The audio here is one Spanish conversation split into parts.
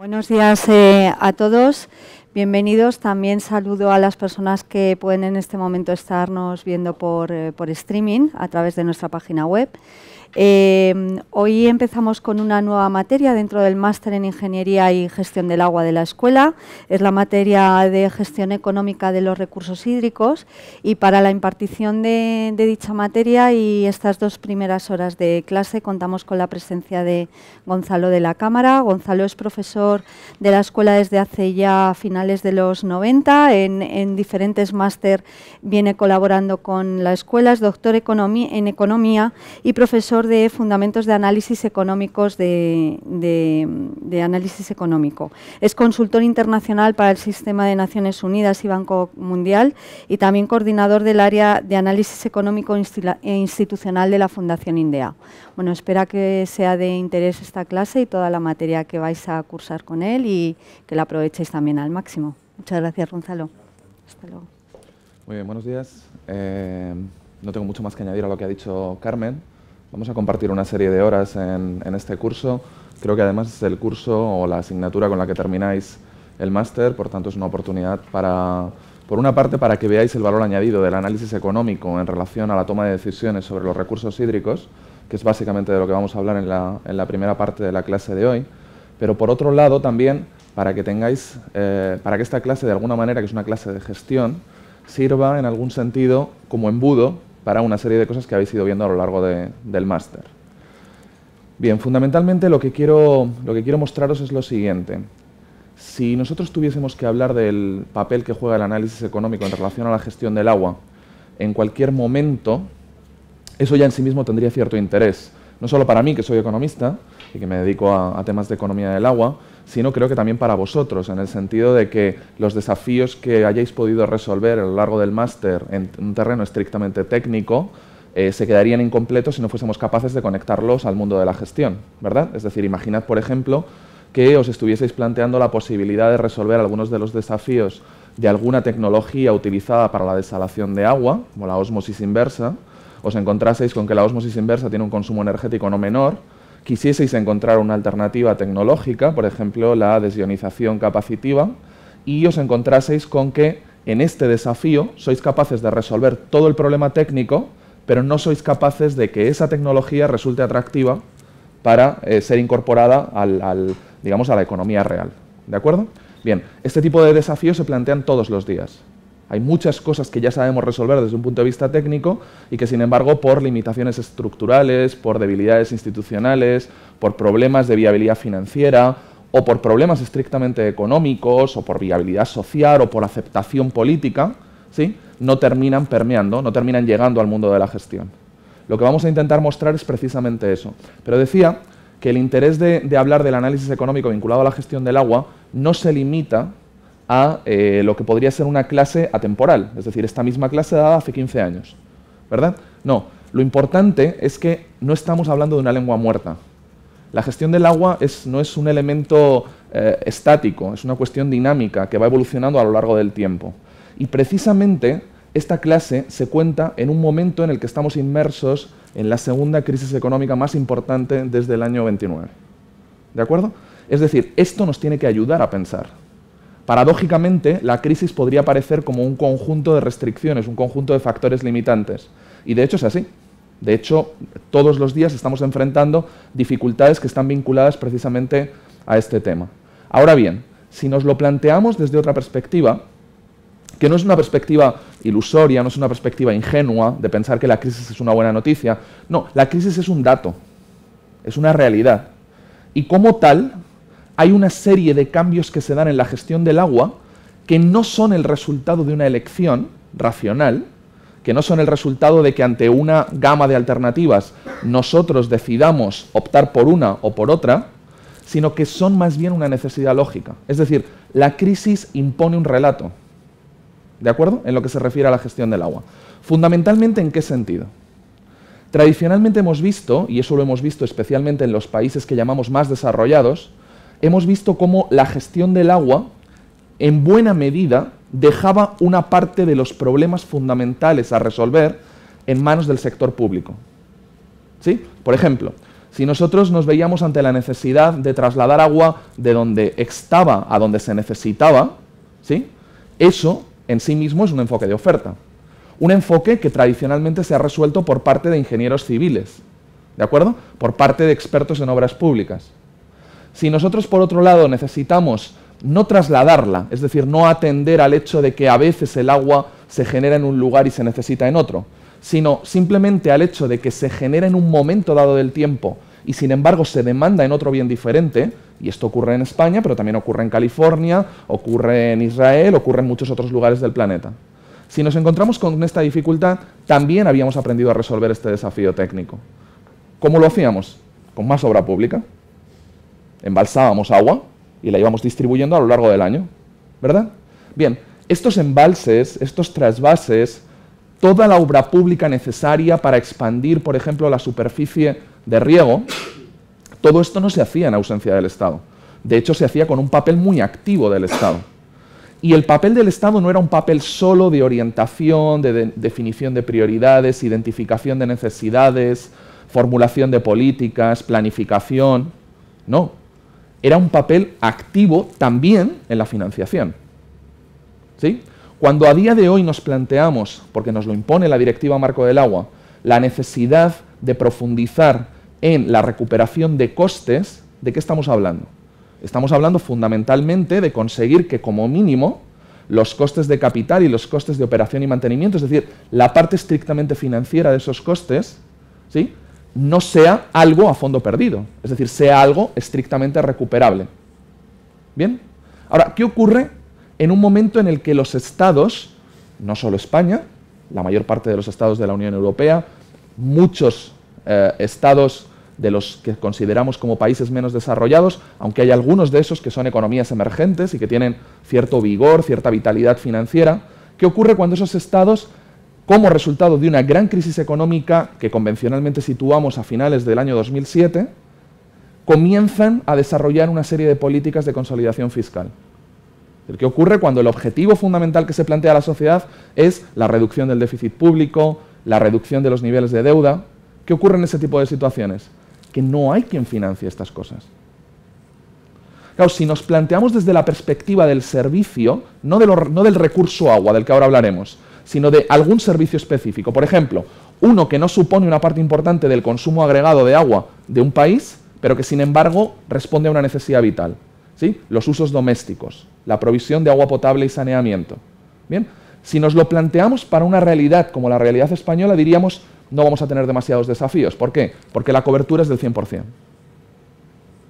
Buenos días eh, a todos. Bienvenidos. También saludo a las personas que pueden en este momento estarnos viendo por, eh, por streaming a través de nuestra página web. Em, hoy empezamos con una nueva materia dentro del máster en Ingeniería y Gestión del Agua de la escuela. Es la materia de gestión económica de los recursos hídricos y para la impartición de, dicha materia y estas dos primeras horas de clase contamos con la presencia de Gonzalo de la Cámara. Gonzalo es profesor de la escuela desde hace ya finales de los 90. En, en diferentes máster viene colaborando con la escuela. Es doctor en Economía y profesor de Fundamentos de Análisis Económicos de, Análisis Económico. Es consultor internacional para el Sistema de Naciones Unidas y Banco Mundial y también coordinador del área de análisis económico e institucional de la Fundación INDEA. Bueno, espera que sea de interés esta clase y toda la materia que vais a cursar con él y que la aprovechéis también al máximo. Muchas gracias, Gonzalo. Hasta luego. Muy bien, buenos días. Eh, no tengo mucho más que añadir a lo que ha dicho Carmen. Vamos a compartir una serie de horas en, este curso. Creo que además es el curso o la asignatura con la que termináis el máster, por tanto es una oportunidad para, por una parte, para que veáis el valor añadido del análisis económico en relación a la toma de decisiones sobre los recursos hídricos, que es básicamente de lo que vamos a hablar en la, primera parte de la clase de hoy, pero por otro lado también para que tengáis, eh, para que esta clase de alguna manera, que es una clase de gestión, sirva en algún sentido como embudo para una serie de cosas que habéis ido viendo a lo largo del máster. Bien, fundamentalmente lo que, quiero, lo que quiero mostraros es lo siguiente. Si nosotros tuviésemos que hablar del papel que juega el análisis económico en relación a la gestión del agua en cualquier momento, eso ya en sí mismo tendría cierto interés, no solo para mí, que soy economista y que me dedico a temas de economía del agua, sino creo que también para vosotros, en el sentido de que los desafíos que hayáis podido resolver a lo largo del máster en un terreno estrictamente técnico, eh, se quedarían incompletos si no fuésemos capaces de conectarlos al mundo de la gestión, ¿verdad? Es decir, imaginad, por ejemplo, que os estuvieseis planteando la posibilidad de resolver algunos de los desafíos de alguna tecnología utilizada para la desalación de agua, como la osmosis inversa, os encontraseis con que la osmosis inversa tiene un consumo energético no menor, quisieseis encontrar una alternativa tecnológica, por ejemplo, la desionización capacitiva, y os encontraseis con que en este desafío sois capaces de resolver todo el problema técnico, pero no sois capaces de que esa tecnología resulte atractiva para eh, ser incorporada a la economía real. ¿De acuerdo? Bien, este tipo de desafíos se plantean todos los días. Hay muchas cosas que ya sabemos resolver desde un punto de vista técnico y que, sin embargo, por limitaciones estructurales, por debilidades institucionales, por problemas de viabilidad financiera o por problemas estrictamente económicos o por viabilidad social o por aceptación política, ¿sí? no terminan permeando, no terminan llegando al mundo de la gestión. Lo que vamos a intentar mostrar es precisamente eso. Pero decía que el interés de, de hablar del análisis económico vinculado a la gestión del agua no se limita a eh, lo que podría ser una clase atemporal, es decir, esta misma clase dada hace 15 años, ¿verdad? No, lo importante es que no estamos hablando de una lengua muerta. La gestión del agua no es un elemento eh, estático, es una cuestión dinámica que va evolucionando a lo largo del tiempo. Y precisamente esta clase se cuenta en un momento en el que estamos inmersos en la segunda crisis económica más importante desde el año 29. ¿De acuerdo? Es decir, esto nos tiene que ayudar a pensar. Paradójicamente, la crisis podría parecer como un conjunto de restricciones, un conjunto de factores limitantes. Y de hecho es así. De hecho, todos los días estamos enfrentando dificultades que están vinculadas precisamente a este tema. Ahora bien, si nos lo planteamos desde otra perspectiva, que no es una perspectiva ilusoria, no es una perspectiva ingenua de pensar que la crisis es una buena noticia, no, la crisis es un dato, es una realidad. Y como tal, hay una serie de cambios que se dan en la gestión del agua que no son el resultado de una elección racional, que no son el resultado de que ante una gama de alternativas nosotros decidamos optar por una o por otra, sino que son más bien una necesidad lógica. Es decir, la crisis impone un relato, ¿de acuerdo? En lo que se refiere a la gestión del agua. Fundamentalmente, ¿en qué sentido? Tradicionalmente hemos visto, y eso lo hemos visto especialmente en los países que llamamos más desarrollados, hemos visto cómo la gestión del agua, en buena medida, dejaba una parte de los problemas fundamentales a resolver en manos del sector público. ¿Sí? Por ejemplo, si nosotros nos veíamos ante la necesidad de trasladar agua de donde estaba a donde se necesitaba, ¿sí? eso en sí mismo es un enfoque de oferta. Un enfoque que tradicionalmente se ha resuelto por parte de ingenieros civiles, ¿de acuerdo? Por parte de expertos en obras públicas. Si nosotros, por otro lado, necesitamos no trasladarla, es decir, no atender al hecho de que a veces el agua se genera en un lugar y se necesita en otro, sino simplemente al hecho de que se genera en un momento dado del tiempo y sin embargo se demanda en otro bien diferente, y esto ocurre en España, pero también ocurre en California, ocurre en Israel, ocurre en muchos otros lugares del planeta. Si nos encontramos con esta dificultad, también habíamos aprendido a resolver este desafío técnico. ¿Cómo lo hacíamos? Con más obra pública embalsábamos agua y la íbamos distribuyendo a lo largo del año, ¿verdad? Bien, estos embalses, estos trasvases, toda la obra pública necesaria para expandir, por ejemplo, la superficie de riego, todo esto no se hacía en ausencia del Estado. De hecho, se hacía con un papel muy activo del Estado. Y el papel del Estado no era un papel solo de orientación, de, de definición de prioridades, identificación de necesidades, formulación de políticas, planificación. No, era un papel activo también en la financiación. ¿Sí? Cuando a día de hoy nos planteamos, porque nos lo impone la Directiva Marco del Agua, la necesidad de profundizar en la recuperación de costes, ¿de qué estamos hablando? Estamos hablando fundamentalmente de conseguir que como mínimo los costes de capital y los costes de operación y mantenimiento, es decir, la parte estrictamente financiera de esos costes, ¿sí? no sea algo a fondo perdido, es decir, sea algo estrictamente recuperable. ¿Bien? Ahora, ¿qué ocurre en un momento en el que los estados, no solo España, la mayor parte de los estados de la Unión Europea, muchos eh, estados de los que consideramos como países menos desarrollados, aunque hay algunos de esos que son economías emergentes y que tienen cierto vigor, cierta vitalidad financiera, ¿qué ocurre cuando esos estados como resultado de una gran crisis económica que convencionalmente situamos a finales del año 2007, comienzan a desarrollar una serie de políticas de consolidación fiscal. ¿Qué ocurre cuando el objetivo fundamental que se plantea a la sociedad es la reducción del déficit público, la reducción de los niveles de deuda? ¿Qué ocurre en ese tipo de situaciones? Que no hay quien financie estas cosas. Claro, si nos planteamos desde la perspectiva del servicio, no del recurso agua del que ahora hablaremos, sino de algún servicio específico. Por ejemplo, uno que no supone una parte importante del consumo agregado de agua de un país, pero que sin embargo responde a una necesidad vital. ¿sí? Los usos domésticos, la provisión de agua potable y saneamiento. Bien, si nos lo planteamos para una realidad como la realidad española, diríamos no vamos a tener demasiados desafíos. ¿Por qué? Porque la cobertura es del 100%.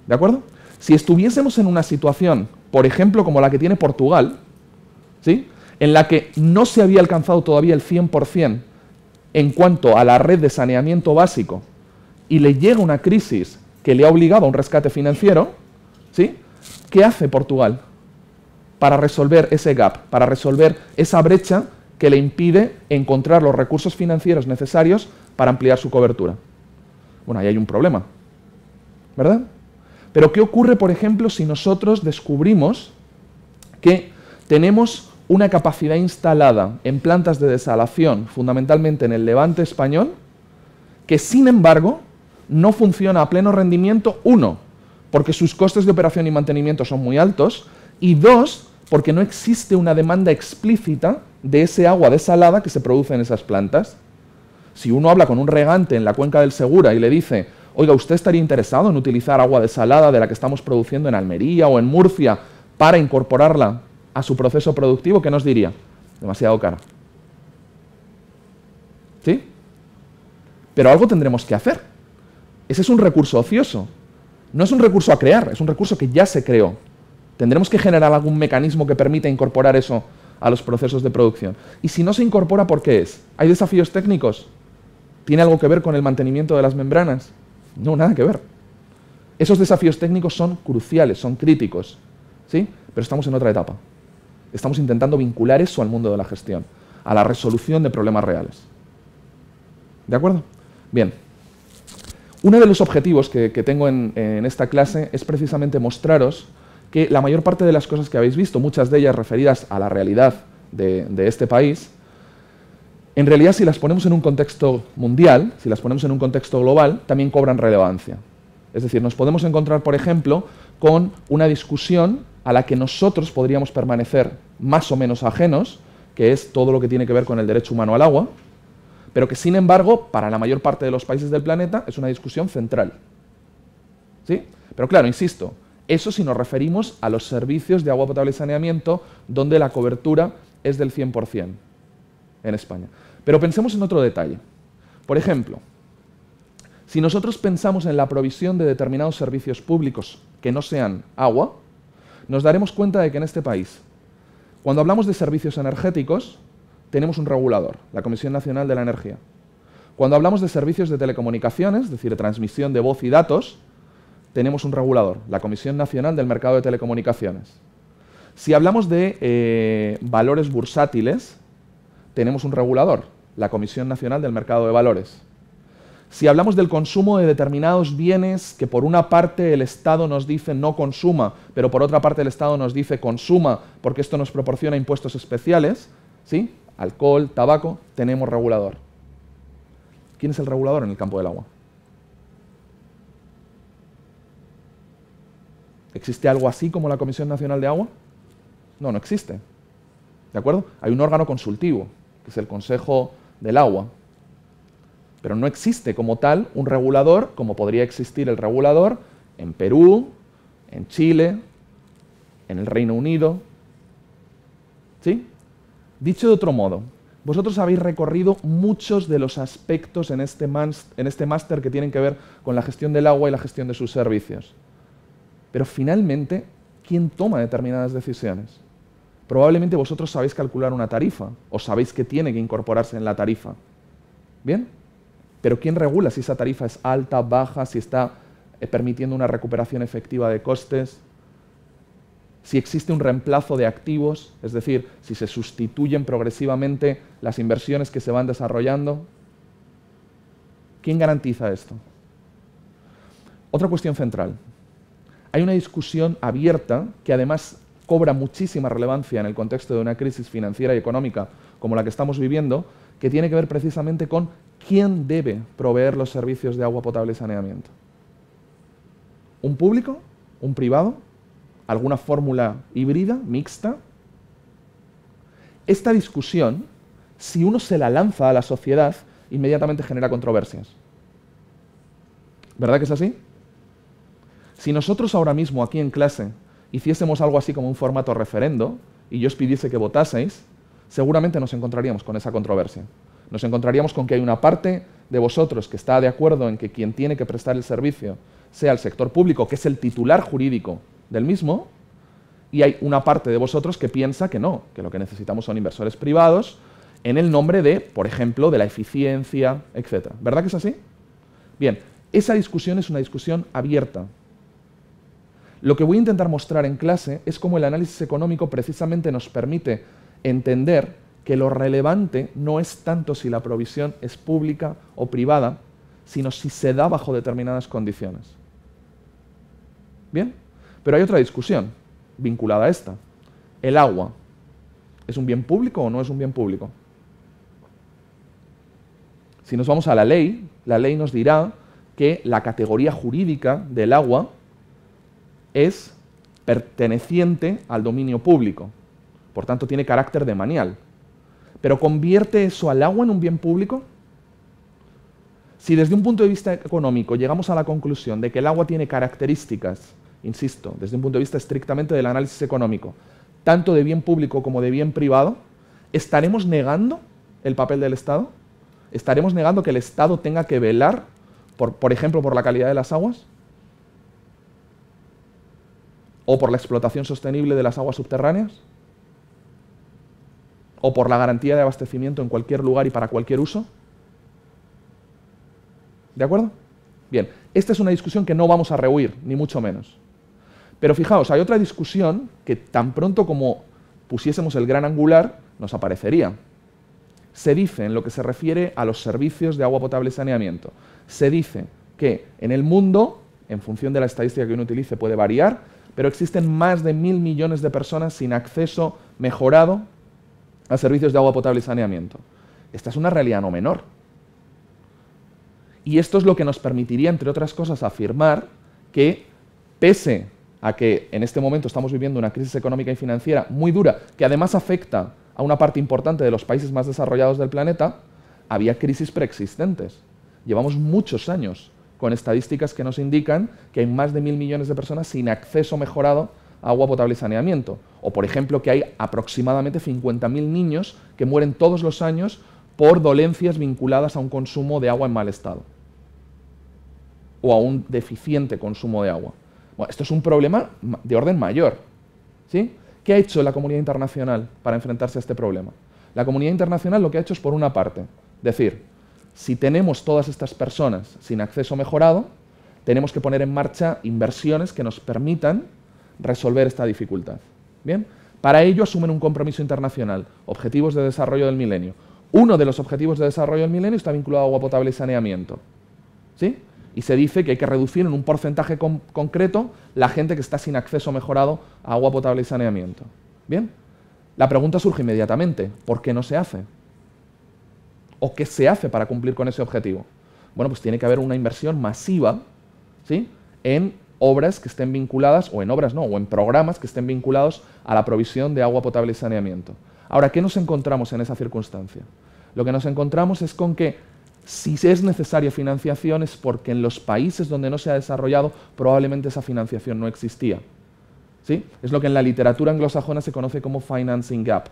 ¿De acuerdo? Si estuviésemos en una situación, por ejemplo, como la que tiene Portugal, ¿sí? en la que no se había alcanzado todavía el 100% en cuanto a la red de saneamiento básico y le llega una crisis que le ha obligado a un rescate financiero, ¿sí? ¿qué hace Portugal para resolver ese gap, para resolver esa brecha que le impide encontrar los recursos financieros necesarios para ampliar su cobertura? Bueno, ahí hay un problema, ¿verdad? Pero ¿qué ocurre, por ejemplo, si nosotros descubrimos que tenemos una capacidad instalada en plantas de desalación, fundamentalmente en el levante español, que sin embargo no funciona a pleno rendimiento, uno, porque sus costes de operación y mantenimiento son muy altos, y dos, porque no existe una demanda explícita de ese agua desalada que se produce en esas plantas. Si uno habla con un regante en la cuenca del Segura y le dice, oiga, ¿usted estaría interesado en utilizar agua desalada de la que estamos produciendo en Almería o en Murcia para incorporarla a su proceso productivo, ¿qué nos diría? Demasiado cara. ¿Sí? Pero algo tendremos que hacer. Ese es un recurso ocioso. No es un recurso a crear, es un recurso que ya se creó. Tendremos que generar algún mecanismo que permita incorporar eso a los procesos de producción. Y si no se incorpora, ¿por qué es? ¿Hay desafíos técnicos? ¿Tiene algo que ver con el mantenimiento de las membranas? No, nada que ver. Esos desafíos técnicos son cruciales, son críticos. ¿sí? Pero estamos en otra etapa. Estamos intentando vincular eso al mundo de la gestión, a la resolución de problemas reales. ¿De acuerdo? Bien. Uno de los objetivos que, tengo en, esta clase es precisamente mostraros que la mayor parte de las cosas que habéis visto, muchas de ellas referidas a la realidad de, de este país, en realidad si las ponemos en un contexto mundial, si las ponemos en un contexto global, también cobran relevancia. Es decir, nos podemos encontrar, por ejemplo, con una discusión a la que nosotros podríamos permanecer más o menos ajenos, que es todo lo que tiene que ver con el derecho humano al agua, pero que sin embargo, para la mayor parte de los países del planeta, es una discusión central. ¿Sí? Pero claro, insisto, eso si nos referimos a los servicios de agua potable y saneamiento, donde la cobertura es del 100% en España. Pero pensemos en otro detalle. Por ejemplo, si nosotros pensamos en la provisión de determinados servicios públicos que no sean agua, nos daremos cuenta de que en este país, cuando hablamos de servicios energéticos, tenemos un regulador, la Comisión Nacional de la Energía. Cuando hablamos de servicios de telecomunicaciones, es decir, de transmisión de voz y datos, tenemos un regulador, la Comisión Nacional del Mercado de Telecomunicaciones. Si hablamos de eh, valores bursátiles, tenemos un regulador, la Comisión Nacional del Mercado de Valores. Si hablamos del consumo de determinados bienes que por una parte el Estado nos dice no consuma, pero por otra parte el Estado nos dice consuma porque esto nos proporciona impuestos especiales, ¿sí? alcohol, tabaco, tenemos regulador. ¿Quién es el regulador en el campo del agua? ¿Existe algo así como la Comisión Nacional de Agua? No, no existe. ¿De acuerdo? Hay un órgano consultivo, que es el Consejo del Agua, pero no existe como tal un regulador, como podría existir el regulador en Perú, en Chile, en el Reino Unido. ¿Sí? Dicho de otro modo, vosotros habéis recorrido muchos de los aspectos en este, este máster que tienen que ver con la gestión del agua y la gestión de sus servicios. Pero finalmente, ¿quién toma determinadas decisiones? Probablemente vosotros sabéis calcular una tarifa o sabéis que tiene que incorporarse en la tarifa. ¿Bien? Pero ¿quién regula si esa tarifa es alta, baja, si está eh, permitiendo una recuperación efectiva de costes? Si existe un reemplazo de activos, es decir, si se sustituyen progresivamente las inversiones que se van desarrollando. ¿Quién garantiza esto? Otra cuestión central. Hay una discusión abierta que además cobra muchísima relevancia en el contexto de una crisis financiera y económica como la que estamos viviendo, que tiene que ver precisamente con ¿quién debe proveer los servicios de agua potable y saneamiento? ¿Un público? ¿Un privado? ¿Alguna fórmula híbrida, mixta? Esta discusión, si uno se la lanza a la sociedad, inmediatamente genera controversias. ¿Verdad que es así? Si nosotros ahora mismo aquí en clase hiciésemos algo así como un formato referendo y yo os pidiese que votaseis, seguramente nos encontraríamos con esa controversia nos encontraríamos con que hay una parte de vosotros que está de acuerdo en que quien tiene que prestar el servicio sea el sector público, que es el titular jurídico del mismo, y hay una parte de vosotros que piensa que no, que lo que necesitamos son inversores privados en el nombre de, por ejemplo, de la eficiencia, etc. ¿Verdad que es así? Bien, esa discusión es una discusión abierta. Lo que voy a intentar mostrar en clase es cómo el análisis económico precisamente nos permite entender que lo relevante no es tanto si la provisión es pública o privada, sino si se da bajo determinadas condiciones. ¿Bien? Pero hay otra discusión vinculada a esta. El agua, ¿es un bien público o no es un bien público? Si nos vamos a la ley, la ley nos dirá que la categoría jurídica del agua es perteneciente al dominio público. Por tanto, tiene carácter demanial pero convierte eso al agua en un bien público, si desde un punto de vista económico llegamos a la conclusión de que el agua tiene características, insisto, desde un punto de vista estrictamente del análisis económico, tanto de bien público como de bien privado, ¿estaremos negando el papel del Estado? ¿Estaremos negando que el Estado tenga que velar, por, ejemplo, por la calidad de las aguas? ¿O por la explotación sostenible de las aguas subterráneas? o por la garantía de abastecimiento en cualquier lugar y para cualquier uso? ¿De acuerdo? Bien, esta es una discusión que no vamos a rehuir, ni mucho menos. Pero fijaos, hay otra discusión que tan pronto como pusiésemos el gran angular, nos aparecería. Se dice, en lo que se refiere a los servicios de agua potable y saneamiento, se dice que en el mundo, en función de la estadística que uno utilice, puede variar, pero existen más de mil millones de personas sin acceso mejorado a servicios de agua potable y saneamiento. Esta es una realidad no menor. Y esto es lo que nos permitiría, entre otras cosas, afirmar que, pese a que en este momento estamos viviendo una crisis económica y financiera muy dura, que además afecta a una parte importante de los países más desarrollados del planeta, había crisis preexistentes. Llevamos muchos años con estadísticas que nos indican que hay más de mil millones de personas sin acceso mejorado agua potable y saneamiento. O, por ejemplo, que hay aproximadamente 50.000 niños que mueren todos los años por dolencias vinculadas a un consumo de agua en mal estado o a un deficiente consumo de agua. Bueno, esto es un problema de orden mayor. ¿sí? ¿Qué ha hecho la comunidad internacional para enfrentarse a este problema? La comunidad internacional lo que ha hecho es, por una parte, decir, si tenemos todas estas personas sin acceso mejorado, tenemos que poner en marcha inversiones que nos permitan resolver esta dificultad. Bien, para ello asumen un compromiso internacional, objetivos de desarrollo del milenio. Uno de los objetivos de desarrollo del milenio está vinculado a agua potable y saneamiento. ¿Sí? Y se dice que hay que reducir en un porcentaje concreto la gente que está sin acceso mejorado a agua potable y saneamiento. Bien, la pregunta surge inmediatamente, ¿por qué no se hace? ¿O qué se hace para cumplir con ese objetivo? Bueno, pues tiene que haber una inversión masiva ¿sí? en obras que estén vinculadas, o en obras no, o en programas que estén vinculados a la provisión de agua potable y saneamiento. Ahora, ¿qué nos encontramos en esa circunstancia? Lo que nos encontramos es con que si es necesaria financiación es porque en los países donde no se ha desarrollado probablemente esa financiación no existía. ¿Sí? Es lo que en la literatura anglosajona se conoce como financing gap.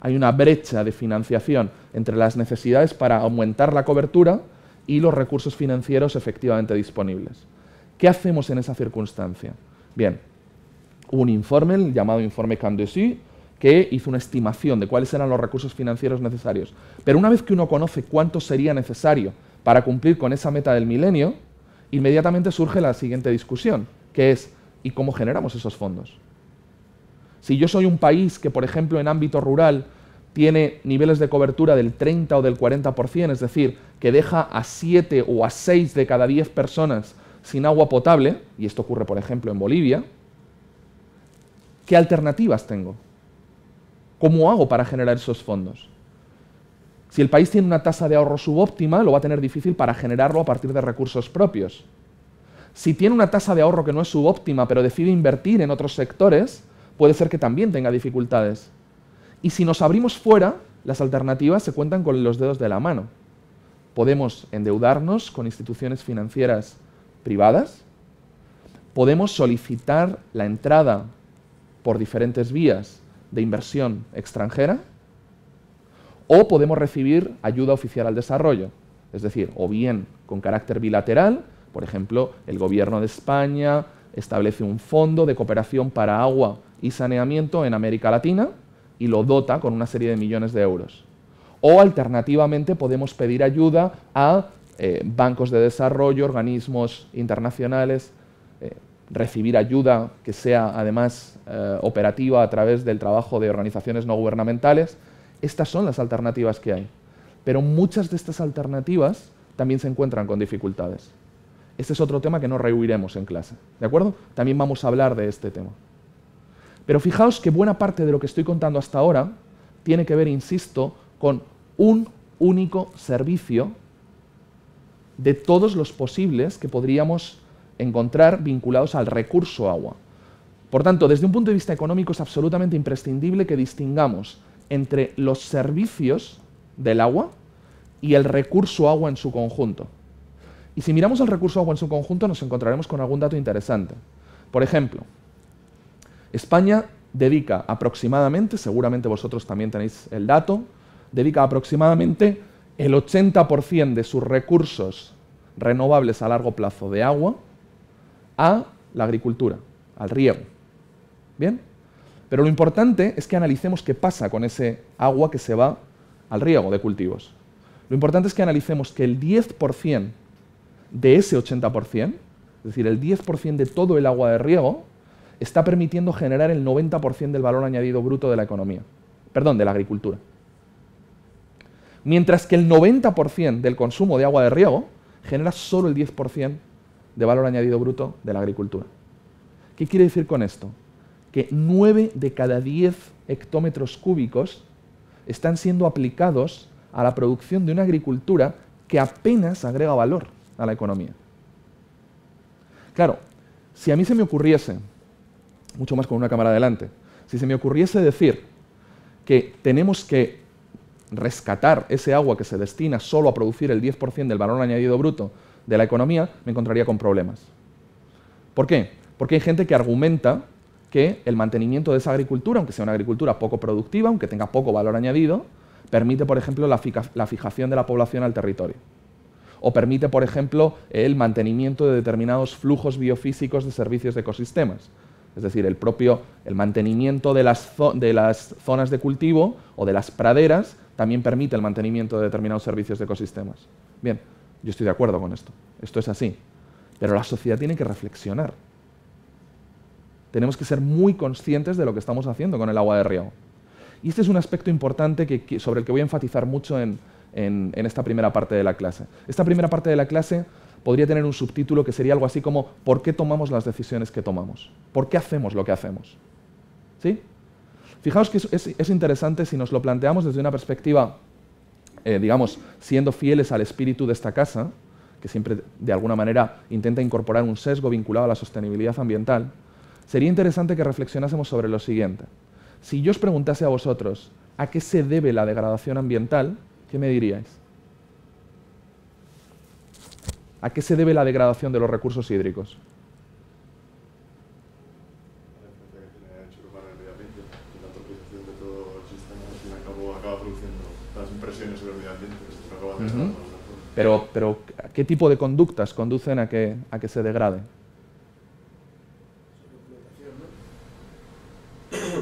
Hay una brecha de financiación entre las necesidades para aumentar la cobertura y los recursos financieros efectivamente disponibles. ¿Qué hacemos en esa circunstancia? Bien, un informe, el llamado informe Candesí, que hizo una estimación de cuáles eran los recursos financieros necesarios. Pero una vez que uno conoce cuánto sería necesario para cumplir con esa meta del milenio, inmediatamente surge la siguiente discusión, que es, ¿y cómo generamos esos fondos? Si yo soy un país que, por ejemplo, en ámbito rural tiene niveles de cobertura del 30 o del 40%, es decir, que deja a 7 o a 6 de cada 10 personas sin agua potable, y esto ocurre por ejemplo en Bolivia, ¿qué alternativas tengo? ¿Cómo hago para generar esos fondos? Si el país tiene una tasa de ahorro subóptima, lo va a tener difícil para generarlo a partir de recursos propios. Si tiene una tasa de ahorro que no es subóptima, pero decide invertir en otros sectores, puede ser que también tenga dificultades. Y si nos abrimos fuera, las alternativas se cuentan con los dedos de la mano. Podemos endeudarnos con instituciones financieras privadas, podemos solicitar la entrada por diferentes vías de inversión extranjera o podemos recibir ayuda oficial al desarrollo, es decir, o bien con carácter bilateral, por ejemplo, el gobierno de España establece un fondo de cooperación para agua y saneamiento en América Latina y lo dota con una serie de millones de euros. O alternativamente podemos pedir ayuda a eh, bancos de desarrollo, organismos internacionales, eh, recibir ayuda que sea además eh, operativa a través del trabajo de organizaciones no gubernamentales. Estas son las alternativas que hay. Pero muchas de estas alternativas también se encuentran con dificultades. Este es otro tema que no rehuiremos en clase, ¿de acuerdo? También vamos a hablar de este tema. Pero fijaos que buena parte de lo que estoy contando hasta ahora tiene que ver, insisto, con un único servicio de todos los posibles que podríamos encontrar vinculados al recurso agua. Por tanto, desde un punto de vista económico es absolutamente imprescindible que distingamos entre los servicios del agua y el recurso agua en su conjunto. Y si miramos el recurso agua en su conjunto nos encontraremos con algún dato interesante. Por ejemplo, España dedica aproximadamente, seguramente vosotros también tenéis el dato, dedica aproximadamente el 80% de sus recursos renovables a largo plazo de agua a la agricultura, al riego. ¿Bien? Pero lo importante es que analicemos qué pasa con ese agua que se va al riego de cultivos. Lo importante es que analicemos que el 10% de ese 80%, es decir, el 10% de todo el agua de riego, está permitiendo generar el 90% del valor añadido bruto de la economía, perdón, de la agricultura mientras que el 90% del consumo de agua de riego genera solo el 10% de valor añadido bruto de la agricultura. ¿Qué quiere decir con esto? Que 9 de cada 10 hectómetros cúbicos están siendo aplicados a la producción de una agricultura que apenas agrega valor a la economía. Claro, si a mí se me ocurriese, mucho más con una cámara adelante, si se me ocurriese decir que tenemos que rescatar ese agua que se destina solo a producir el 10% del valor añadido bruto de la economía, me encontraría con problemas. ¿Por qué? Porque hay gente que argumenta que el mantenimiento de esa agricultura, aunque sea una agricultura poco productiva, aunque tenga poco valor añadido, permite, por ejemplo, la, fijación de la población al territorio. O permite, por ejemplo, el mantenimiento de determinados flujos biofísicos de servicios de ecosistemas. Es decir, el propio mantenimiento de las zonas de cultivo o de las praderas también permite el mantenimiento de determinados servicios de ecosistemas. Bien, yo estoy de acuerdo con esto. Esto es así. Pero la sociedad tiene que reflexionar. Tenemos que ser muy conscientes de lo que estamos haciendo con el agua de riego. Y este es un aspecto importante sobre el que voy a enfatizar mucho en, en esta primera parte de la clase. Esta primera parte de la clase podría tener un subtítulo que sería algo así como ¿Por qué tomamos las decisiones que tomamos? ¿Por qué hacemos lo que hacemos? ¿Sí? Fijaos que es, interesante si nos lo planteamos desde una perspectiva, eh, digamos, siendo fieles al espíritu de esta casa, que siempre de alguna manera intenta incorporar un sesgo vinculado a la sostenibilidad ambiental, sería interesante que reflexionásemos sobre lo siguiente. Si yo os preguntase a vosotros a qué se debe la degradación ambiental, ¿qué me diríais? ¿A qué se debe la degradación de los recursos hídricos? Pero, ¿qué tipo de conductas conducen a que, a que se degrade?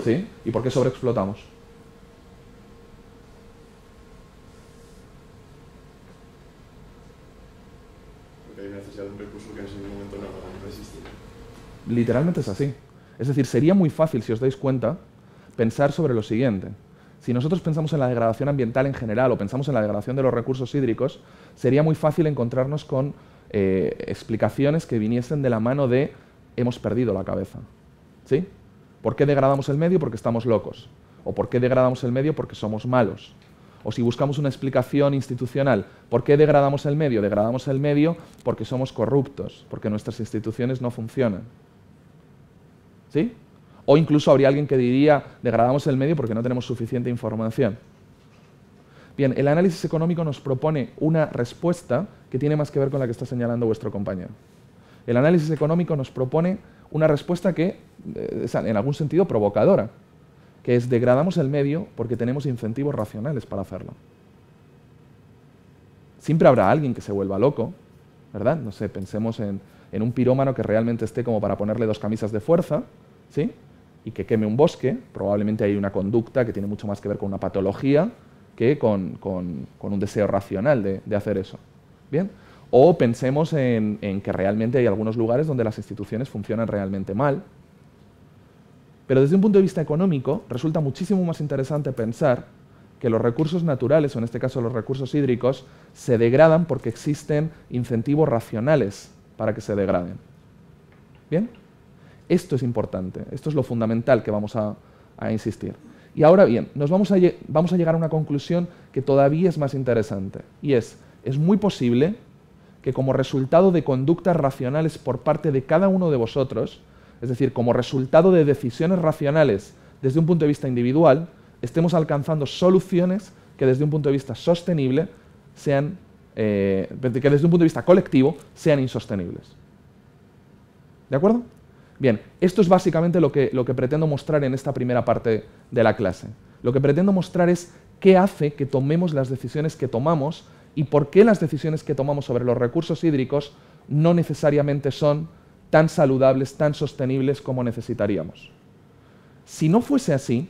¿Sí? ¿Y por qué sobreexplotamos? Porque hay necesidad recurso que en ese momento no Literalmente es así. Es decir, sería muy fácil, si os dais cuenta, pensar sobre lo siguiente. Si nosotros pensamos en la degradación ambiental en general o pensamos en la degradación de los recursos hídricos, sería muy fácil encontrarnos con eh, explicaciones que viniesen de la mano de hemos perdido la cabeza. ¿Sí? ¿Por qué degradamos el medio? Porque estamos locos. ¿O por qué degradamos el medio? Porque somos malos. O si buscamos una explicación institucional, ¿por qué degradamos el medio? Degradamos el medio porque somos corruptos, porque nuestras instituciones no funcionan. ¿Sí? O incluso habría alguien que diría, degradamos el medio porque no tenemos suficiente información. Bien, el análisis económico nos propone una respuesta que tiene más que ver con la que está señalando vuestro compañero. El análisis económico nos propone una respuesta que eh, es en algún sentido provocadora, que es degradamos el medio porque tenemos incentivos racionales para hacerlo. Siempre habrá alguien que se vuelva loco, ¿verdad? No sé, pensemos en, en un pirómano que realmente esté como para ponerle dos camisas de fuerza, ¿sí? y que queme un bosque, probablemente hay una conducta que tiene mucho más que ver con una patología que con, un deseo racional de, hacer eso. ¿Bien? O pensemos en, en que realmente hay algunos lugares donde las instituciones funcionan realmente mal. Pero desde un punto de vista económico, resulta muchísimo más interesante pensar que los recursos naturales, o en este caso los recursos hídricos, se degradan porque existen incentivos racionales para que se degraden. ¿Bien? Esto es importante, esto es lo fundamental que vamos a, insistir. Y ahora bien, nos vamos a, llegar a una conclusión que todavía es más interesante, y es, es muy posible que como resultado de conductas racionales por parte de cada uno de vosotros, es decir, como resultado de decisiones racionales desde un punto de vista individual, estemos alcanzando soluciones que desde un punto de vista sostenible sean, eh, que desde un punto de vista colectivo sean insostenibles. ¿De acuerdo? Bien, esto es básicamente lo que, lo que pretendo mostrar en esta primera parte de la clase. Lo que pretendo mostrar es qué hace que tomemos las decisiones que tomamos y por qué las decisiones que tomamos sobre los recursos hídricos no necesariamente son tan saludables, tan sostenibles como necesitaríamos. Si no fuese así,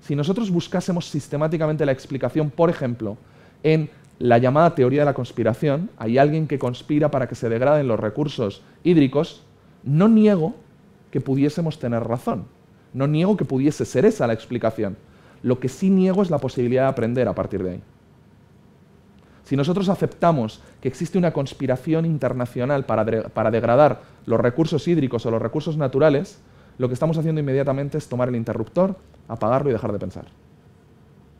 si nosotros buscásemos sistemáticamente la explicación, por ejemplo, en la llamada teoría de la conspiración, hay alguien que conspira para que se degraden los recursos hídricos, no niego que pudiésemos tener razón. No niego que pudiese ser esa la explicación. Lo que sí niego es la posibilidad de aprender a partir de ahí. Si nosotros aceptamos que existe una conspiración internacional para, degradar los recursos hídricos o los recursos naturales, lo que estamos haciendo inmediatamente es tomar el interruptor, apagarlo y dejar de pensar.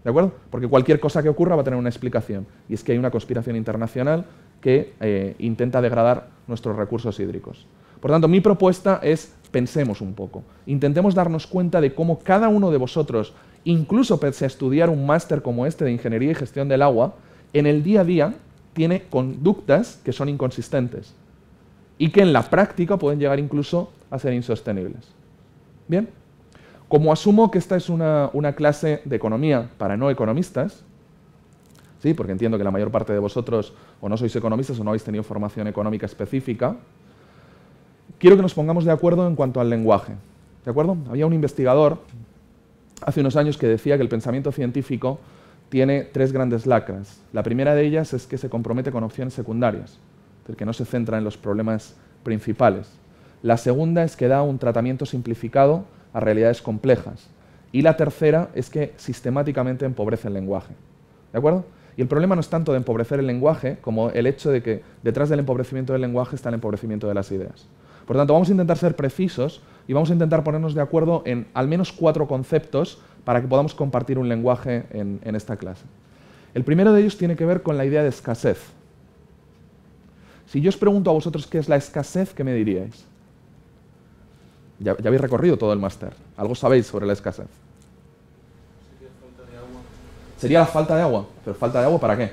¿De acuerdo? Porque cualquier cosa que ocurra va a tener una explicación. Y es que hay una conspiración internacional que eh, intenta degradar nuestros recursos hídricos. Por tanto, mi propuesta es Pensemos un poco, intentemos darnos cuenta de cómo cada uno de vosotros, incluso pese a estudiar un máster como este de Ingeniería y Gestión del Agua, en el día a día tiene conductas que son inconsistentes y que en la práctica pueden llegar incluso a ser insostenibles. Bien, como asumo que esta es una, una clase de economía para no economistas, ¿sí? porque entiendo que la mayor parte de vosotros o no sois economistas o no habéis tenido formación económica específica, quiero que nos pongamos de acuerdo en cuanto al lenguaje. ¿De acuerdo? Había un investigador hace unos años que decía que el pensamiento científico tiene tres grandes lacras. La primera de ellas es que se compromete con opciones secundarias, es que no se centra en los problemas principales. La segunda es que da un tratamiento simplificado a realidades complejas. Y la tercera es que sistemáticamente empobrece el lenguaje. ¿De acuerdo? Y el problema no es tanto de empobrecer el lenguaje como el hecho de que detrás del empobrecimiento del lenguaje está el empobrecimiento de las ideas. Por lo tanto, vamos a intentar ser precisos y vamos a intentar ponernos de acuerdo en al menos cuatro conceptos para que podamos compartir un lenguaje en, esta clase. El primero de ellos tiene que ver con la idea de escasez. Si yo os pregunto a vosotros qué es la escasez, ¿qué me diríais? Ya, habéis recorrido todo el máster. Algo sabéis sobre la escasez. Sería, falta de agua. Sería la falta de agua. ¿Pero falta de agua para qué?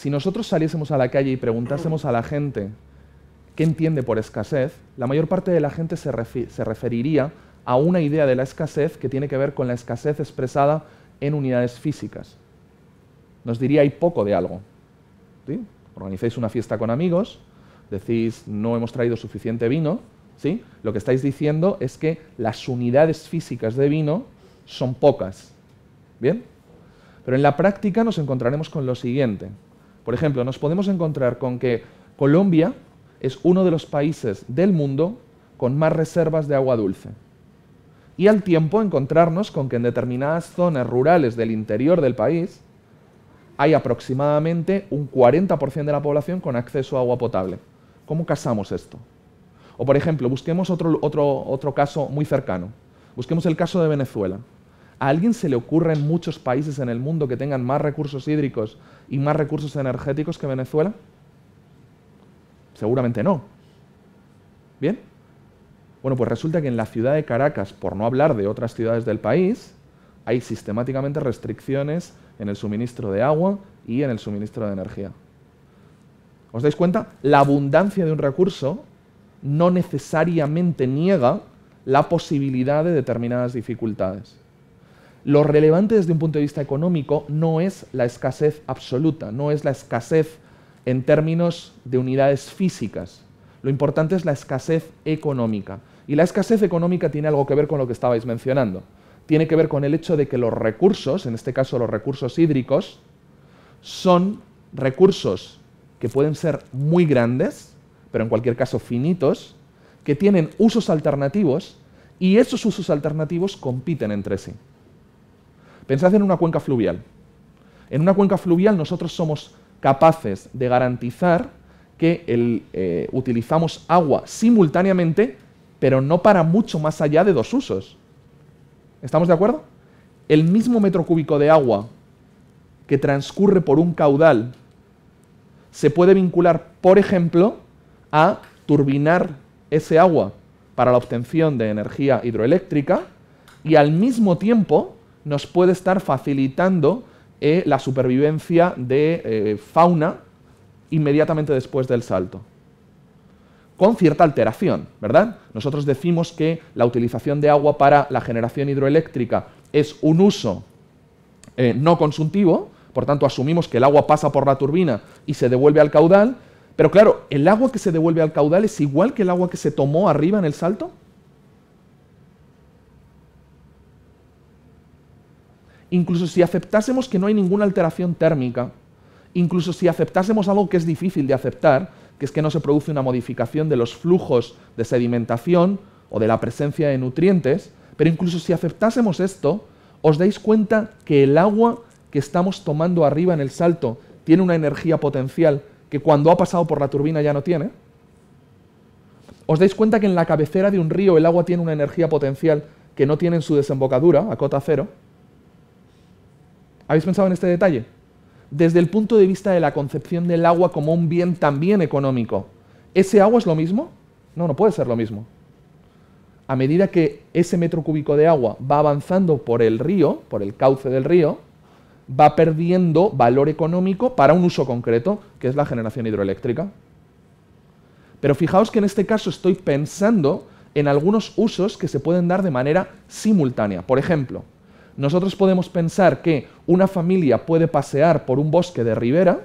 Si nosotros saliésemos a la calle y preguntásemos a la gente qué entiende por escasez, la mayor parte de la gente se, referiría a una idea de la escasez que tiene que ver con la escasez expresada en unidades físicas. Nos diría hay poco de algo. ¿sí? una fiesta con amigos, decís no hemos traído suficiente vino, ¿sí? lo que estáis diciendo es que las unidades físicas de vino son pocas. Pero en la práctica nos encontraremos con lo siguiente. Por ejemplo, nos podemos encontrar con que Colombia es uno de los países del mundo con más reservas de agua dulce. Y al tiempo encontrarnos con que en determinadas zonas rurales del interior del país hay aproximadamente un 40% de la población con acceso a agua potable. ¿Cómo casamos esto? O por ejemplo, busquemos otro, otro caso muy cercano. Busquemos el caso de Venezuela. ¿A alguien se le ocurre en muchos países en el mundo que tengan más recursos hídricos y más recursos energéticos que Venezuela? Seguramente no. ¿Bien? Bueno, pues resulta que en la ciudad de Caracas, por no hablar de otras ciudades del país, hay sistemáticamente restricciones en el suministro de agua y en el suministro de energía. ¿Os dais cuenta? La abundancia de un recurso no necesariamente niega la posibilidad de determinadas dificultades. Lo relevante desde un punto de vista económico no es la escasez absoluta, no es la escasez en términos de unidades físicas. Lo importante es la escasez económica. Y la escasez económica tiene algo que ver con lo que estabais mencionando. Tiene que ver con el hecho de que los recursos, en este caso los recursos hídricos, son recursos que pueden ser muy grandes, pero en cualquier caso finitos, que tienen usos alternativos y esos usos alternativos compiten entre sí. Pensad en una cuenca fluvial. En una cuenca fluvial nosotros somos capaces de garantizar que eh, utilizamos agua simultáneamente, pero no para mucho más allá de dos usos. ¿Estamos de acuerdo? El mismo metro cúbico de agua que transcurre por un caudal se puede vincular, por ejemplo, a turbinar ese agua para la obtención de energía hidroeléctrica y al mismo tiempo nos puede estar facilitando eh, la supervivencia de eh, fauna inmediatamente después del salto. Con cierta alteración, ¿verdad? Nosotros decimos que la utilización de agua para la generación hidroeléctrica es un uso eh, no consultivo, por tanto asumimos que el agua pasa por la turbina y se devuelve al caudal, pero claro, ¿el agua que se devuelve al caudal es igual que el agua que se tomó arriba en el salto? incluso si aceptásemos que no hay ninguna alteración térmica, incluso si aceptásemos algo que es difícil de aceptar, que es que no se produce una modificación de los flujos de sedimentación o de la presencia de nutrientes, pero incluso si aceptásemos esto, os dais cuenta que el agua que estamos tomando arriba en el salto tiene una energía potencial que cuando ha pasado por la turbina ya no tiene. Os dais cuenta que en la cabecera de un río el agua tiene una energía potencial que no tiene en su desembocadura, a cota cero, ¿Habéis pensado en este detalle? Desde el punto de vista de la concepción del agua como un bien también económico, ¿ese agua es lo mismo? No, no puede ser lo mismo. A medida que ese metro cúbico de agua va avanzando por el río, por el cauce del río, va perdiendo valor económico para un uso concreto, que es la generación hidroeléctrica. Pero fijaos que en este caso estoy pensando en algunos usos que se pueden dar de manera simultánea. Por ejemplo, nosotros podemos pensar que una familia puede pasear por un bosque de ribera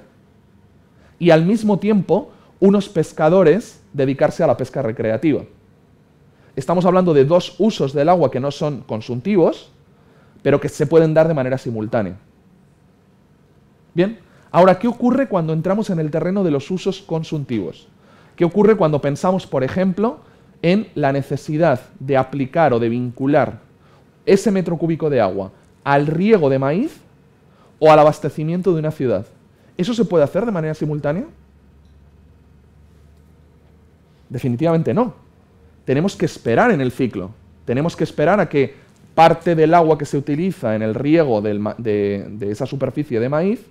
y al mismo tiempo unos pescadores dedicarse a la pesca recreativa. Estamos hablando de dos usos del agua que no son consuntivos, pero que se pueden dar de manera simultánea. Bien, ahora, ¿qué ocurre cuando entramos en el terreno de los usos consuntivos? ¿Qué ocurre cuando pensamos, por ejemplo, en la necesidad de aplicar o de vincular ese metro cúbico de agua al riego de maíz o al abastecimiento de una ciudad. ¿Eso se puede hacer de manera simultánea? Definitivamente no. Tenemos que esperar en el ciclo. Tenemos que esperar a que parte del agua que se utiliza en el riego de, esa superficie de maíz,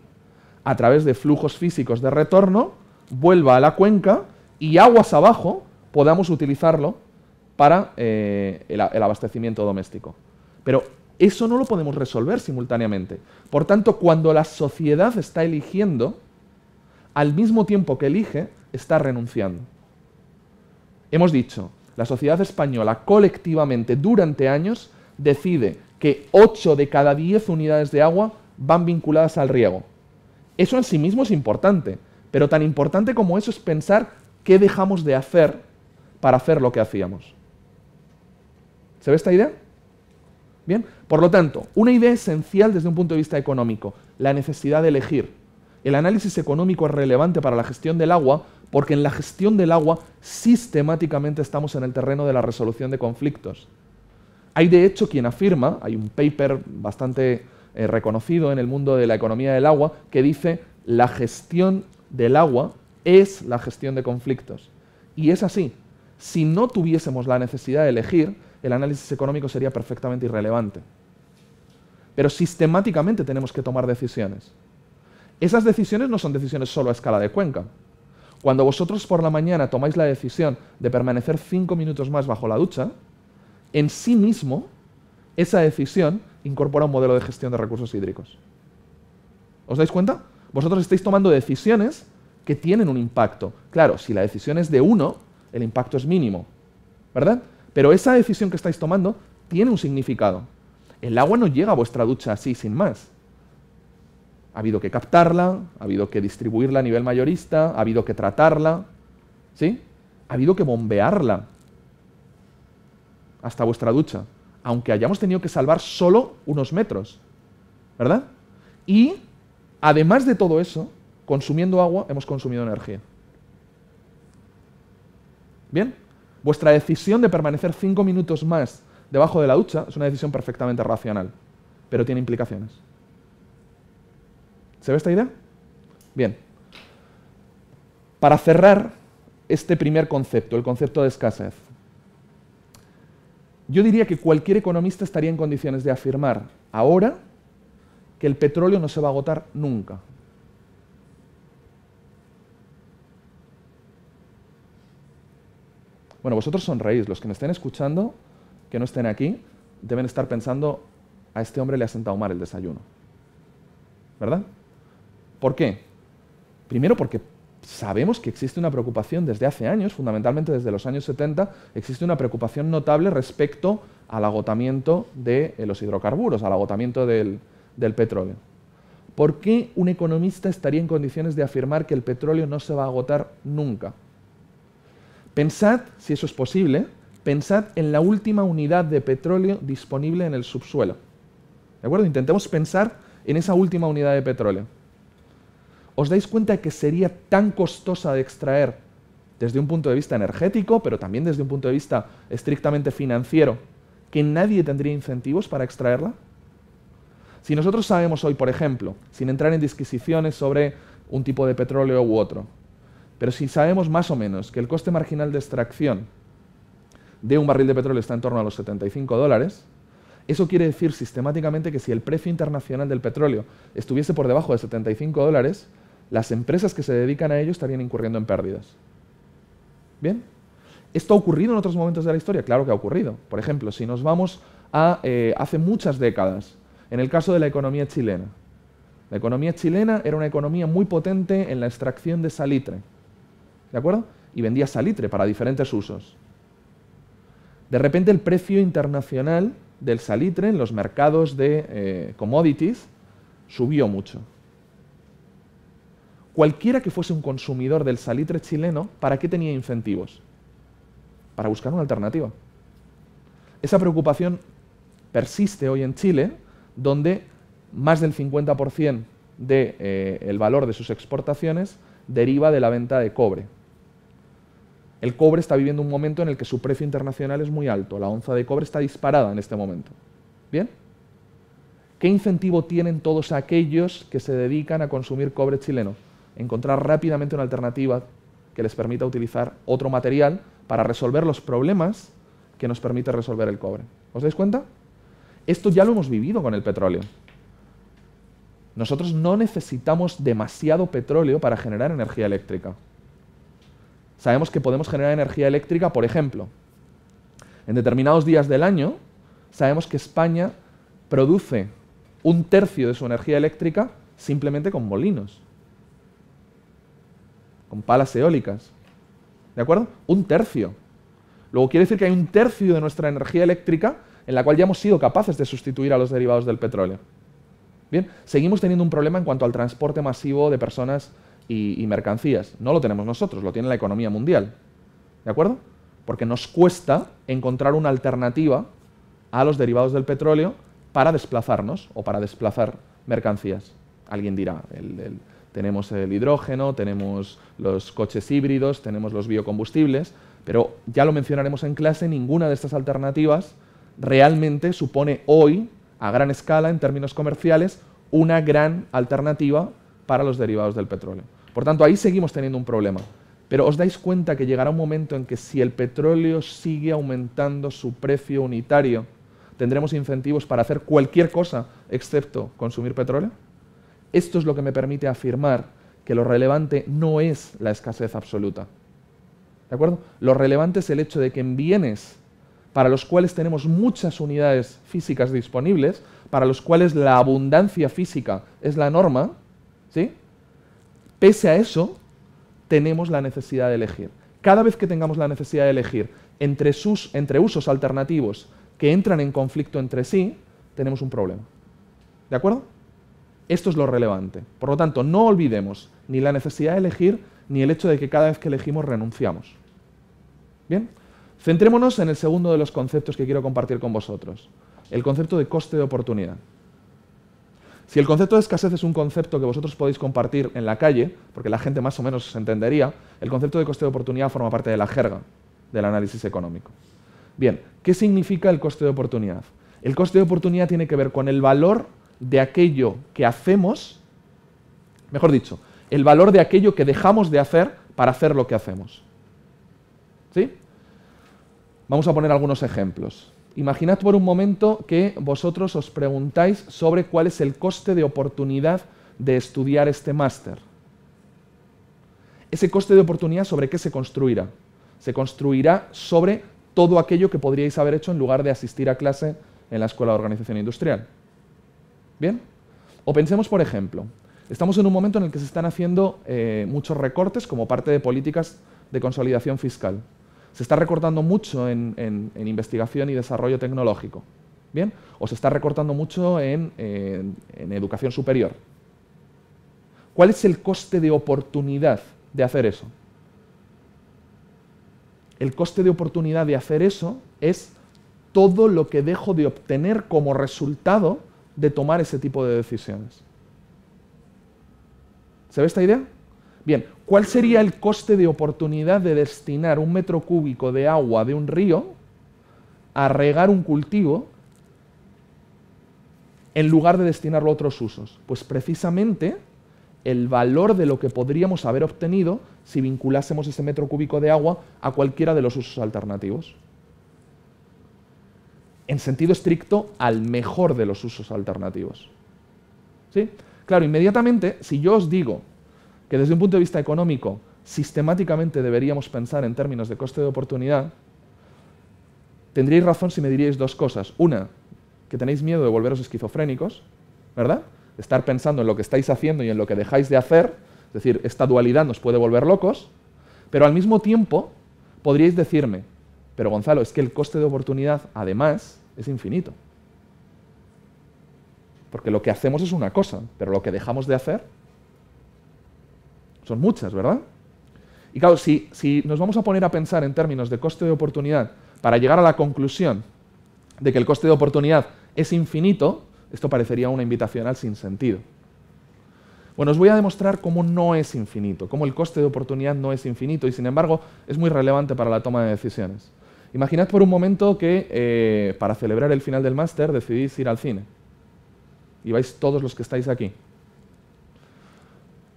a través de flujos físicos de retorno, vuelva a la cuenca y aguas abajo podamos utilizarlo para eh, el abastecimiento doméstico. Pero eso no lo podemos resolver simultáneamente. Por tanto, cuando la sociedad está eligiendo, al mismo tiempo que elige, está renunciando. Hemos dicho, la sociedad española colectivamente durante años decide que 8 de cada 10 unidades de agua van vinculadas al riego. Eso en sí mismo es importante, pero tan importante como eso es pensar qué dejamos de hacer para hacer lo que hacíamos. ¿Se ve esta idea? Bien, por lo tanto, una idea esencial desde un punto de vista económico, la necesidad de elegir. El análisis económico es relevante para la gestión del agua porque en la gestión del agua sistemáticamente estamos en el terreno de la resolución de conflictos. Hay de hecho quien afirma, hay un paper bastante eh, reconocido en el mundo de la economía del agua, que dice la gestión del agua es la gestión de conflictos. Y es así. Si no tuviésemos la necesidad de elegir, el análisis económico sería perfectamente irrelevante. Pero sistemáticamente tenemos que tomar decisiones. Esas decisiones no son decisiones solo a escala de cuenca. Cuando vosotros por la mañana tomáis la decisión de permanecer cinco minutos más bajo la ducha, en sí mismo esa decisión incorpora un modelo de gestión de recursos hídricos. ¿Os dais cuenta? Vosotros estáis tomando decisiones que tienen un impacto. Claro, si la decisión es de uno, el impacto es mínimo, ¿verdad? Pero esa decisión que estáis tomando tiene un significado. El agua no llega a vuestra ducha así, sin más. Ha habido que captarla, ha habido que distribuirla a nivel mayorista, ha habido que tratarla, ¿sí? Ha habido que bombearla hasta vuestra ducha, aunque hayamos tenido que salvar solo unos metros, ¿verdad? Y, además de todo eso, consumiendo agua, hemos consumido energía. ¿Bien? Vuestra decisión de permanecer cinco minutos más debajo de la ducha es una decisión perfectamente racional, pero tiene implicaciones. ¿Se ve esta idea? Bien. Para cerrar este primer concepto, el concepto de escasez, yo diría que cualquier economista estaría en condiciones de afirmar ahora que el petróleo no se va a agotar nunca. Bueno, vosotros sonreís, los que me estén escuchando, que no estén aquí, deben estar pensando, a este hombre le ha sentado mal el desayuno. ¿Verdad? ¿Por qué? Primero porque sabemos que existe una preocupación desde hace años, fundamentalmente desde los años 70, existe una preocupación notable respecto al agotamiento de eh, los hidrocarburos, al agotamiento del petróleo. ¿Por qué un economista estaría en condiciones de afirmar que el petróleo no se va a agotar nunca? Pensad, si eso es posible, pensad en la última unidad de petróleo disponible en el subsuelo. ¿De acuerdo? Intentemos pensar en esa última unidad de petróleo. ¿Os dais cuenta que sería tan costosa de extraer desde un punto de vista energético, pero también desde un punto de vista estrictamente financiero, que nadie tendría incentivos para extraerla? Si nosotros sabemos hoy, por ejemplo, sin entrar en disquisiciones sobre un tipo de petróleo u otro, pero si sabemos más o menos que el coste marginal de extracción de un barril de petróleo está en torno a los 75 dólares, eso quiere decir sistemáticamente que si el precio internacional del petróleo estuviese por debajo de 75 dólares, las empresas que se dedican a ello estarían incurriendo en pérdidas. ¿Bien? ¿Esto ha ocurrido en otros momentos de la historia? Claro que ha ocurrido. Por ejemplo, si nos vamos a eh, hace muchas décadas, en el caso de la economía chilena. La economía chilena era una economía muy potente en la extracción de salitre ¿De acuerdo? Y vendía salitre para diferentes usos. De repente el precio internacional del salitre en los mercados de eh, commodities subió mucho. Cualquiera que fuese un consumidor del salitre chileno, ¿para qué tenía incentivos? Para buscar una alternativa. Esa preocupación persiste hoy en Chile, donde más del 50% del de, eh, valor de sus exportaciones deriva de la venta de cobre. El cobre está viviendo un momento en el que su precio internacional es muy alto. La onza de cobre está disparada en este momento. ¿Bien? ¿Qué incentivo tienen todos aquellos que se dedican a consumir cobre chileno? Encontrar rápidamente una alternativa que les permita utilizar otro material para resolver los problemas que nos permite resolver el cobre. ¿Os dais cuenta? Esto ya lo hemos vivido con el petróleo. Nosotros no necesitamos demasiado petróleo para generar energía eléctrica sabemos que podemos generar energía eléctrica, por ejemplo. En determinados días del año, sabemos que España produce un tercio de su energía eléctrica simplemente con molinos, con palas eólicas. ¿De acuerdo? Un tercio. Luego quiere decir que hay un tercio de nuestra energía eléctrica en la cual ya hemos sido capaces de sustituir a los derivados del petróleo. Bien, seguimos teniendo un problema en cuanto al transporte masivo de personas y, mercancías. No lo tenemos nosotros, lo tiene la economía mundial. ¿De acuerdo? Porque nos cuesta encontrar una alternativa a los derivados del petróleo para desplazarnos o para desplazar mercancías. Alguien dirá, tenemos el hidrógeno, tenemos los coches híbridos, tenemos los biocombustibles, pero ya lo mencionaremos en clase, ninguna de estas alternativas realmente supone hoy, a gran escala, en términos comerciales, una gran alternativa para los derivados del petróleo. Por tanto, ahí seguimos teniendo un problema. Pero os dais cuenta que llegará un momento en que si el petróleo sigue aumentando su precio unitario, tendremos incentivos para hacer cualquier cosa excepto consumir petróleo. Esto es lo que me permite afirmar que lo relevante no es la escasez absoluta. ¿De acuerdo? Lo relevante es el hecho de que en bienes para los cuales tenemos muchas unidades físicas disponibles, para los cuales la abundancia física es la norma, ¿sí? Pese a eso, tenemos la necesidad de elegir. Cada vez que tengamos la necesidad de elegir entre, sus, usos alternativos que entran en conflicto entre sí, tenemos un problema. ¿De acuerdo? Esto es lo relevante. Por lo tanto, no olvidemos ni la necesidad de elegir ni el hecho de que cada vez que elegimos renunciamos. ¿Bien? Centrémonos en el segundo de los conceptos que quiero compartir con vosotros, el concepto de coste de oportunidad. Si el concepto de escasez es un concepto que vosotros podéis compartir en la calle, porque la gente más o menos se entendería, el concepto de coste de oportunidad forma parte de la jerga del análisis económico. Bien, ¿qué significa el coste de oportunidad? El coste de oportunidad tiene que ver con el valor de aquello que hacemos, mejor dicho, el valor de aquello que dejamos de hacer para hacer lo que hacemos. ¿Sí? Vamos a poner algunos ejemplos. Imaginad por un momento que vosotros os preguntáis sobre cuál es el coste de oportunidad de estudiar este máster. Ese coste de oportunidad sobre qué se construirá. Se construirá sobre todo aquello que podríais haber hecho en lugar de asistir a clase en la Escuela de Organización Industrial. ¿Bien? O pensemos, por ejemplo, estamos en un momento en el que se están haciendo eh, muchos recortes como parte de políticas de consolidación fiscal se está recortando mucho en, investigación y desarrollo tecnológico, ¿bien? O se está recortando mucho en, en educación superior. ¿Cuál es el coste de oportunidad de hacer eso? El coste de oportunidad de hacer eso es todo lo que dejo de obtener como resultado de tomar ese tipo de decisiones. ¿Se ve esta idea? Bien, ¿cuál sería el coste de oportunidad de destinar un metro cúbico de agua de un río a regar un cultivo en lugar de destinarlo a otros usos? Pues precisamente el valor de lo que podríamos haber obtenido si vinculásemos ese metro cúbico de agua a cualquiera de los usos alternativos. En sentido estricto, al mejor de los usos alternativos. ¿Sí? Claro, inmediatamente, si yo os digo desde un punto de vista económico sistemáticamente deberíamos pensar en términos de coste de oportunidad, tendríais razón si me diríais dos cosas. Una, que tenéis miedo de volveros esquizofrénicos, ¿verdad? de Estar pensando en lo que estáis haciendo y en lo que dejáis de hacer, es decir, esta dualidad nos puede volver locos, pero al mismo tiempo podríais decirme, pero Gonzalo, es que el coste de oportunidad, además, es infinito. Porque lo que hacemos es una cosa, pero lo que dejamos de hacer son muchas, ¿verdad? Y claro, si, nos vamos a poner a pensar en términos de coste de oportunidad para llegar a la conclusión de que el coste de oportunidad es infinito, esto parecería una invitación al sinsentido. Bueno, os voy a demostrar cómo no es infinito, cómo el coste de oportunidad no es infinito y sin embargo es muy relevante para la toma de decisiones. Imaginad por un momento que eh, para celebrar el final del máster decidís ir al cine. Y vais todos los que estáis aquí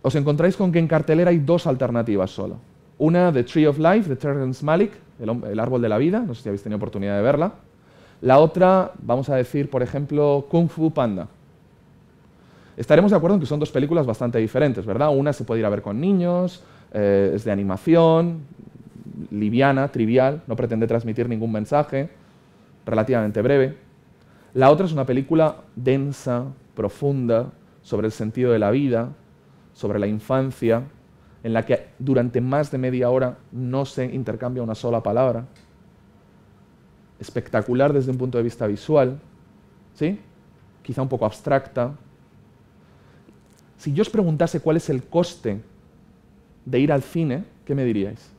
os encontráis con que en cartelera hay dos alternativas solo. Una, The Tree of Life, de Terrence Malick, el, árbol de la vida, no sé si habéis tenido oportunidad de verla. La otra, vamos a decir, por ejemplo, Kung Fu Panda. Estaremos de acuerdo en que son dos películas bastante diferentes, ¿verdad? Una se puede ir a ver con niños, eh, es de animación, liviana, trivial, no pretende transmitir ningún mensaje, relativamente breve. La otra es una película densa, profunda, sobre el sentido de la vida, sobre la infancia, en la que durante más de media hora no se intercambia una sola palabra. Espectacular desde un punto de vista visual, ¿sí? quizá un poco abstracta. Si yo os preguntase cuál es el coste de ir al cine, ¿qué me diríais?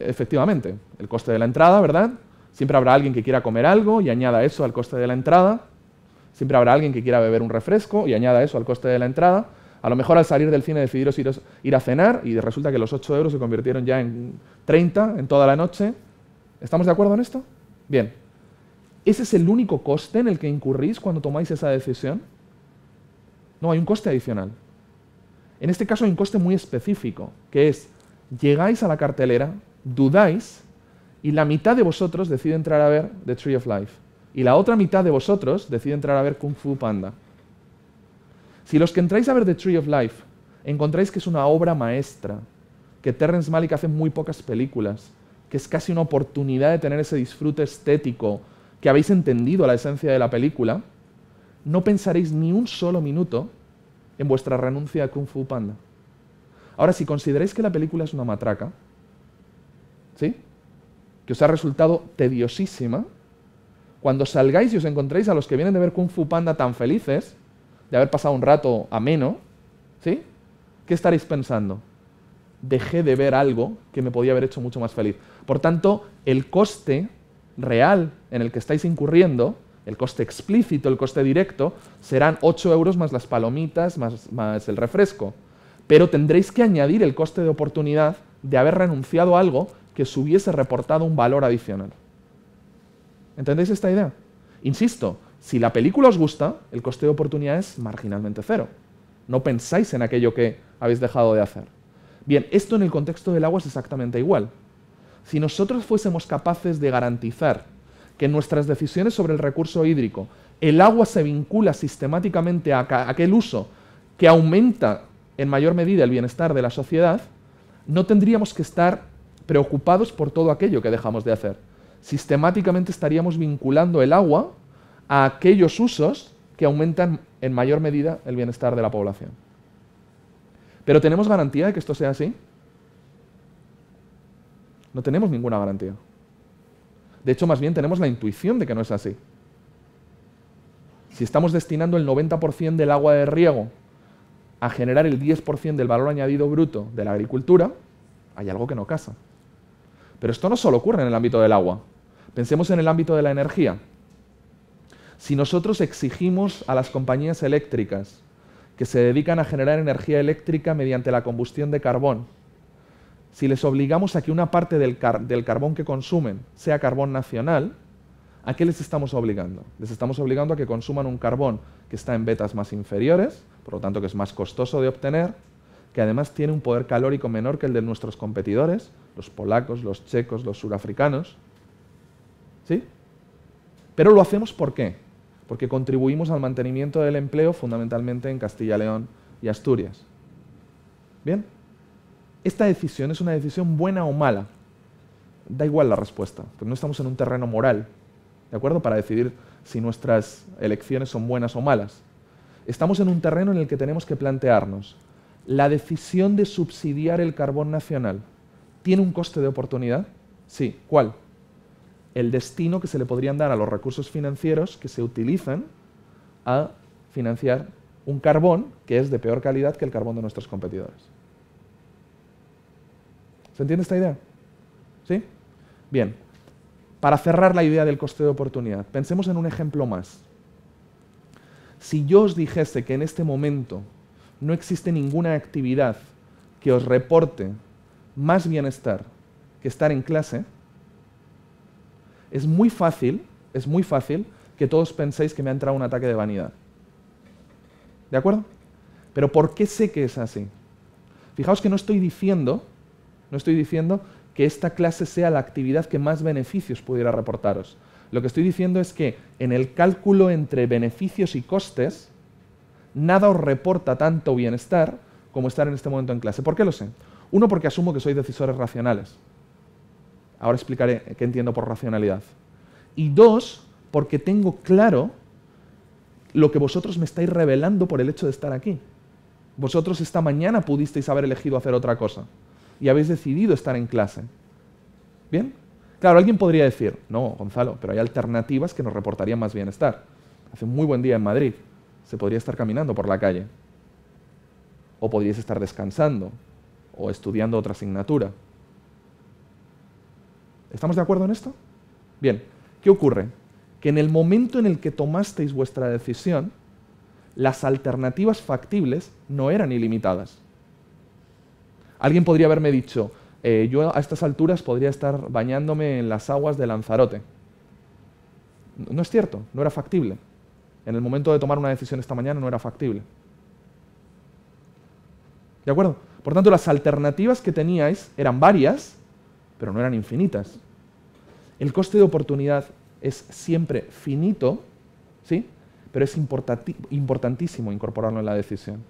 Efectivamente, el coste de la entrada, ¿verdad? Siempre habrá alguien que quiera comer algo y añada eso al coste de la entrada. Siempre habrá alguien que quiera beber un refresco y añada eso al coste de la entrada. A lo mejor al salir del cine decidiros ir, a cenar y resulta que los 8 euros se convirtieron ya en 30 en toda la noche. ¿Estamos de acuerdo en esto? Bien. ¿Ese es el único coste en el que incurrís cuando tomáis esa decisión? No, hay un coste adicional. En este caso hay un coste muy específico, que es, llegáis a la cartelera, dudáis y la mitad de vosotros decide entrar a ver The Tree of Life. Y la otra mitad de vosotros decide entrar a ver Kung Fu Panda. Si los que entráis a ver The Tree of Life encontráis que es una obra maestra, que Terrence Malick hace muy pocas películas, que es casi una oportunidad de tener ese disfrute estético, que habéis entendido la esencia de la película, no pensaréis ni un solo minuto en vuestra renuncia a Kung Fu Panda. Ahora, si consideráis que la película es una matraca, ¿sí? que os ha resultado tediosísima, cuando salgáis y os encontréis a los que vienen de ver Kung Fu Panda tan felices, de haber pasado un rato ameno, ¿sí? ¿Qué estaréis pensando? Dejé de ver algo que me podía haber hecho mucho más feliz. Por tanto, el coste real en el que estáis incurriendo, el coste explícito, el coste directo, serán 8 euros más las palomitas, más, más el refresco. Pero tendréis que añadir el coste de oportunidad de haber renunciado a algo que se hubiese reportado un valor adicional. ¿Entendéis esta idea? Insisto, si la película os gusta, el coste de oportunidad es marginalmente cero. No pensáis en aquello que habéis dejado de hacer. Bien, esto en el contexto del agua es exactamente igual. Si nosotros fuésemos capaces de garantizar que en nuestras decisiones sobre el recurso hídrico, el agua se vincula sistemáticamente a aquel uso que aumenta en mayor medida el bienestar de la sociedad, no tendríamos que estar preocupados por todo aquello que dejamos de hacer. Sistemáticamente estaríamos vinculando el agua a aquellos usos que aumentan en mayor medida el bienestar de la población. Pero ¿tenemos garantía de que esto sea así? No tenemos ninguna garantía. De hecho, más bien tenemos la intuición de que no es así. Si estamos destinando el 90% del agua de riego a generar el 10% del valor añadido bruto de la agricultura, hay algo que no casa. Pero esto no solo ocurre en el ámbito del agua. Pensemos en el ámbito de la energía. Si nosotros exigimos a las compañías eléctricas que se dedican a generar energía eléctrica mediante la combustión de carbón, si les obligamos a que una parte del, carbón que consumen sea carbón nacional, ¿a qué les estamos obligando? Les estamos obligando a que consuman un carbón que está en betas más inferiores, por lo tanto que es más costoso de obtener, que además tiene un poder calórico menor que el de nuestros competidores, los polacos, los checos, los surafricanos. ¿Sí? Pero lo hacemos ¿por qué? Porque contribuimos al mantenimiento del empleo fundamentalmente en Castilla, León y Asturias. ¿Bien? Esta decisión es una decisión buena o mala. Da igual la respuesta, porque no estamos en un terreno moral, ¿de acuerdo? Para decidir si nuestras elecciones son buenas o malas. Estamos en un terreno en el que tenemos que plantearnos la decisión de subsidiar el carbón nacional ¿Tiene un coste de oportunidad? Sí. ¿Cuál? El destino que se le podrían dar a los recursos financieros que se utilizan a financiar un carbón que es de peor calidad que el carbón de nuestros competidores. ¿Se entiende esta idea? ¿Sí? Bien. Para cerrar la idea del coste de oportunidad, pensemos en un ejemplo más. Si yo os dijese que en este momento no existe ninguna actividad que os reporte más bienestar que estar en clase, es muy fácil, es muy fácil que todos penséis que me ha entrado un ataque de vanidad. ¿De acuerdo? Pero ¿por qué sé que es así? Fijaos que no estoy diciendo, no estoy diciendo que esta clase sea la actividad que más beneficios pudiera reportaros. Lo que estoy diciendo es que en el cálculo entre beneficios y costes, nada os reporta tanto bienestar como estar en este momento en clase. ¿Por qué lo sé? Uno, porque asumo que sois decisores racionales. Ahora explicaré qué entiendo por racionalidad. Y dos, porque tengo claro lo que vosotros me estáis revelando por el hecho de estar aquí. Vosotros esta mañana pudisteis haber elegido hacer otra cosa y habéis decidido estar en clase. ¿Bien? Claro, alguien podría decir, no, Gonzalo, pero hay alternativas que nos reportarían más bienestar. Hace un muy buen día en Madrid. Se podría estar caminando por la calle. O podríais estar descansando, o estudiando otra asignatura. ¿Estamos de acuerdo en esto? Bien, ¿qué ocurre? Que en el momento en el que tomasteis vuestra decisión, las alternativas factibles no eran ilimitadas. Alguien podría haberme dicho, eh, yo a estas alturas podría estar bañándome en las aguas de Lanzarote. No es cierto, no era factible. En el momento de tomar una decisión esta mañana no era factible. ¿De acuerdo? Por tanto, las alternativas que teníais eran varias, pero no eran infinitas. El coste de oportunidad es siempre finito, ¿sí? Pero es importantísimo incorporarlo en la decisión.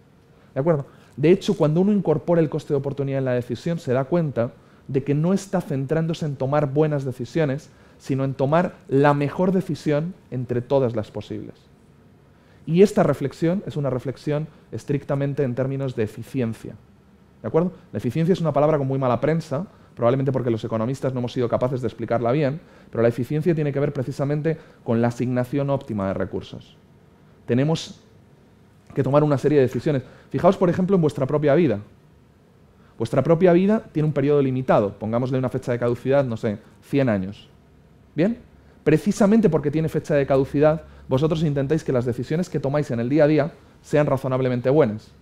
¿De acuerdo? De hecho, cuando uno incorpora el coste de oportunidad en la decisión, se da cuenta de que no está centrándose en tomar buenas decisiones, sino en tomar la mejor decisión entre todas las posibles. Y esta reflexión es una reflexión estrictamente en términos de eficiencia. ¿De acuerdo? La eficiencia es una palabra con muy mala prensa, probablemente porque los economistas no hemos sido capaces de explicarla bien, pero la eficiencia tiene que ver precisamente con la asignación óptima de recursos. Tenemos que tomar una serie de decisiones. Fijaos, por ejemplo, en vuestra propia vida. Vuestra propia vida tiene un periodo limitado, pongámosle una fecha de caducidad, no sé, 100 años. ¿Bien? Precisamente porque tiene fecha de caducidad, vosotros intentáis que las decisiones que tomáis en el día a día sean razonablemente buenas.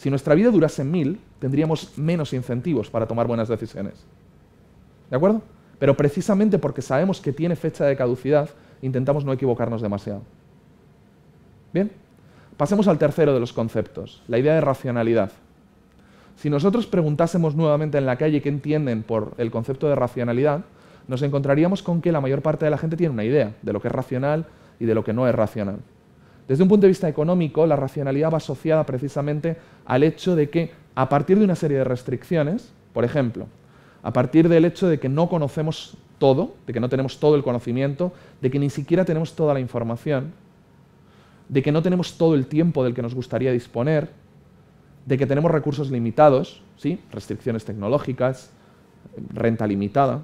Si nuestra vida durase mil, tendríamos menos incentivos para tomar buenas decisiones. ¿De acuerdo? Pero precisamente porque sabemos que tiene fecha de caducidad, intentamos no equivocarnos demasiado. Bien, pasemos al tercero de los conceptos, la idea de racionalidad. Si nosotros preguntásemos nuevamente en la calle qué entienden por el concepto de racionalidad, nos encontraríamos con que la mayor parte de la gente tiene una idea de lo que es racional y de lo que no es racional. Desde un punto de vista económico, la racionalidad va asociada precisamente al hecho de que, a partir de una serie de restricciones, por ejemplo, a partir del hecho de que no conocemos todo, de que no tenemos todo el conocimiento, de que ni siquiera tenemos toda la información, de que no tenemos todo el tiempo del que nos gustaría disponer, de que tenemos recursos limitados, ¿sí? restricciones tecnológicas, renta limitada.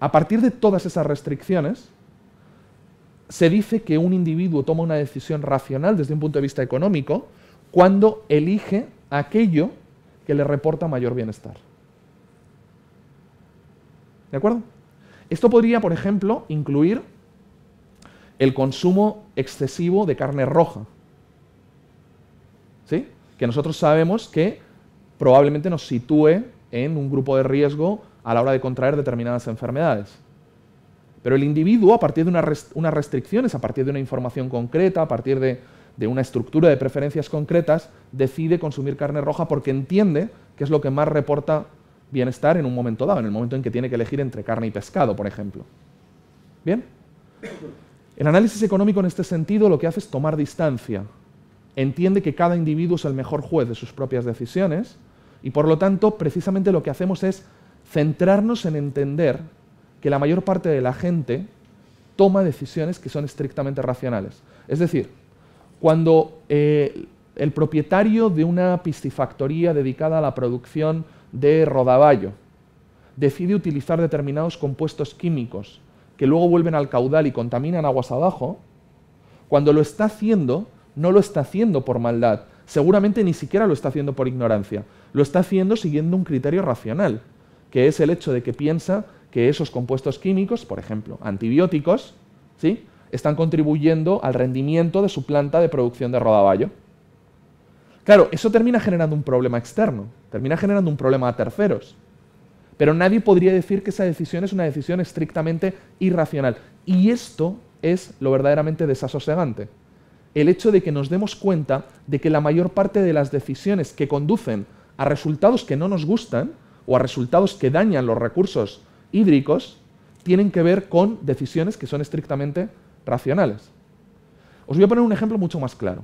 A partir de todas esas restricciones, se dice que un individuo toma una decisión racional desde un punto de vista económico cuando elige aquello que le reporta mayor bienestar. ¿De acuerdo? Esto podría, por ejemplo, incluir el consumo excesivo de carne roja. ¿Sí? Que nosotros sabemos que probablemente nos sitúe en un grupo de riesgo a la hora de contraer determinadas enfermedades. Pero el individuo, a partir de unas restricciones, a partir de una información concreta, a partir de, de una estructura de preferencias concretas, decide consumir carne roja porque entiende que es lo que más reporta bienestar en un momento dado, en el momento en que tiene que elegir entre carne y pescado, por ejemplo. ¿Bien? El análisis económico en este sentido lo que hace es tomar distancia. Entiende que cada individuo es el mejor juez de sus propias decisiones y por lo tanto precisamente lo que hacemos es centrarnos en entender que la mayor parte de la gente toma decisiones que son estrictamente racionales. Es decir, cuando eh, el propietario de una piscifactoría dedicada a la producción de rodaballo decide utilizar determinados compuestos químicos que luego vuelven al caudal y contaminan aguas abajo, cuando lo está haciendo, no lo está haciendo por maldad, seguramente ni siquiera lo está haciendo por ignorancia, lo está haciendo siguiendo un criterio racional, que es el hecho de que piensa que esos compuestos químicos, por ejemplo, antibióticos, ¿sí? están contribuyendo al rendimiento de su planta de producción de rodaballo. Claro, eso termina generando un problema externo, termina generando un problema a terceros. Pero nadie podría decir que esa decisión es una decisión estrictamente irracional. Y esto es lo verdaderamente desasosegante. El hecho de que nos demos cuenta de que la mayor parte de las decisiones que conducen a resultados que no nos gustan o a resultados que dañan los recursos hídricos tienen que ver con decisiones que son estrictamente racionales. Os voy a poner un ejemplo mucho más claro.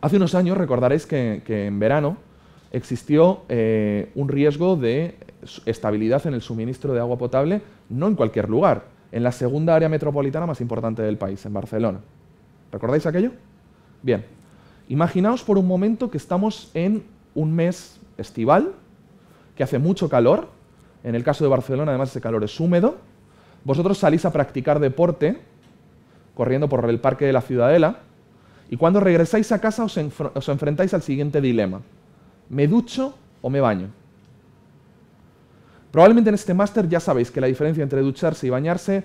Hace unos años recordaréis que, en verano existió eh, un riesgo de estabilidad en el suministro de agua potable, no en cualquier lugar, en la segunda área metropolitana más importante del país, en Barcelona. ¿Recordáis aquello? Bien. Imaginaos por un momento que estamos en un mes estival, que hace mucho calor, en el caso de Barcelona, además, ese calor es húmedo. Vosotros salís a practicar deporte, corriendo por el Parque de la Ciudadela, y cuando regresáis a casa os, os enfrentáis al siguiente dilema. ¿Me ducho o me baño? Probablemente en este máster ya sabéis que la diferencia entre ducharse y bañarse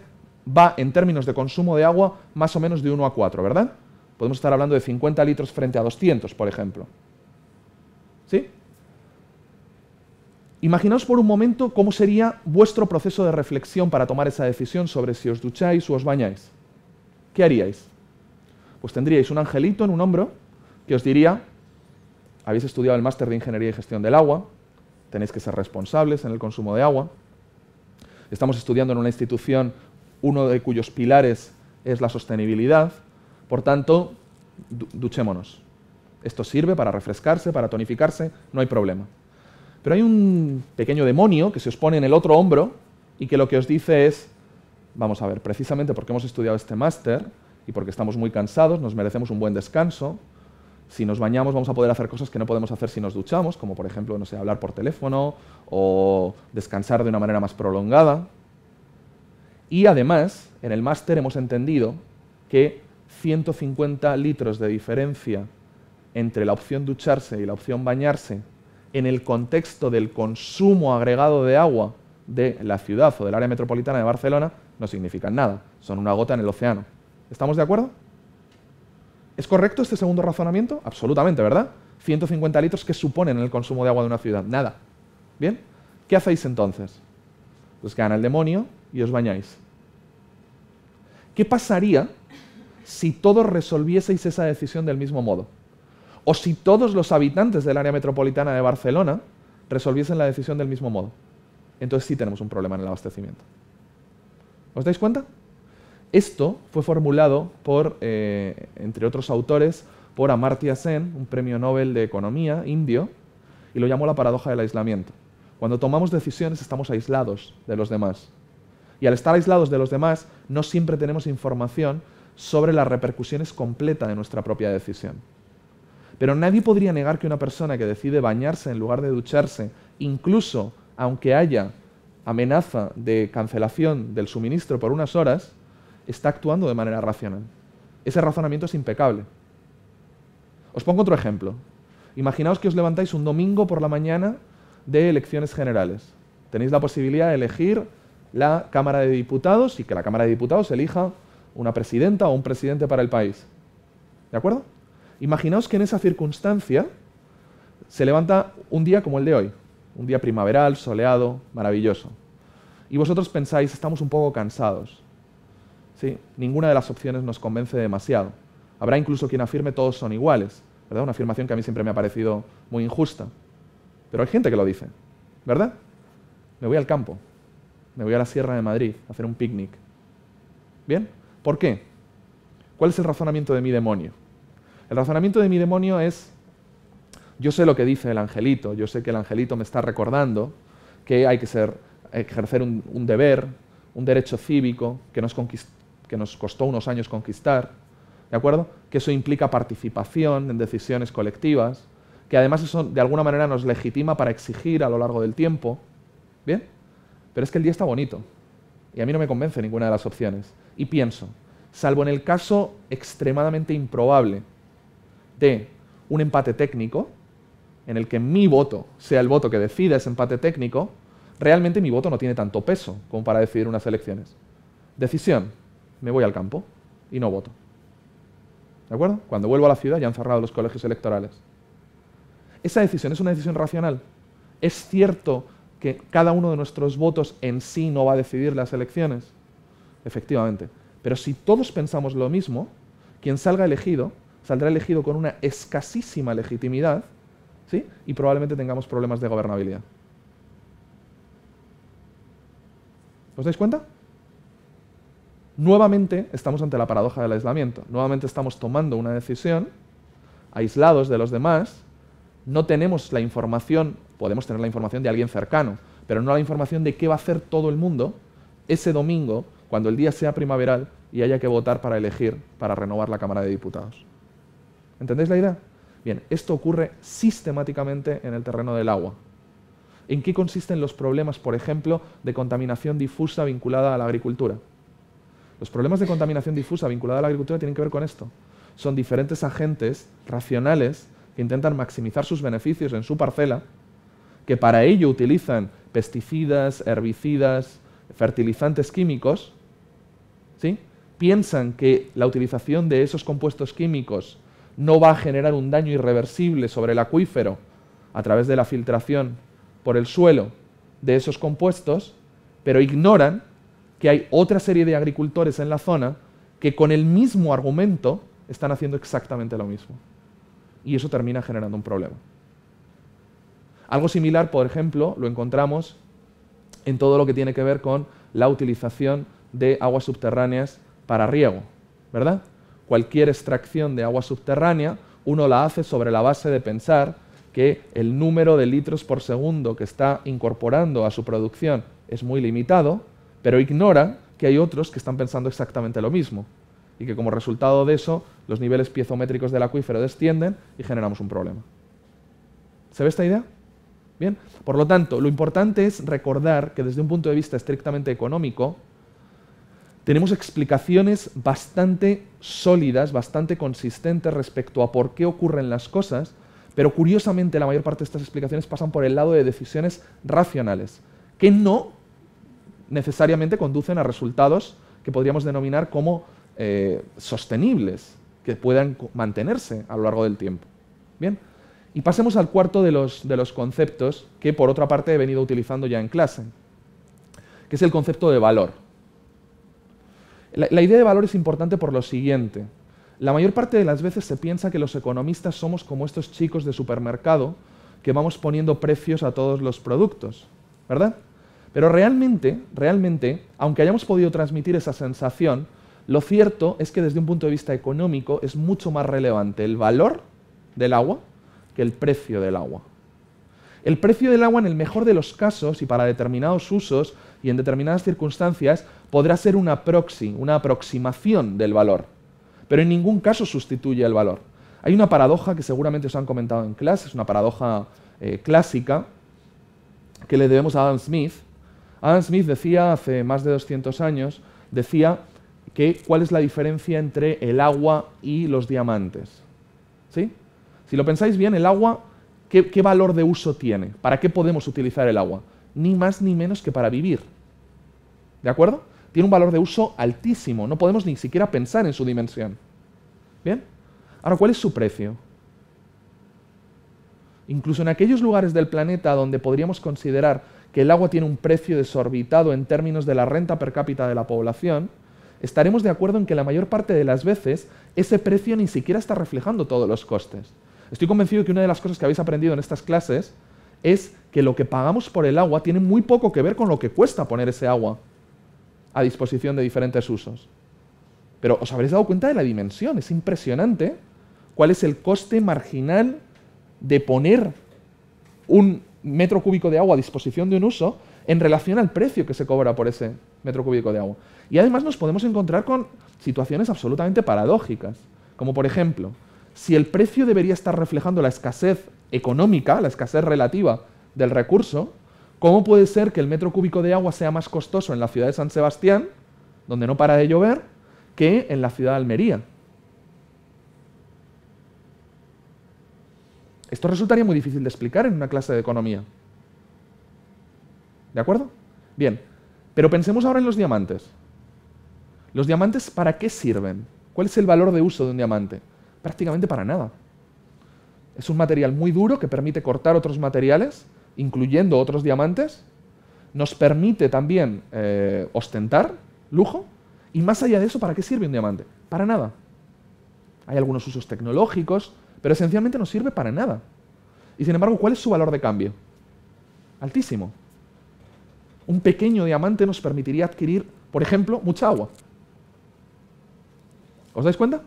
va en términos de consumo de agua más o menos de 1 a 4, ¿verdad? Podemos estar hablando de 50 litros frente a 200, por ejemplo. ¿Sí? Imaginaos por un momento cómo sería vuestro proceso de reflexión para tomar esa decisión sobre si os ducháis o os bañáis. ¿Qué haríais? Pues tendríais un angelito en un hombro que os diría, habéis estudiado el máster de Ingeniería y Gestión del Agua, tenéis que ser responsables en el consumo de agua, estamos estudiando en una institución uno de cuyos pilares es la sostenibilidad, por tanto, duchémonos. Esto sirve para refrescarse, para tonificarse, no hay problema. Pero hay un pequeño demonio que se os pone en el otro hombro y que lo que os dice es, vamos a ver, precisamente porque hemos estudiado este máster y porque estamos muy cansados, nos merecemos un buen descanso, si nos bañamos vamos a poder hacer cosas que no podemos hacer si nos duchamos, como por ejemplo, no sé, hablar por teléfono o descansar de una manera más prolongada. Y además, en el máster hemos entendido que 150 litros de diferencia entre la opción ducharse y la opción bañarse en el contexto del consumo agregado de agua de la ciudad o del área metropolitana de Barcelona no significan nada, son una gota en el océano. ¿Estamos de acuerdo? ¿Es correcto este segundo razonamiento? Absolutamente, ¿verdad? 150 litros, que suponen el consumo de agua de una ciudad? Nada. ¿Bien? ¿Qué hacéis entonces? Pues quedan el demonio y os bañáis. ¿Qué pasaría si todos resolvieseis esa decisión del mismo modo? o si todos los habitantes del área metropolitana de Barcelona resolviesen la decisión del mismo modo. Entonces sí tenemos un problema en el abastecimiento. ¿Os dais cuenta? Esto fue formulado por, eh, entre otros autores, por Amartya Sen, un premio Nobel de Economía indio, y lo llamó la paradoja del aislamiento. Cuando tomamos decisiones estamos aislados de los demás. Y al estar aislados de los demás, no siempre tenemos información sobre las repercusiones completas de nuestra propia decisión. Pero nadie podría negar que una persona que decide bañarse en lugar de ducharse, incluso aunque haya amenaza de cancelación del suministro por unas horas, está actuando de manera racional. Ese razonamiento es impecable. Os pongo otro ejemplo. Imaginaos que os levantáis un domingo por la mañana de elecciones generales. Tenéis la posibilidad de elegir la Cámara de Diputados y que la Cámara de Diputados elija una presidenta o un presidente para el país. ¿De acuerdo? Imaginaos que en esa circunstancia se levanta un día como el de hoy, un día primaveral, soleado, maravilloso. Y vosotros pensáis, estamos un poco cansados. ¿Sí? Ninguna de las opciones nos convence demasiado. Habrá incluso quien afirme todos son iguales, ¿verdad? Una afirmación que a mí siempre me ha parecido muy injusta. Pero hay gente que lo dice, ¿verdad? Me voy al campo, me voy a la Sierra de Madrid a hacer un picnic. ¿Bien? ¿Por qué? ¿Cuál es el razonamiento de mi demonio? El razonamiento de mi demonio es, yo sé lo que dice el angelito, yo sé que el angelito me está recordando que hay que ser, ejercer un, deber, un derecho cívico que nos, que nos costó unos años conquistar, ¿de acuerdo? Que eso implica participación en decisiones colectivas, que además eso de alguna manera nos legitima para exigir a lo largo del tiempo, ¿bien? Pero es que el día está bonito y a mí no me convence ninguna de las opciones. Y pienso, salvo en el caso extremadamente improbable de un empate técnico, en el que mi voto sea el voto que decida ese empate técnico, realmente mi voto no tiene tanto peso como para decidir unas elecciones. Decisión, me voy al campo y no voto. ¿De acuerdo? Cuando vuelvo a la ciudad ya han cerrado los colegios electorales. Esa decisión es una decisión racional. Es cierto que cada uno de nuestros votos en sí no va a decidir las elecciones. Efectivamente. Pero si todos pensamos lo mismo, quien salga elegido saldrá elegido con una escasísima legitimidad ¿sí? y probablemente tengamos problemas de gobernabilidad. ¿Os dais cuenta? Nuevamente estamos ante la paradoja del aislamiento. Nuevamente estamos tomando una decisión, aislados de los demás, no tenemos la información, podemos tener la información de alguien cercano, pero no la información de qué va a hacer todo el mundo ese domingo, cuando el día sea primaveral y haya que votar para elegir, para renovar la Cámara de Diputados. ¿Entendéis la idea? Bien, esto ocurre sistemáticamente en el terreno del agua. ¿En qué consisten los problemas, por ejemplo, de contaminación difusa vinculada a la agricultura? Los problemas de contaminación difusa vinculada a la agricultura tienen que ver con esto. Son diferentes agentes racionales que intentan maximizar sus beneficios en su parcela, que para ello utilizan pesticidas, herbicidas, fertilizantes químicos, ¿sí? piensan que la utilización de esos compuestos químicos no va a generar un daño irreversible sobre el acuífero a través de la filtración por el suelo de esos compuestos, pero ignoran que hay otra serie de agricultores en la zona que con el mismo argumento están haciendo exactamente lo mismo. Y eso termina generando un problema. Algo similar, por ejemplo, lo encontramos en todo lo que tiene que ver con la utilización de aguas subterráneas para riego, ¿verdad? cualquier extracción de agua subterránea, uno la hace sobre la base de pensar que el número de litros por segundo que está incorporando a su producción es muy limitado, pero ignora que hay otros que están pensando exactamente lo mismo y que como resultado de eso los niveles piezométricos del acuífero descienden y generamos un problema. ¿Se ve esta idea? Bien. Por lo tanto, lo importante es recordar que desde un punto de vista estrictamente económico, tenemos explicaciones bastante sólidas, bastante consistentes respecto a por qué ocurren las cosas, pero curiosamente la mayor parte de estas explicaciones pasan por el lado de decisiones racionales, que no necesariamente conducen a resultados que podríamos denominar como eh, sostenibles, que puedan mantenerse a lo largo del tiempo. Bien, y pasemos al cuarto de los, de los conceptos que por otra parte he venido utilizando ya en clase, que es el concepto de valor. La, idea de valor es importante por lo siguiente. La mayor parte de las veces se piensa que los economistas somos como estos chicos de supermercado que vamos poniendo precios a todos los productos, ¿verdad? Pero realmente, realmente, aunque hayamos podido transmitir esa sensación, lo cierto es que desde un punto de vista económico es mucho más relevante el valor del agua que el precio del agua. El precio del agua en el mejor de los casos y para determinados usos y en determinadas circunstancias podrá ser una proxy, una aproximación del valor, pero en ningún caso sustituye el valor. Hay una paradoja que seguramente os han comentado en clase, es una paradoja eh, clásica que le debemos a Adam Smith. Adam Smith decía hace más de 200 años, decía que cuál es la diferencia entre el agua y los diamantes. ¿Sí? Si lo pensáis bien, el agua, ¿qué, valor de uso tiene? ¿Para qué podemos utilizar el agua? Ni más ni menos que para vivir. ¿De acuerdo? tiene un valor de uso altísimo. No podemos ni siquiera pensar en su dimensión. ¿Bien? Ahora, ¿cuál es su precio? Incluso en aquellos lugares del planeta donde podríamos considerar que el agua tiene un precio desorbitado en términos de la renta per cápita de la población, estaremos de acuerdo en que la mayor parte de las veces ese precio ni siquiera está reflejando todos los costes. Estoy convencido de que una de las cosas que habéis aprendido en estas clases es que lo que pagamos por el agua tiene muy poco que ver con lo que cuesta poner ese agua a disposición de diferentes usos. Pero os habréis dado cuenta de la dimensión, es impresionante cuál es el coste marginal de poner un metro cúbico de agua a disposición de un uso en relación al precio que se cobra por ese metro cúbico de agua. Y además nos podemos encontrar con situaciones absolutamente paradójicas, como por ejemplo, si el precio debería estar reflejando la escasez económica, la escasez relativa del recurso, ¿Cómo puede ser que el metro cúbico de agua sea más costoso en la ciudad de San Sebastián, donde no para de llover, que en la ciudad de Almería? Esto resultaría muy difícil de explicar en una clase de economía. ¿De acuerdo? Bien, pero pensemos ahora en los diamantes. ¿Los diamantes para qué sirven? ¿Cuál es el valor de uso de un diamante? Prácticamente para nada. Es un material muy duro que permite cortar otros materiales incluyendo otros diamantes, nos permite también eh, ostentar lujo. Y más allá de eso, ¿para qué sirve un diamante? Para nada. Hay algunos usos tecnológicos, pero esencialmente no sirve para nada. Y sin embargo, ¿cuál es su valor de cambio? Altísimo. Un pequeño diamante nos permitiría adquirir, por ejemplo, mucha agua. ¿Os dais cuenta?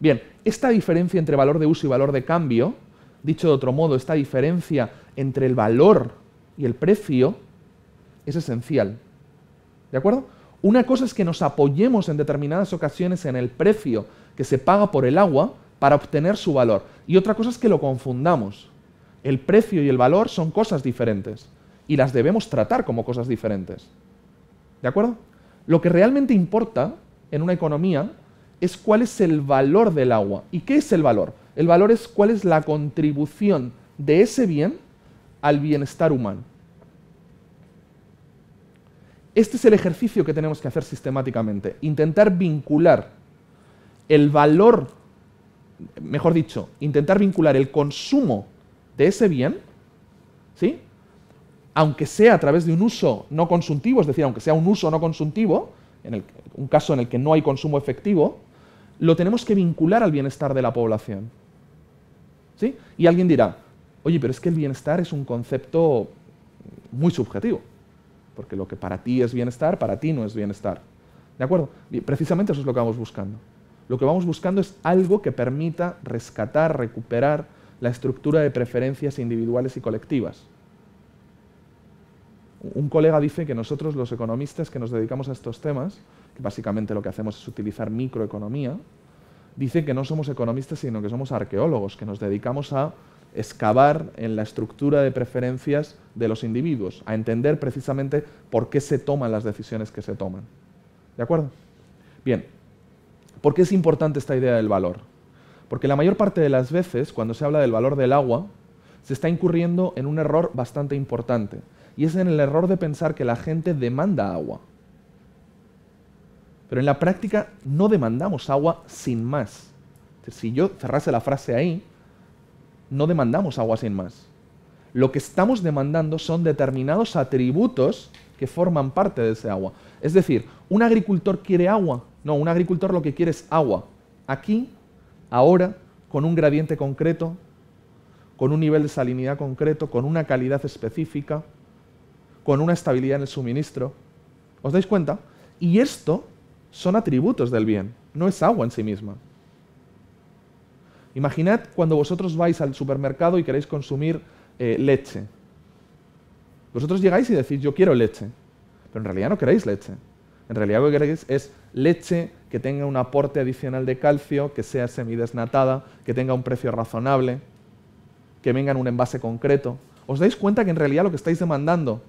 Bien, esta diferencia entre valor de uso y valor de cambio, dicho de otro modo, esta diferencia entre el valor y el precio es esencial. ¿De acuerdo? Una cosa es que nos apoyemos en determinadas ocasiones en el precio que se paga por el agua para obtener su valor. Y otra cosa es que lo confundamos. El precio y el valor son cosas diferentes y las debemos tratar como cosas diferentes. ¿De acuerdo? Lo que realmente importa en una economía es cuál es el valor del agua. ¿Y qué es el valor? El valor es cuál es la contribución de ese bien al bienestar humano. Este es el ejercicio que tenemos que hacer sistemáticamente, intentar vincular el valor, mejor dicho, intentar vincular el consumo de ese bien, ¿sí? aunque sea a través de un uso no consultivo, es decir, aunque sea un uso no consultivo, en un caso en el que no hay consumo efectivo, lo tenemos que vincular al bienestar de la población. ¿Sí? Y alguien dirá, Oye, pero es que el bienestar es un concepto muy subjetivo, porque lo que para ti es bienestar, para ti no es bienestar. ¿De acuerdo? precisamente eso es lo que vamos buscando. Lo que vamos buscando es algo que permita rescatar, recuperar la estructura de preferencias individuales y colectivas. Un colega dice que nosotros los economistas que nos dedicamos a estos temas, que básicamente lo que hacemos es utilizar microeconomía, dice que no somos economistas sino que somos arqueólogos, que nos dedicamos a excavar en la estructura de preferencias de los individuos, a entender precisamente por qué se toman las decisiones que se toman. ¿De acuerdo? Bien, ¿por qué es importante esta idea del valor? Porque la mayor parte de las veces, cuando se habla del valor del agua, se está incurriendo en un error bastante importante, y es en el error de pensar que la gente demanda agua. Pero en la práctica no demandamos agua sin más. Si yo cerrase la frase ahí, no demandamos agua sin más. Lo que estamos demandando son determinados atributos que forman parte de ese agua. Es decir, un agricultor quiere agua. No, un agricultor lo que quiere es agua. Aquí, ahora, con un gradiente concreto, con un nivel de salinidad concreto, con una calidad específica, con una estabilidad en el suministro. ¿Os dais cuenta? Y esto son atributos del bien, no es agua en sí misma. Imaginad cuando vosotros vais al supermercado y queréis consumir eh, leche. Vosotros llegáis y decís, yo quiero leche, pero en realidad no queréis leche. En realidad lo que queréis es leche que tenga un aporte adicional de calcio, que sea semidesnatada, que tenga un precio razonable, que venga en un envase concreto. ¿Os dais cuenta que en realidad lo que estáis demandando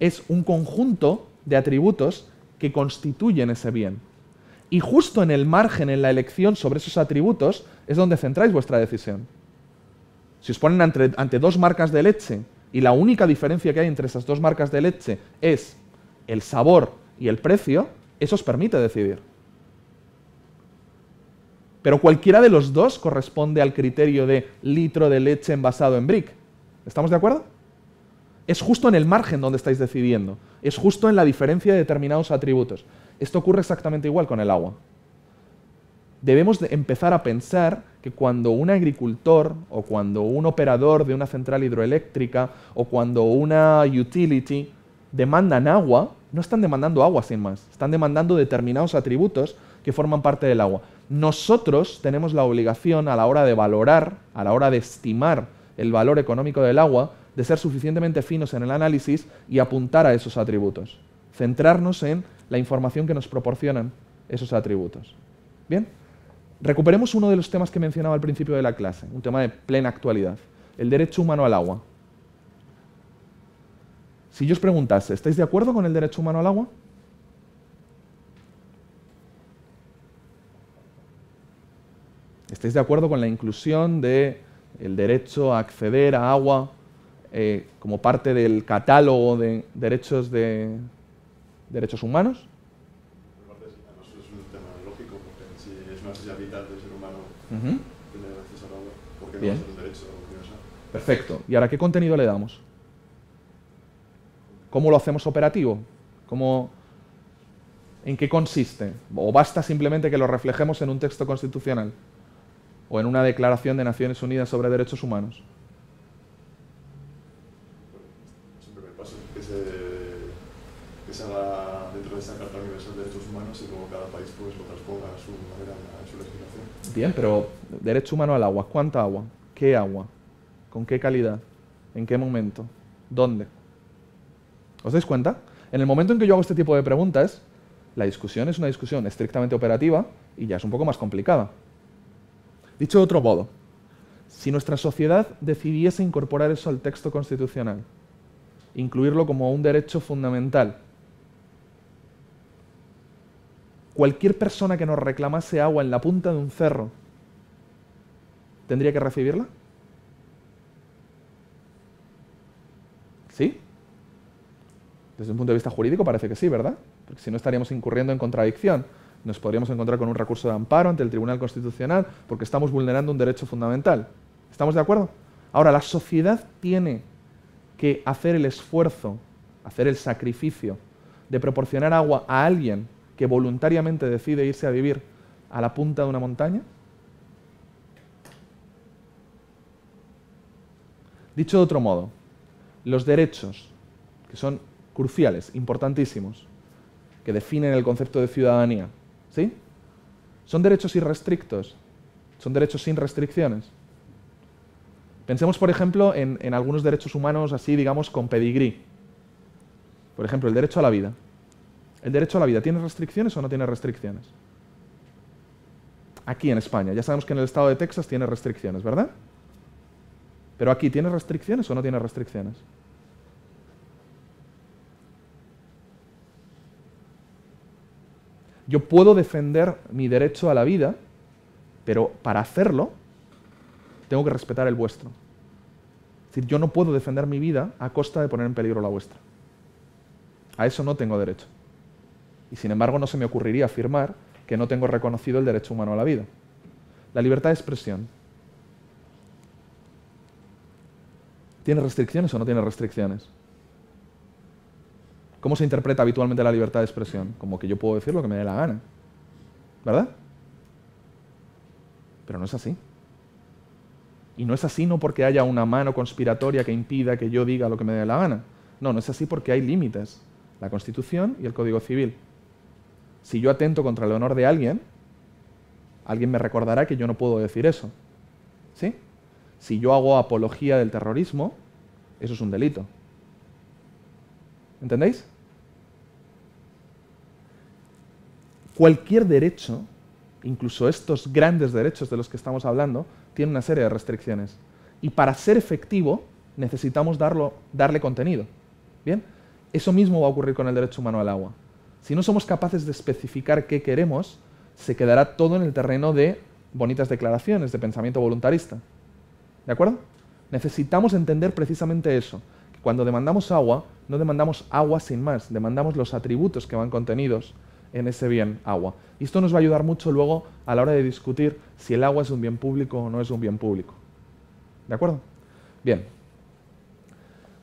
es un conjunto de atributos que constituyen ese bien? Y justo en el margen, en la elección sobre esos atributos, es donde centráis vuestra decisión. Si os ponen ante, ante dos marcas de leche y la única diferencia que hay entre esas dos marcas de leche es el sabor y el precio, eso os permite decidir. Pero cualquiera de los dos corresponde al criterio de litro de leche envasado en brick. ¿Estamos de acuerdo? Es justo en el margen donde estáis decidiendo. Es justo en la diferencia de determinados atributos. Esto ocurre exactamente igual con el agua. Debemos empezar a pensar que cuando un agricultor o cuando un operador de una central hidroeléctrica o cuando una utility demandan agua, no están demandando agua sin más, están demandando determinados atributos que forman parte del agua. Nosotros tenemos la obligación a la hora de valorar, a la hora de estimar el valor económico del agua, de ser suficientemente finos en el análisis y apuntar a esos atributos centrarnos en la información que nos proporcionan esos atributos. Bien, recuperemos uno de los temas que mencionaba al principio de la clase, un tema de plena actualidad, el derecho humano al agua. Si yo os preguntase, ¿estáis de acuerdo con el derecho humano al agua? ¿Estáis de acuerdo con la inclusión del derecho a acceder a agua eh, como parte del catálogo de derechos de, derechos humanos. Es Perfecto. ¿Y ahora qué contenido le damos? ¿Cómo lo hacemos operativo? ¿Cómo, ¿En qué consiste? ¿O basta simplemente que lo reflejemos en un texto constitucional? ¿O en una declaración de Naciones Unidas sobre derechos humanos? Bien, pero derecho humano al agua. ¿Cuánta agua? ¿Qué agua? ¿Con qué calidad? ¿En qué momento? ¿Dónde? ¿Os dais cuenta? En el momento en que yo hago este tipo de preguntas, la discusión es una discusión estrictamente operativa y ya es un poco más complicada. Dicho de otro modo, si nuestra sociedad decidiese incorporar eso al texto constitucional, incluirlo como un derecho fundamental cualquier persona que nos reclamase agua en la punta de un cerro, ¿tendría que recibirla? ¿Sí? Desde un punto de vista jurídico parece que sí, ¿verdad? Porque si no estaríamos incurriendo en contradicción. Nos podríamos encontrar con un recurso de amparo ante el Tribunal Constitucional porque estamos vulnerando un derecho fundamental. ¿Estamos de acuerdo? Ahora, la sociedad tiene que hacer el esfuerzo, hacer el sacrificio de proporcionar agua a alguien que voluntariamente decide irse a vivir a la punta de una montaña? Dicho de otro modo, los derechos, que son cruciales, importantísimos, que definen el concepto de ciudadanía, ¿sí? Son derechos irrestrictos, son derechos sin restricciones. Pensemos, por ejemplo, en, algunos derechos humanos así, digamos, con pedigrí. Por ejemplo, el derecho a la vida. ¿El derecho a la vida tiene restricciones o no tiene restricciones? Aquí en España, ya sabemos que en el estado de Texas tiene restricciones, ¿verdad? Pero aquí, ¿tiene restricciones o no tiene restricciones? Yo puedo defender mi derecho a la vida, pero para hacerlo tengo que respetar el vuestro. Es decir, yo no puedo defender mi vida a costa de poner en peligro la vuestra. A eso no tengo derecho y sin embargo no se me ocurriría afirmar que no tengo reconocido el derecho humano a la vida. La libertad de expresión. ¿Tiene restricciones o no tiene restricciones? ¿Cómo se interpreta habitualmente la libertad de expresión? Como que yo puedo decir lo que me dé la gana. ¿Verdad? Pero no es así. Y no es así no porque haya una mano conspiratoria que impida que yo diga lo que me dé la gana. No, no es así porque hay límites. La Constitución y el Código Civil. Si yo atento contra el honor de alguien, alguien me recordará que yo no puedo decir eso. ¿Sí? Si yo hago apología del terrorismo, eso es un delito. ¿Entendéis? Cualquier derecho, incluso estos grandes derechos de los que estamos hablando, tiene una serie de restricciones. Y para ser efectivo, necesitamos darlo, darle contenido. ¿Bien? Eso mismo va a ocurrir con el derecho humano al agua. Si no somos capaces de especificar qué queremos, se quedará todo en el terreno de bonitas declaraciones, de pensamiento voluntarista. ¿De acuerdo? Necesitamos entender precisamente eso. Que cuando demandamos agua, no demandamos agua sin más, demandamos los atributos que van contenidos en ese bien agua. Y esto nos va a ayudar mucho luego a la hora de discutir si el agua es un bien público o no es un bien público. ¿De acuerdo? Bien,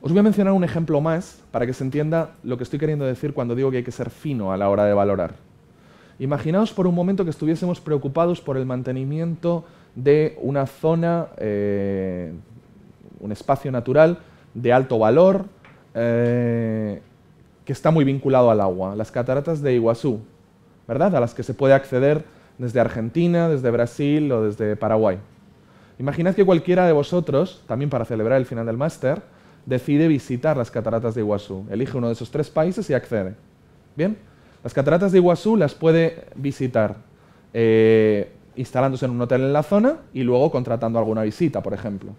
os voy a mencionar un ejemplo más para que se entienda lo que estoy queriendo decir cuando digo que hay que ser fino a la hora de valorar. Imaginaos por un momento que estuviésemos preocupados por el mantenimiento de una zona, eh, un espacio natural de alto valor, eh, que está muy vinculado al agua, las cataratas de Iguazú, ¿verdad? A las que se puede acceder desde Argentina, desde Brasil o desde Paraguay. Imaginad que cualquiera de vosotros, también para celebrar el final del máster, decide visitar las cataratas de Iguazú. Elige uno de esos tres países y accede. Bien, las cataratas de Iguazú las puede visitar eh, instalándose en un hotel en la zona y luego contratando alguna visita, por ejemplo.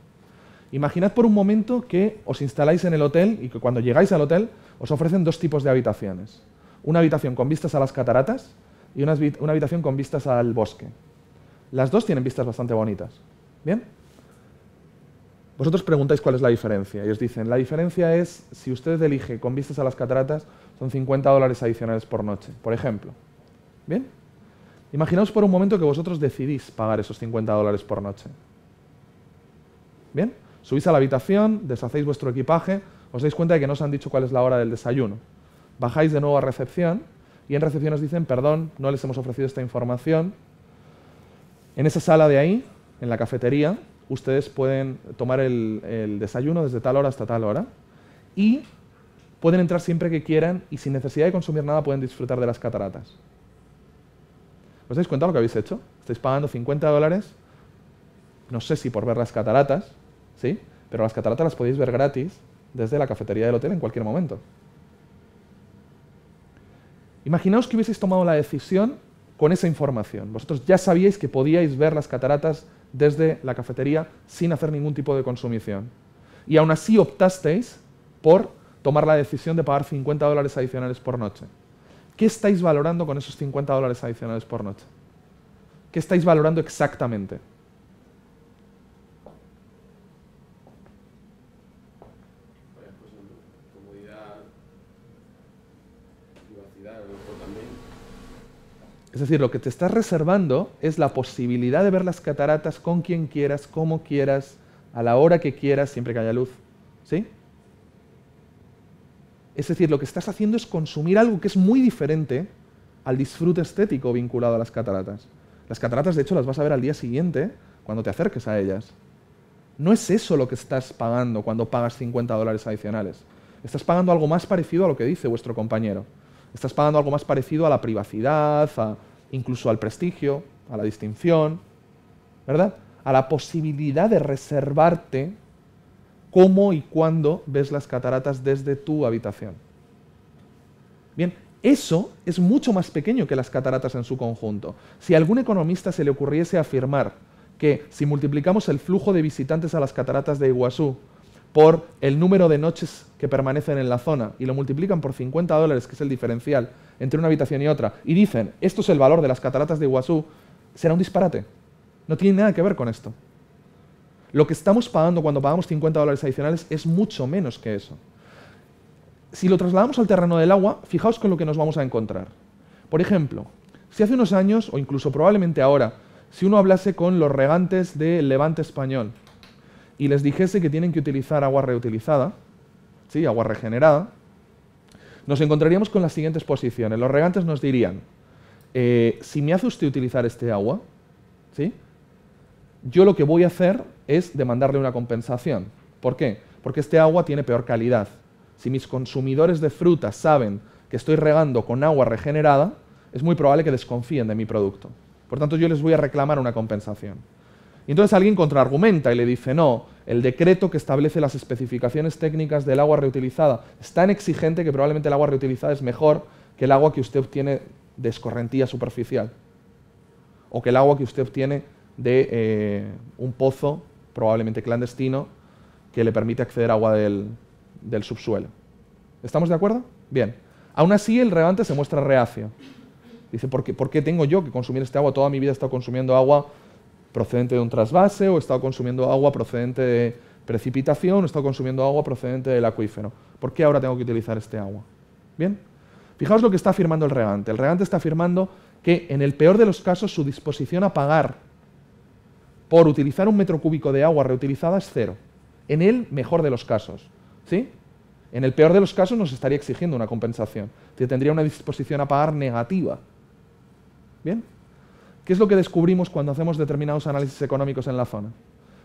Imaginad por un momento que os instaláis en el hotel y que cuando llegáis al hotel os ofrecen dos tipos de habitaciones. Una habitación con vistas a las cataratas y una, habitación con vistas al bosque. Las dos tienen vistas bastante bonitas. ¿Bien? Vosotros preguntáis cuál es la diferencia. y os dicen, la diferencia es, si usted elige con vistas a las cataratas, son 50 dólares adicionales por noche, por ejemplo. ¿Bien? Imaginaos por un momento que vosotros decidís pagar esos 50 dólares por noche. ¿Bien? Subís a la habitación, deshacéis vuestro equipaje, os dais cuenta de que no os han dicho cuál es la hora del desayuno. Bajáis de nuevo a recepción y en recepción os dicen, perdón, no les hemos ofrecido esta información. En esa sala de ahí, en la cafetería, ustedes pueden tomar el, desayuno desde tal hora hasta tal hora y pueden entrar siempre que quieran y sin necesidad de consumir nada pueden disfrutar de las cataratas. ¿Os dais cuenta lo que habéis hecho? Estáis pagando 50 dólares, no sé si por ver las cataratas, ¿sí? Pero las cataratas las podéis ver gratis desde la cafetería del hotel en cualquier momento. Imaginaos que hubieseis tomado la decisión con esa información. Vosotros ya sabíais que podíais ver las cataratas desde la cafetería sin hacer ningún tipo de consumición. Y aún así optasteis por tomar la decisión de pagar 50 dólares adicionales por noche. ¿Qué estáis valorando con esos 50 dólares adicionales por noche? ¿Qué estáis valorando exactamente? Es decir, lo que te estás reservando es la posibilidad de ver las cataratas con quien quieras, como quieras, a la hora que quieras, siempre que haya luz. ¿Sí? Es decir, lo que estás haciendo es consumir algo que es muy diferente al disfrute estético vinculado a las cataratas. Las cataratas, de hecho, las vas a ver al día siguiente cuando te acerques a ellas. No es eso lo que estás pagando cuando pagas 50 dólares adicionales. Estás pagando algo más parecido a lo que dice vuestro compañero. Estás pagando algo más parecido a la privacidad, a, incluso al prestigio, a la distinción, ¿verdad? A la posibilidad de reservarte cómo y cuándo ves las cataratas desde tu habitación. Bien, eso es mucho más pequeño que las cataratas en su conjunto. Si a algún economista se le ocurriese afirmar que si multiplicamos el flujo de visitantes a las cataratas de Iguazú por el número de noches que permanecen en la zona y lo multiplican por 50 dólares, que es el diferencial entre una habitación y otra, y dicen, esto es el valor de las cataratas de Iguazú, será un disparate. No tiene nada que ver con esto. Lo que estamos pagando cuando pagamos 50 dólares adicionales es mucho menos que eso. Si lo trasladamos al terreno del agua, fijaos con lo que nos vamos a encontrar. Por ejemplo, si hace unos años, o incluso probablemente ahora, si uno hablase con los regantes del levante español, y les dijese que tienen que utilizar agua reutilizada, ¿sí? agua regenerada, nos encontraríamos con las siguientes posiciones. Los regantes nos dirían, eh, si me hace usted utilizar este agua, ¿sí? yo lo que voy a hacer es demandarle una compensación. ¿Por qué? Porque este agua tiene peor calidad. Si mis consumidores de fruta saben que estoy regando con agua regenerada, es muy probable que desconfíen de mi producto. Por tanto, yo les voy a reclamar una compensación entonces alguien contraargumenta y le dice, no, el decreto que establece las especificaciones técnicas del agua reutilizada es tan exigente que probablemente el agua reutilizada es mejor que el agua que usted obtiene de escorrentía superficial o que el agua que usted obtiene de eh, un pozo, probablemente clandestino, que le permite acceder a agua del, subsuelo. ¿Estamos de acuerdo? Bien. Aún así, el relevante se muestra reacio. Dice, ¿por qué, ¿por qué tengo yo que consumir este agua? Toda mi vida he estado consumiendo agua procedente de un trasvase o he estado consumiendo agua procedente de precipitación o he estado consumiendo agua procedente del acuífero. ¿Por qué ahora tengo que utilizar este agua? Bien, fijaos lo que está afirmando el regante. El regante está afirmando que en el peor de los casos su disposición a pagar por utilizar un metro cúbico de agua reutilizada es cero. En el mejor de los casos. ¿Sí? En el peor de los casos nos estaría exigiendo una compensación. Tendría una disposición a pagar negativa. ¿Bien? ¿Qué es lo que descubrimos cuando hacemos determinados análisis económicos en la zona?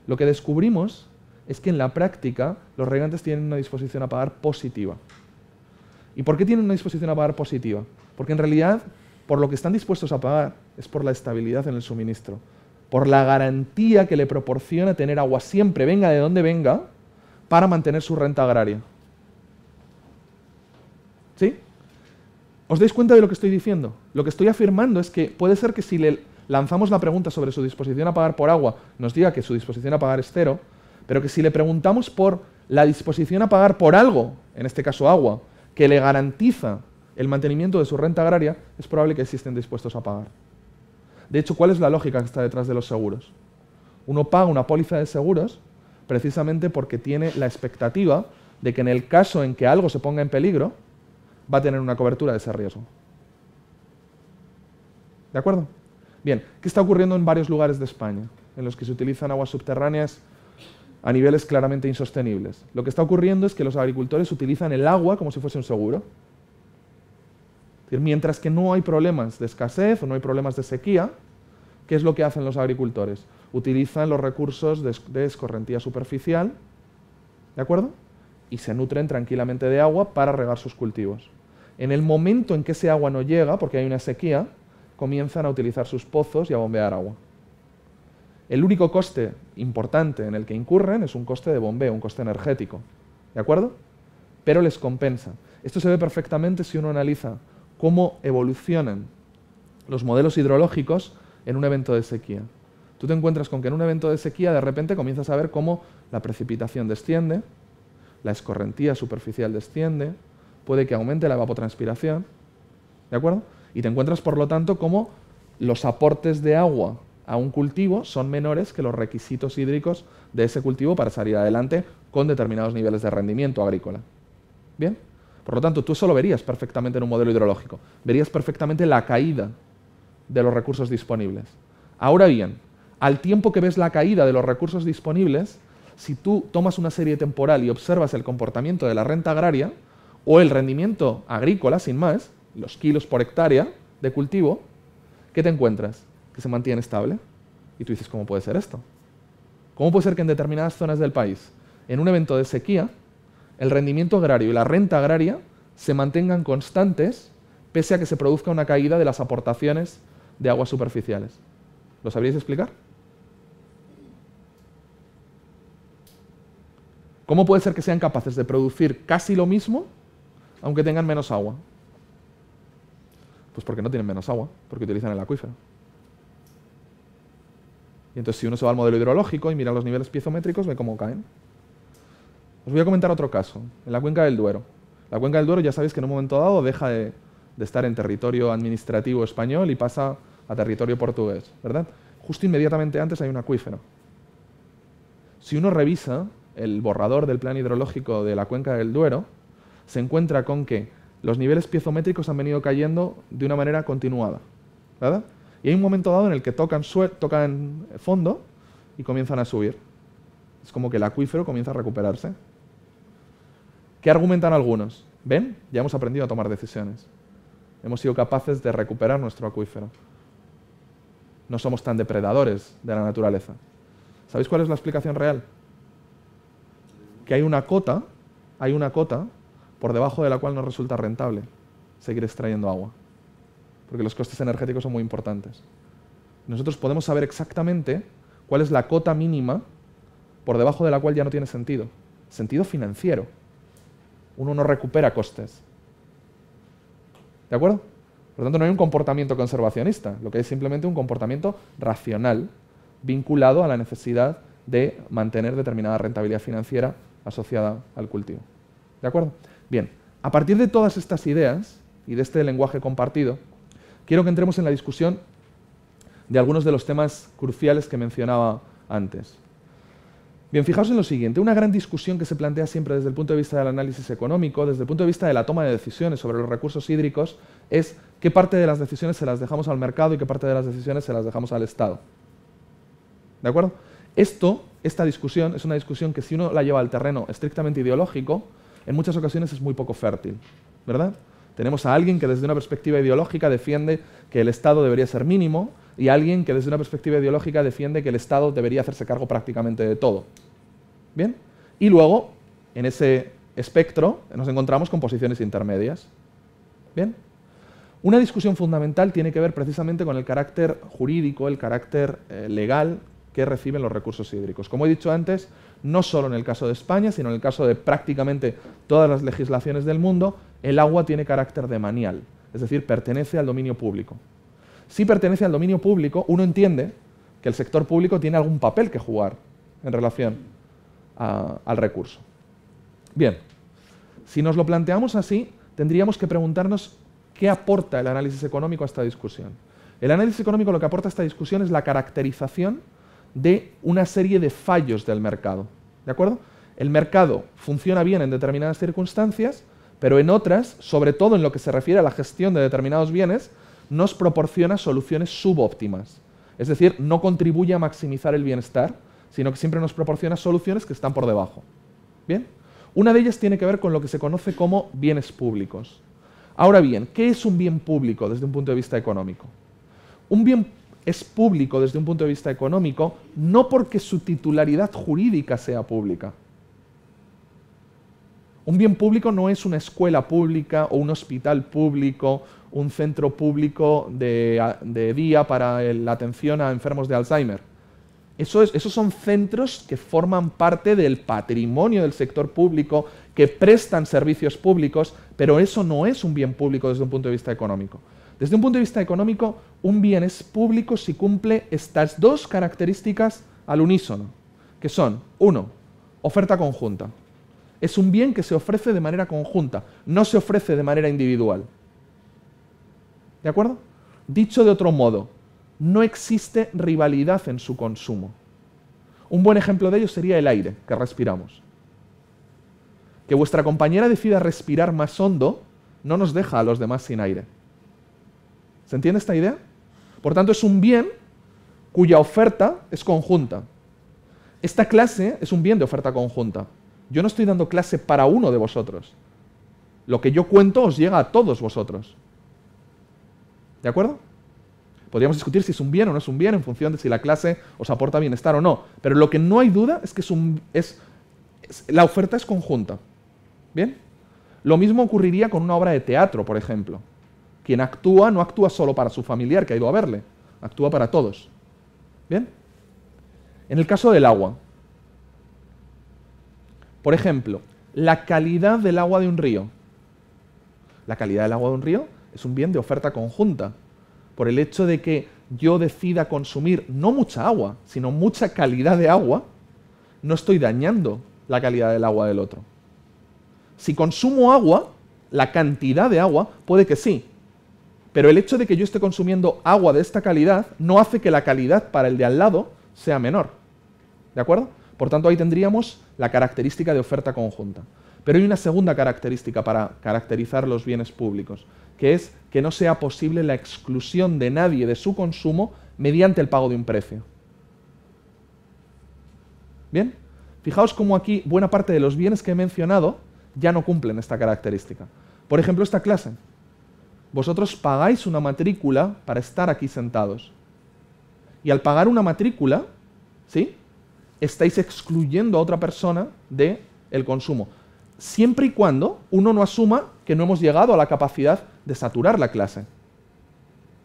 Lo que descubrimos es que en la práctica los regantes tienen una disposición a pagar positiva. ¿Y por qué tienen una disposición a pagar positiva? Porque en realidad por lo que están dispuestos a pagar es por la estabilidad en el suministro, por la garantía que le proporciona tener agua siempre, venga de donde venga, para mantener su renta agraria. ¿Sí? ¿Os dais cuenta de lo que estoy diciendo? Lo que estoy afirmando es que puede ser que si le lanzamos la pregunta sobre su disposición a pagar por agua, nos diga que su disposición a pagar es cero, pero que si le preguntamos por la disposición a pagar por algo, en este caso agua, que le garantiza el mantenimiento de su renta agraria, es probable que sí dispuestos a pagar. De hecho, ¿cuál es la lógica que está detrás de los seguros? Uno paga una póliza de seguros precisamente porque tiene la expectativa de que en el caso en que algo se ponga en peligro, va a tener una cobertura de ese riesgo. ¿De acuerdo? Bien, ¿qué está ocurriendo en varios lugares de España en los que se utilizan aguas subterráneas a niveles claramente insostenibles? Lo que está ocurriendo es que los agricultores utilizan el agua como si fuese un seguro. mientras que no hay problemas de escasez o no hay problemas de sequía, ¿qué es lo que hacen los agricultores? Utilizan los recursos de escorrentía superficial, ¿de acuerdo? Y se nutren tranquilamente de agua para regar sus cultivos. En el momento en que ese agua no llega, porque hay una sequía, comienzan a utilizar sus pozos y a bombear agua. El único coste importante en el que incurren es un coste de bombeo, un coste energético. ¿De acuerdo? Pero les compensa. Esto se ve perfectamente si uno analiza cómo evolucionan los modelos hidrológicos en un evento de sequía. Tú te encuentras con que en un evento de sequía de repente comienzas a ver cómo la precipitación desciende, la escorrentía superficial desciende, puede que aumente la evapotranspiración. ¿De acuerdo? Y te encuentras, por lo tanto, como los aportes de agua a un cultivo son menores que los requisitos hídricos de ese cultivo para salir adelante con determinados niveles de rendimiento agrícola. ¿Bien? Por lo tanto, tú eso lo verías perfectamente en un modelo hidrológico. Verías perfectamente la caída de los recursos disponibles. Ahora bien, al tiempo que ves la caída de los recursos disponibles, si tú tomas una serie temporal y observas el comportamiento de la renta agraria o el rendimiento agrícola, sin más, los kilos por hectárea de cultivo, ¿qué te encuentras? Que se mantiene estable. Y tú dices, ¿cómo puede ser esto? ¿Cómo puede ser que en determinadas zonas del país, en un evento de sequía, el rendimiento agrario y la renta agraria se mantengan constantes pese a que se produzca una caída de las aportaciones de aguas superficiales? ¿Lo sabríais explicar? ¿Cómo puede ser que sean capaces de producir casi lo mismo aunque tengan menos agua? Pues porque no tienen menos agua, porque utilizan el acuífero. Y entonces si uno se va al modelo hidrológico y mira los niveles piezométricos, ve cómo caen. Os voy a comentar otro caso, en la cuenca del Duero. La cuenca del Duero ya sabéis que en un momento dado deja de, de estar en territorio administrativo español y pasa a territorio portugués, ¿verdad? Justo inmediatamente antes hay un acuífero. Si uno revisa el borrador del plan hidrológico de la cuenca del Duero, se encuentra con que los niveles piezométricos han venido cayendo de una manera continuada. ¿verdad? Y hay un momento dado en el que tocan, tocan fondo y comienzan a subir. Es como que el acuífero comienza a recuperarse. ¿Qué argumentan algunos? ¿Ven? Ya hemos aprendido a tomar decisiones. Hemos sido capaces de recuperar nuestro acuífero. No somos tan depredadores de la naturaleza. ¿Sabéis cuál es la explicación real? Que hay una cota, hay una cota por debajo de la cual no resulta rentable seguir extrayendo agua, porque los costes energéticos son muy importantes. Nosotros podemos saber exactamente cuál es la cota mínima por debajo de la cual ya no tiene sentido. Sentido financiero. Uno no recupera costes. ¿De acuerdo? Por lo tanto, no hay un comportamiento conservacionista, lo que es simplemente un comportamiento racional vinculado a la necesidad de mantener determinada rentabilidad financiera asociada al cultivo. ¿De acuerdo? Bien, a partir de todas estas ideas y de este lenguaje compartido, quiero que entremos en la discusión de algunos de los temas cruciales que mencionaba antes. Bien, fijaos en lo siguiente, una gran discusión que se plantea siempre desde el punto de vista del análisis económico, desde el punto de vista de la toma de decisiones sobre los recursos hídricos, es qué parte de las decisiones se las dejamos al mercado y qué parte de las decisiones se las dejamos al Estado. ¿De acuerdo? Esto, esta discusión, es una discusión que si uno la lleva al terreno estrictamente ideológico, en muchas ocasiones es muy poco fértil, ¿verdad? Tenemos a alguien que desde una perspectiva ideológica defiende que el Estado debería ser mínimo y alguien que desde una perspectiva ideológica defiende que el Estado debería hacerse cargo prácticamente de todo. ¿Bien? Y luego, en ese espectro, nos encontramos con posiciones intermedias. ¿Bien? Una discusión fundamental tiene que ver precisamente con el carácter jurídico, el carácter eh, legal que reciben los recursos hídricos. Como he dicho antes, no solo en el caso de España, sino en el caso de prácticamente todas las legislaciones del mundo, el agua tiene carácter de manial, es decir, pertenece al dominio público. Si pertenece al dominio público, uno entiende que el sector público tiene algún papel que jugar en relación al recurso. Bien, si nos lo planteamos así, tendríamos que preguntarnos qué aporta el análisis económico a esta discusión. El análisis económico lo que aporta a esta discusión es la caracterización de una serie de fallos del mercado. ¿De acuerdo? El mercado funciona bien en determinadas circunstancias, pero en otras, sobre todo en lo que se refiere a la gestión de determinados bienes, nos proporciona soluciones subóptimas. Es decir, no contribuye a maximizar el bienestar, sino que siempre nos proporciona soluciones que están por debajo. ¿Bien? Una de ellas tiene que ver con lo que se conoce como bienes públicos. Ahora bien, ¿qué es un bien público desde un punto de vista económico? Un bien es público desde un punto de vista económico, no porque su titularidad jurídica sea pública. Un bien público no es una escuela pública o un hospital público, un centro público de, día para la atención a enfermos de Alzheimer. esos son centros que forman parte del patrimonio del sector público, que prestan servicios públicos, pero eso no es un bien público desde un punto de vista económico. Desde un punto de vista económico, un bien es público si cumple estas dos características al unísono, que son, uno, oferta conjunta. Es un bien que se ofrece de manera conjunta, no se ofrece de manera individual. ¿De acuerdo? Dicho de otro modo, no existe rivalidad en su consumo. Un buen ejemplo de ello sería el aire que respiramos. Que vuestra compañera decida respirar más hondo no nos deja a los demás sin aire. ¿Se entiende esta idea? Por tanto, es un bien cuya oferta es conjunta. Esta clase es un bien de oferta conjunta. Yo no estoy dando clase para uno de vosotros. Lo que yo cuento os llega a todos vosotros. ¿De acuerdo? Podríamos discutir si es un bien o no es un bien en función de si la clase os aporta bienestar o no. Pero lo que no hay duda es que un, es, la oferta es conjunta. ¿Bien? Lo mismo ocurriría con una obra de teatro, por ejemplo. Quien actúa no actúa solo para su familiar que ha ido a verle, actúa para todos. ¿Bien? En el caso del agua, por ejemplo, la calidad del agua de un río. La calidad del agua de un río es un bien de oferta conjunta. Por el hecho de que yo decida consumir no mucha agua, sino mucha calidad de agua, no estoy dañando la calidad del agua del otro. Si consumo agua, la cantidad de agua, puede que sí, pero el hecho de que yo esté consumiendo agua de esta calidad no hace que la calidad para el de al lado sea menor. ¿De acuerdo? Por tanto, ahí tendríamos la característica de oferta conjunta. Pero hay una segunda característica para caracterizar los bienes públicos, que es que no sea posible la exclusión de nadie de su consumo mediante el pago de un precio. ¿Bien? Fijaos cómo aquí buena parte de los bienes que he mencionado ya no cumplen esta característica. Por ejemplo, esta clase, vosotros pagáis una matrícula para estar aquí sentados. Y al pagar una matrícula, ¿sí? Estáis excluyendo a otra persona de el consumo, siempre y cuando uno no asuma que no hemos llegado a la capacidad de saturar la clase.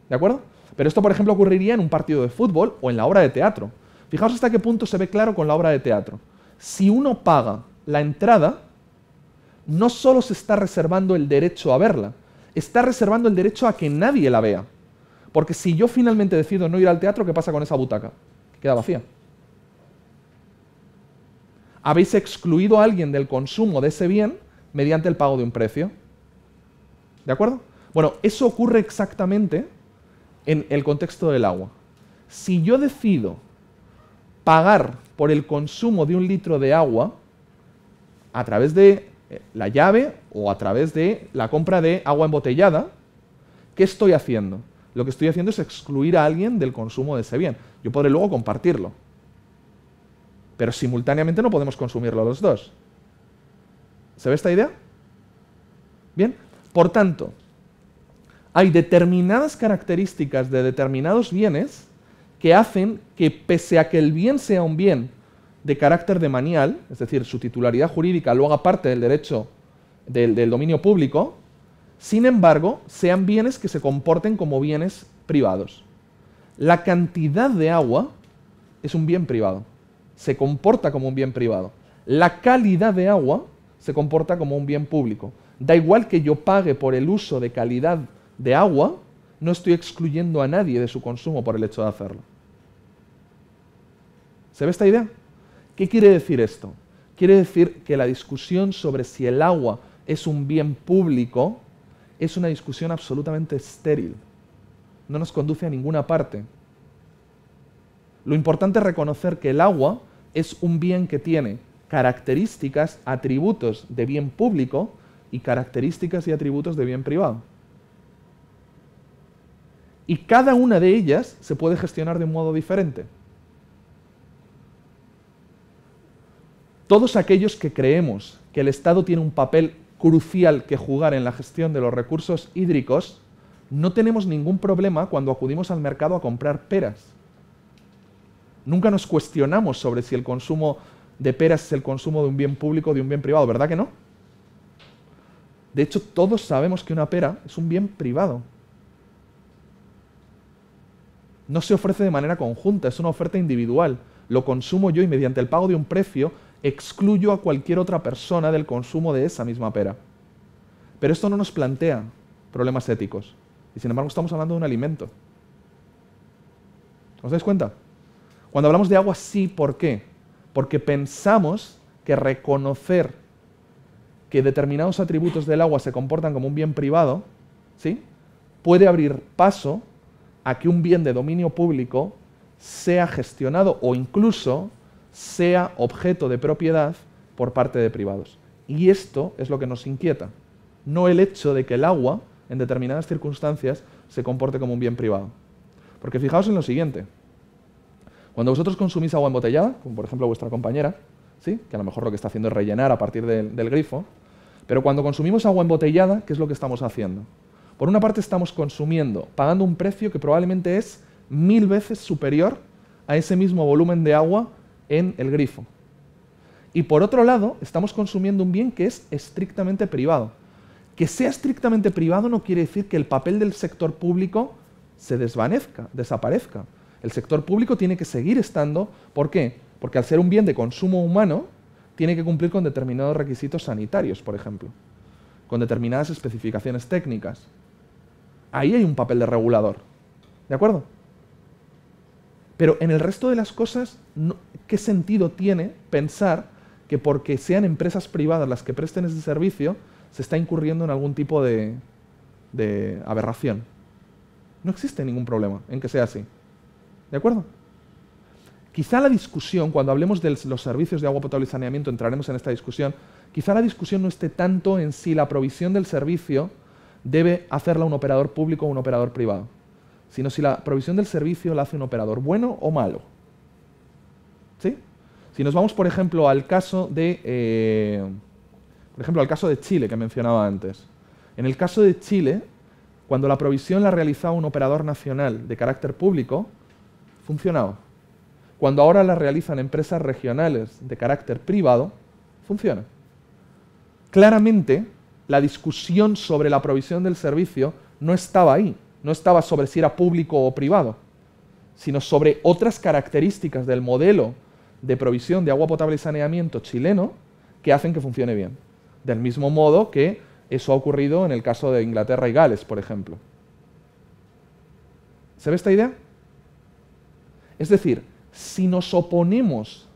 ¿De acuerdo? Pero esto, por ejemplo, ocurriría en un partido de fútbol o en la obra de teatro. Fijaos hasta qué punto se ve claro con la obra de teatro. Si uno paga la entrada, no solo se está reservando el derecho a verla, está reservando el derecho a que nadie la vea. Porque si yo finalmente decido no ir al teatro, ¿qué pasa con esa butaca? Queda vacía. Habéis excluido a alguien del consumo de ese bien mediante el pago de un precio. ¿De acuerdo? Bueno, eso ocurre exactamente en el contexto del agua. Si yo decido pagar por el consumo de un litro de agua, a través de eh, la llave o a través de la compra de agua embotellada, ¿qué estoy haciendo? Lo que estoy haciendo es excluir a alguien del consumo de ese bien. Yo podré luego compartirlo. Pero simultáneamente no podemos consumirlo los dos. ¿Se ve esta idea? Bien. Por tanto, hay determinadas características de determinados bienes que hacen que pese a que el bien sea un bien de carácter de manial, es decir, su titularidad jurídica lo haga parte del derecho del dominio público, sin embargo, sean bienes que se comporten como bienes privados. La cantidad de agua es un bien privado, se comporta como un bien privado. La calidad de agua se comporta como un bien público. Da igual que yo pague por el uso de calidad de agua, no estoy excluyendo a nadie de su consumo por el hecho de hacerlo. ¿Se ve esta idea? ¿Qué quiere decir esto? Quiere decir que la discusión sobre si el agua es un bien público es una discusión absolutamente estéril. No nos conduce a ninguna parte. Lo importante es reconocer que el agua es un bien que tiene características, atributos de bien público y características y atributos de bien privado. Y cada una de ellas se puede gestionar de un modo diferente. Todos aquellos que creemos que el Estado tiene un papel crucial que jugar en la gestión de los recursos hídricos, no tenemos ningún problema cuando acudimos al mercado a comprar peras. Nunca nos cuestionamos sobre si el consumo de peras es el consumo de un bien público o de un bien privado, ¿verdad que no? De hecho, todos sabemos que una pera es un bien privado. No se ofrece de manera conjunta, es una oferta individual. Lo consumo yo y mediante el pago de un precio excluyo a cualquier otra persona del consumo de esa misma pera. Pero esto no nos plantea problemas éticos. Y sin embargo estamos hablando de un alimento. ¿Os dais cuenta? Cuando hablamos de agua, sí, ¿por qué? Porque pensamos que reconocer que determinados atributos del agua se comportan como un bien privado, ¿sí? puede abrir paso a que un bien de dominio público sea gestionado o incluso sea objeto de propiedad por parte de privados. Y esto es lo que nos inquieta, no el hecho de que el agua, en determinadas circunstancias, se comporte como un bien privado. Porque fijaos en lo siguiente, cuando vosotros consumís agua embotellada, como por ejemplo vuestra compañera, ¿sí? que a lo mejor lo que está haciendo es rellenar a partir del grifo, pero cuando consumimos agua embotellada, ¿qué es lo que estamos haciendo? Por una parte estamos consumiendo, pagando un precio que probablemente es mil veces superior a ese mismo volumen de agua en el grifo. Y por otro lado, estamos consumiendo un bien que es estrictamente privado. Que sea estrictamente privado no quiere decir que el papel del sector público se desvanezca, desaparezca. El sector público tiene que seguir estando. ¿Por qué? Porque al ser un bien de consumo humano, tiene que cumplir con determinados requisitos sanitarios, por ejemplo, con determinadas especificaciones técnicas. Ahí hay un papel de regulador. ¿De acuerdo? Pero en el resto de las cosas ¿qué sentido tiene pensar que porque sean empresas privadas las que presten ese servicio, se está incurriendo en algún tipo de, de aberración? No existe ningún problema en que sea así. ¿De acuerdo? Quizá la discusión, cuando hablemos de los servicios de agua potable y saneamiento, entraremos en esta discusión, quizá la discusión no esté tanto en si la provisión del servicio debe hacerla un operador público o un operador privado, sino si la provisión del servicio la hace un operador bueno o malo. ¿Sí? Si nos vamos, por ejemplo, al caso de, eh, por ejemplo, al caso de Chile que mencionaba antes. En el caso de Chile, cuando la provisión la realizaba un operador nacional de carácter público, funcionaba. Cuando ahora la realizan empresas regionales de carácter privado, funciona. Claramente, la discusión sobre la provisión del servicio no estaba ahí, no estaba sobre si era público o privado, sino sobre otras características del modelo de provisión de agua potable y saneamiento chileno que hacen que funcione bien. Del mismo modo que eso ha ocurrido en el caso de Inglaterra y Gales, por ejemplo. ¿Se ve esta idea? Es decir, si nos oponemos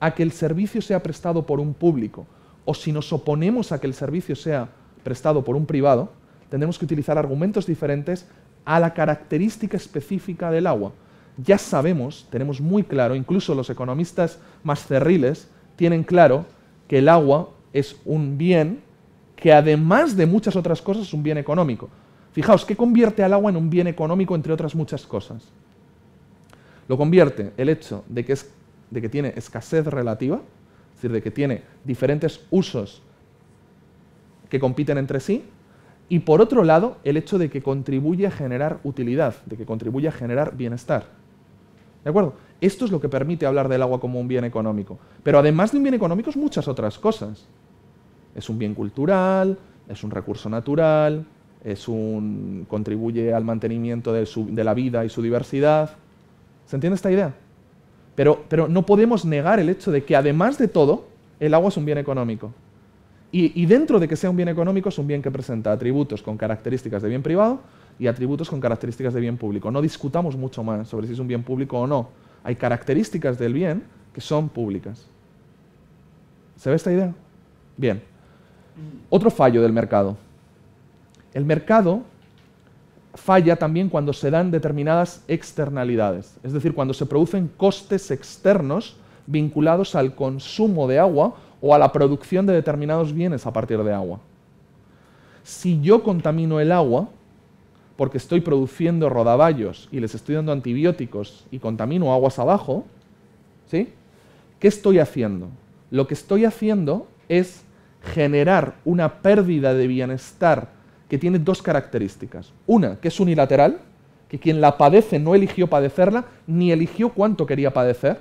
a que el servicio sea prestado por un público o si nos oponemos a que el servicio sea prestado por un privado, tendremos que utilizar argumentos diferentes a la característica específica del agua ya sabemos, tenemos muy claro, incluso los economistas más cerriles tienen claro que el agua es un bien que además de muchas otras cosas es un bien económico. Fijaos, ¿qué convierte al agua en un bien económico entre otras muchas cosas? Lo convierte el hecho de que, de que tiene escasez relativa, es decir, de que tiene diferentes usos que compiten entre sí, y por otro lado, el hecho de que contribuye a generar utilidad, de que contribuye a generar bienestar. ¿De acuerdo? Esto es lo que permite hablar del agua como un bien económico. Pero además de un bien económico es muchas otras cosas. Es un bien cultural, es un recurso natural, es un, contribuye al mantenimiento de, la vida y su diversidad. ¿Se entiende esta idea? Pero, no podemos negar el hecho de que además de todo, el agua es un bien económico. y dentro de que sea un bien económico, es un bien que presenta atributos con características de bien privado, y atributos con características de bien público. No discutamos mucho más sobre si es un bien público o no. Hay características del bien que son públicas. ¿Se ve esta idea? Bien. Otro fallo del mercado. El mercado falla también cuando se dan determinadas externalidades, es decir, cuando se producen costes externos vinculados al consumo de agua o a la producción de determinados bienes a partir de agua. Si yo contamino el agua, porque estoy produciendo rodaballos y les estoy dando antibióticos y contamino aguas abajo, ¿sí? ¿Qué estoy haciendo? Lo que estoy haciendo es generar una pérdida de bienestar que tiene dos características. Una, que es unilateral, que quien la padece no eligió padecerla, ni eligió cuánto quería padecer.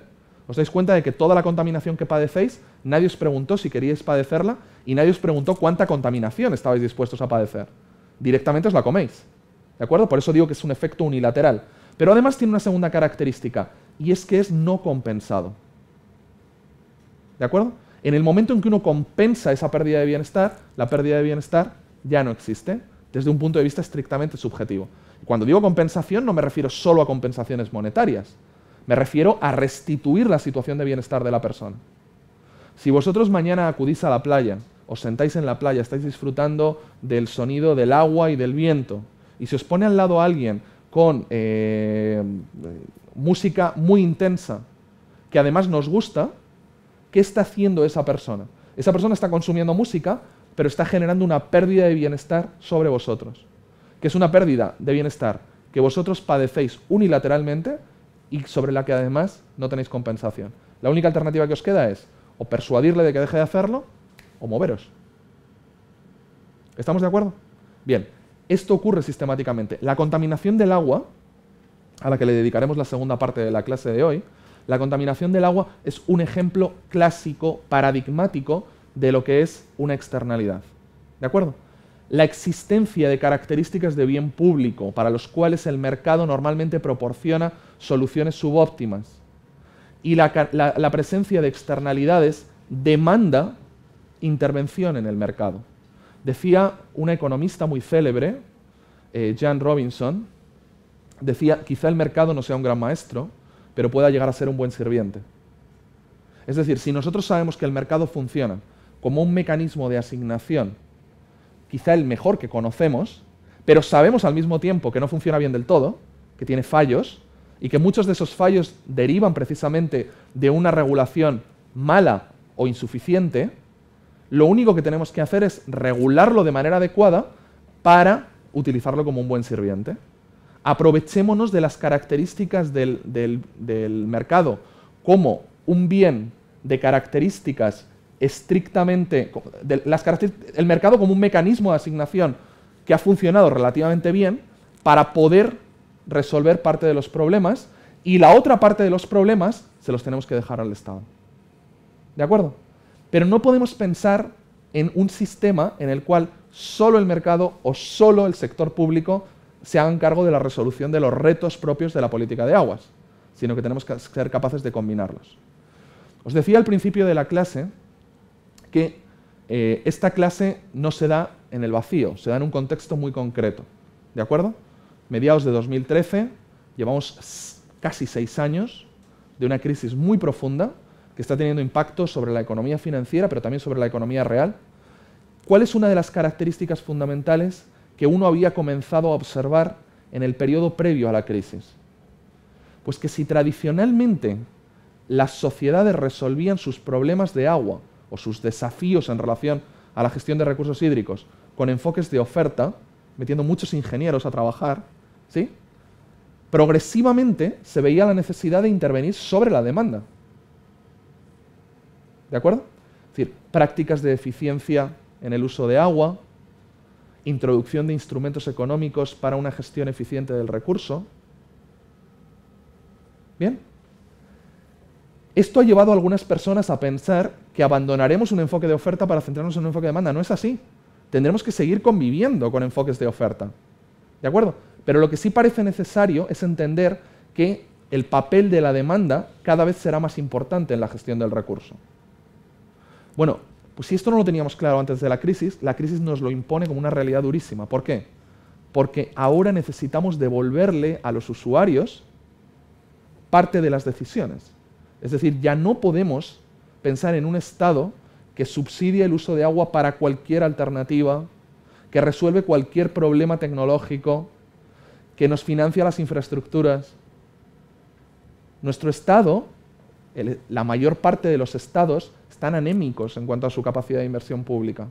¿Os dais cuenta de que toda la contaminación que padecéis, nadie os preguntó si queríais padecerla y nadie os preguntó cuánta contaminación estabais dispuestos a padecer? Directamente os la coméis. ¿De acuerdo? Por eso digo que es un efecto unilateral. Pero además tiene una segunda característica, y es que es no compensado. ¿De acuerdo? En el momento en que uno compensa esa pérdida de bienestar, la pérdida de bienestar ya no existe, desde un punto de vista estrictamente subjetivo. Cuando digo compensación no me refiero solo a compensaciones monetarias, me refiero a restituir la situación de bienestar de la persona. Si vosotros mañana acudís a la playa, os sentáis en la playa, estáis disfrutando del sonido del agua y del viento, y si os pone al lado a alguien con eh, música muy intensa, que además nos gusta, ¿qué está haciendo esa persona? Esa persona está consumiendo música, pero está generando una pérdida de bienestar sobre vosotros, que es una pérdida de bienestar que vosotros padecéis unilateralmente y sobre la que además no tenéis compensación. La única alternativa que os queda es o persuadirle de que deje de hacerlo o moveros. ¿Estamos de acuerdo? Bien, esto ocurre sistemáticamente. La contaminación del agua, a la que le dedicaremos la segunda parte de la clase de hoy, la contaminación del agua es un ejemplo clásico, paradigmático, de lo que es una externalidad. ¿De acuerdo? La existencia de características de bien público para los cuales el mercado normalmente proporciona soluciones subóptimas y la, presencia de externalidades demanda intervención en el mercado. Decía una economista muy célebre, eh, Jan Robinson, decía, quizá el mercado no sea un gran maestro, pero pueda llegar a ser un buen sirviente. Es decir, si nosotros sabemos que el mercado funciona como un mecanismo de asignación, quizá el mejor que conocemos, pero sabemos al mismo tiempo que no funciona bien del todo, que tiene fallos, y que muchos de esos fallos derivan precisamente de una regulación mala o insuficiente, lo único que tenemos que hacer es regularlo de manera adecuada para utilizarlo como un buen sirviente. Aprovechémonos de las características del, mercado como un bien de características estrictamente, las el mercado como un mecanismo de asignación que ha funcionado relativamente bien para poder resolver parte de los problemas y la otra parte de los problemas se los tenemos que dejar al Estado. ¿De acuerdo? Pero no podemos pensar en un sistema en el cual solo el mercado o solo el sector público se hagan cargo de la resolución de los retos propios de la política de aguas, sino que tenemos que ser capaces de combinarlos. Os decía al principio de la clase que eh, esta clase no se da en el vacío, se da en un contexto muy concreto. ¿De acuerdo? Mediados de 2013, llevamos casi seis años de una crisis muy profunda que está teniendo impacto sobre la economía financiera, pero también sobre la economía real. ¿Cuál es una de las características fundamentales que uno había comenzado a observar en el periodo previo a la crisis? Pues que si tradicionalmente las sociedades resolvían sus problemas de agua o sus desafíos en relación a la gestión de recursos hídricos con enfoques de oferta, metiendo muchos ingenieros a trabajar, ¿sí? progresivamente se veía la necesidad de intervenir sobre la demanda. ¿De acuerdo? Es decir, prácticas de eficiencia en el uso de agua, introducción de instrumentos económicos para una gestión eficiente del recurso. ¿Bien? Esto ha llevado a algunas personas a pensar que abandonaremos un enfoque de oferta para centrarnos en un enfoque de demanda. No es así. Tendremos que seguir conviviendo con enfoques de oferta. ¿De acuerdo? Pero lo que sí parece necesario es entender que el papel de la demanda cada vez será más importante en la gestión del recurso. Bueno, pues si esto no lo teníamos claro antes de la crisis, la crisis nos lo impone como una realidad durísima. ¿Por qué? Porque ahora necesitamos devolverle a los usuarios parte de las decisiones. Es decir, ya no podemos pensar en un Estado que subsidia el uso de agua para cualquier alternativa, que resuelve cualquier problema tecnológico, que nos financia las infraestructuras. Nuestro Estado, la mayor parte de los Estados, están anémicos en cuanto a su capacidad de inversión pública.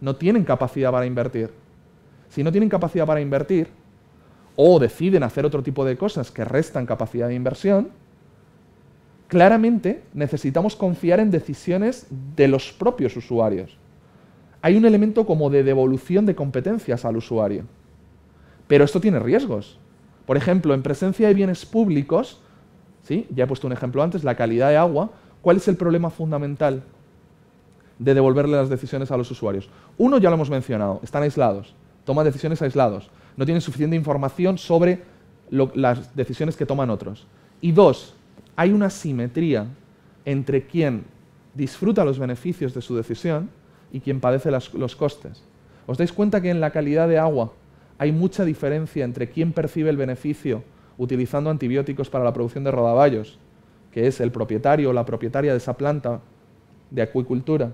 No tienen capacidad para invertir. Si no tienen capacidad para invertir, o deciden hacer otro tipo de cosas que restan capacidad de inversión, claramente necesitamos confiar en decisiones de los propios usuarios. Hay un elemento como de devolución de competencias al usuario. Pero esto tiene riesgos. Por ejemplo, en presencia de bienes públicos, ¿sí? ya he puesto un ejemplo antes, la calidad de agua, ¿Cuál es el problema fundamental de devolverle las decisiones a los usuarios? Uno, ya lo hemos mencionado, están aislados, toman decisiones aislados, no tienen suficiente información sobre las decisiones que toman otros. Y dos, hay una simetría entre quien disfruta los beneficios de su decisión y quien padece los costes. ¿Os dais cuenta que en la calidad de agua hay mucha diferencia entre quien percibe el beneficio utilizando antibióticos para la producción de rodaballos que es el propietario o la propietaria de esa planta de acuicultura,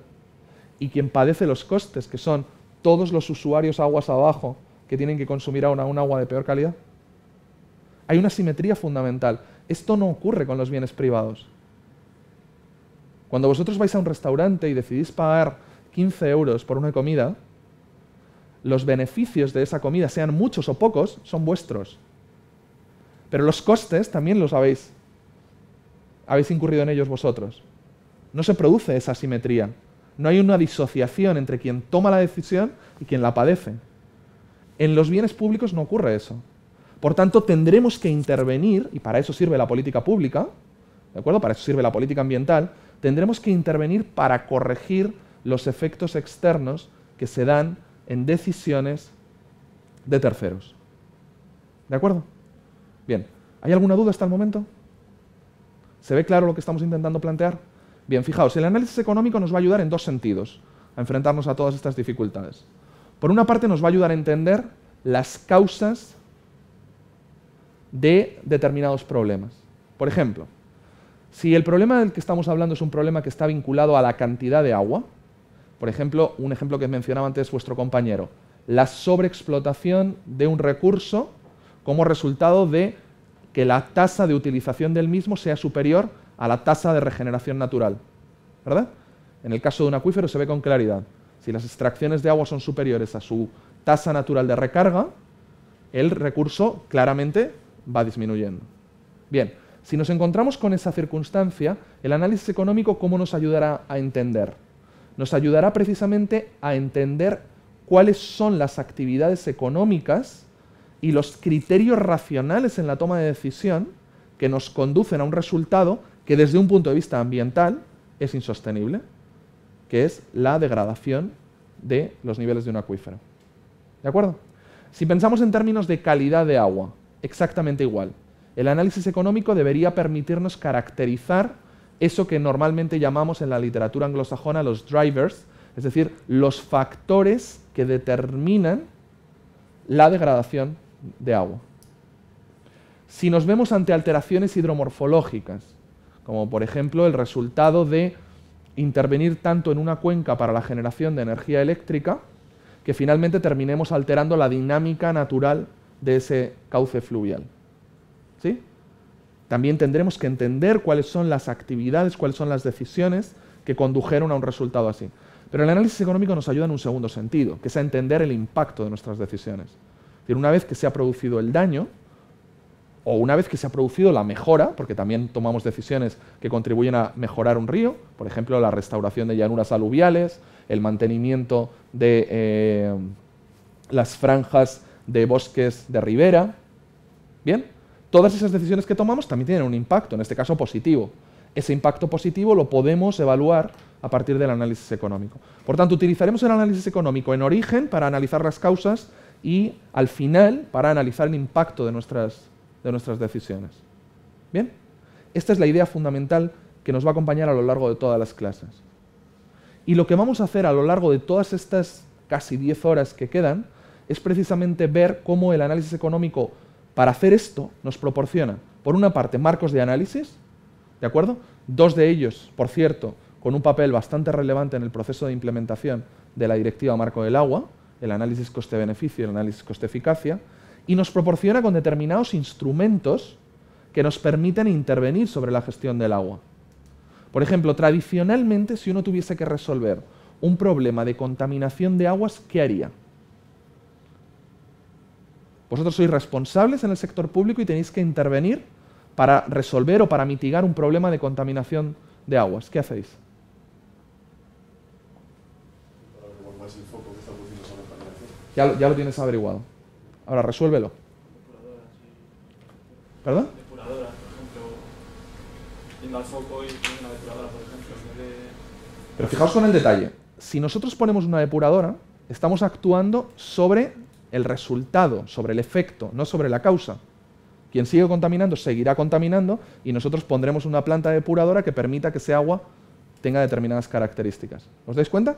y quien padece los costes, que son todos los usuarios aguas abajo que tienen que consumir aún un agua de peor calidad? Hay una simetría fundamental. Esto no ocurre con los bienes privados. Cuando vosotros vais a un restaurante y decidís pagar 15 euros por una comida, los beneficios de esa comida, sean muchos o pocos, son vuestros. Pero los costes también los habéis habéis incurrido en ellos vosotros. No se produce esa asimetría. No hay una disociación entre quien toma la decisión y quien la padece. En los bienes públicos no ocurre eso. Por tanto, tendremos que intervenir, y para eso sirve la política pública, ¿de acuerdo? Para eso sirve la política ambiental, tendremos que intervenir para corregir los efectos externos que se dan en decisiones de terceros. ¿De acuerdo? Bien, ¿hay alguna duda hasta el momento? ¿Se ve claro lo que estamos intentando plantear? Bien, fijaos, el análisis económico nos va a ayudar en dos sentidos a enfrentarnos a todas estas dificultades. Por una parte, nos va a ayudar a entender las causas de determinados problemas. Por ejemplo, si el problema del que estamos hablando es un problema que está vinculado a la cantidad de agua, por ejemplo, un ejemplo que mencionaba antes vuestro compañero, la sobreexplotación de un recurso como resultado de que la tasa de utilización del mismo sea superior a la tasa de regeneración natural. ¿Verdad? En el caso de un acuífero se ve con claridad. Si las extracciones de agua son superiores a su tasa natural de recarga, el recurso claramente va disminuyendo. Bien, si nos encontramos con esa circunstancia, el análisis económico, ¿cómo nos ayudará a entender? Nos ayudará precisamente a entender cuáles son las actividades económicas y los criterios racionales en la toma de decisión que nos conducen a un resultado que desde un punto de vista ambiental es insostenible, que es la degradación de los niveles de un acuífero. ¿De acuerdo? Si pensamos en términos de calidad de agua, exactamente igual. El análisis económico debería permitirnos caracterizar eso que normalmente llamamos en la literatura anglosajona los drivers, es decir, los factores que determinan la degradación de agua. Si nos vemos ante alteraciones hidromorfológicas, como por ejemplo el resultado de intervenir tanto en una cuenca para la generación de energía eléctrica, que finalmente terminemos alterando la dinámica natural de ese cauce fluvial. También tendremos que entender cuáles son las actividades, cuáles son las decisiones que condujeron a un resultado así. Pero el análisis económico nos ayuda en un segundo sentido, que es a entender el impacto de nuestras decisiones una vez que se ha producido el daño, o una vez que se ha producido la mejora, porque también tomamos decisiones que contribuyen a mejorar un río, por ejemplo, la restauración de llanuras aluviales, el mantenimiento de eh, las franjas de bosques de ribera. Bien, todas esas decisiones que tomamos también tienen un impacto, en este caso positivo. Ese impacto positivo lo podemos evaluar a partir del análisis económico. Por tanto, utilizaremos el análisis económico en origen para analizar las causas y al final para analizar el impacto de nuestras, decisiones. ¿Bien? Esta es la idea fundamental que nos va a acompañar a lo largo de todas las clases. Y lo que vamos a hacer a lo largo de todas estas casi diez horas que quedan es precisamente ver cómo el análisis económico para hacer esto nos proporciona, por una parte, marcos de análisis, ¿de acuerdo? Dos de ellos, por cierto, con un papel bastante relevante en el proceso de implementación de la Directiva Marco del Agua, el análisis coste-beneficio, el análisis coste-eficacia, y nos proporciona con determinados instrumentos que nos permiten intervenir sobre la gestión del agua. Por ejemplo, tradicionalmente, si uno tuviese que resolver un problema de contaminación de aguas, ¿qué haría? Vosotros sois responsables en el sector público y tenéis que intervenir para resolver o para mitigar un problema de contaminación de aguas. ¿Qué hacéis? Ya, lo tienes averiguado. Ahora, resuélvelo. ¿Perdón? por ejemplo. Pero fijaos con el detalle. Si nosotros ponemos una depuradora, estamos actuando sobre el resultado, sobre el efecto, no sobre la causa. Quien sigue contaminando seguirá contaminando y nosotros pondremos una planta depuradora que permita que ese agua tenga determinadas características. ¿Os dais cuenta?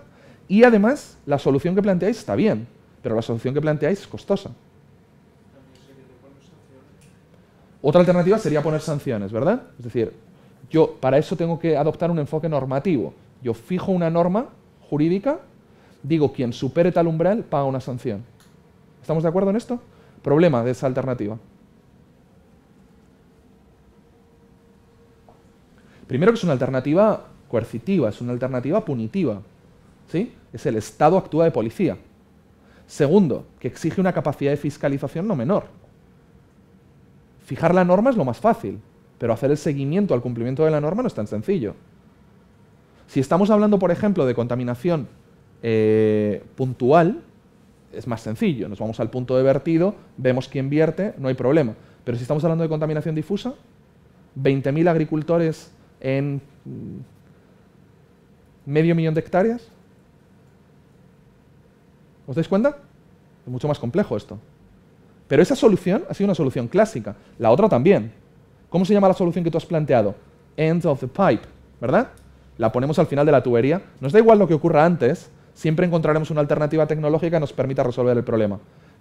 Y además, la solución que planteáis está bien, pero la solución que planteáis es costosa. Otra alternativa sería poner sanciones, ¿verdad? Es decir, yo para eso tengo que adoptar un enfoque normativo. Yo fijo una norma jurídica, digo quien supere tal umbral paga una sanción. ¿Estamos de acuerdo en esto? Problema de esa alternativa. Primero que es una alternativa coercitiva, es una alternativa punitiva. ¿sí? Es el Estado actúa de policía. Segundo, que exige una capacidad de fiscalización no menor. Fijar la norma es lo más fácil, pero hacer el seguimiento al cumplimiento de la norma no es tan sencillo. Si estamos hablando, por ejemplo, de contaminación eh, puntual, es más sencillo. Nos vamos al punto de vertido, vemos quién vierte, no hay problema. Pero si estamos hablando de contaminación difusa, 20.000 agricultores en mm, medio millón de hectáreas, ¿Os dais cuenta? Es mucho más complejo esto. Pero esa solución ha sido una solución clásica. La otra también. ¿Cómo se llama la solución que tú has planteado? End of the pipe, ¿verdad? La ponemos al final de la tubería. Nos da igual lo que ocurra antes, siempre encontraremos una alternativa tecnológica que nos permita resolver el problema.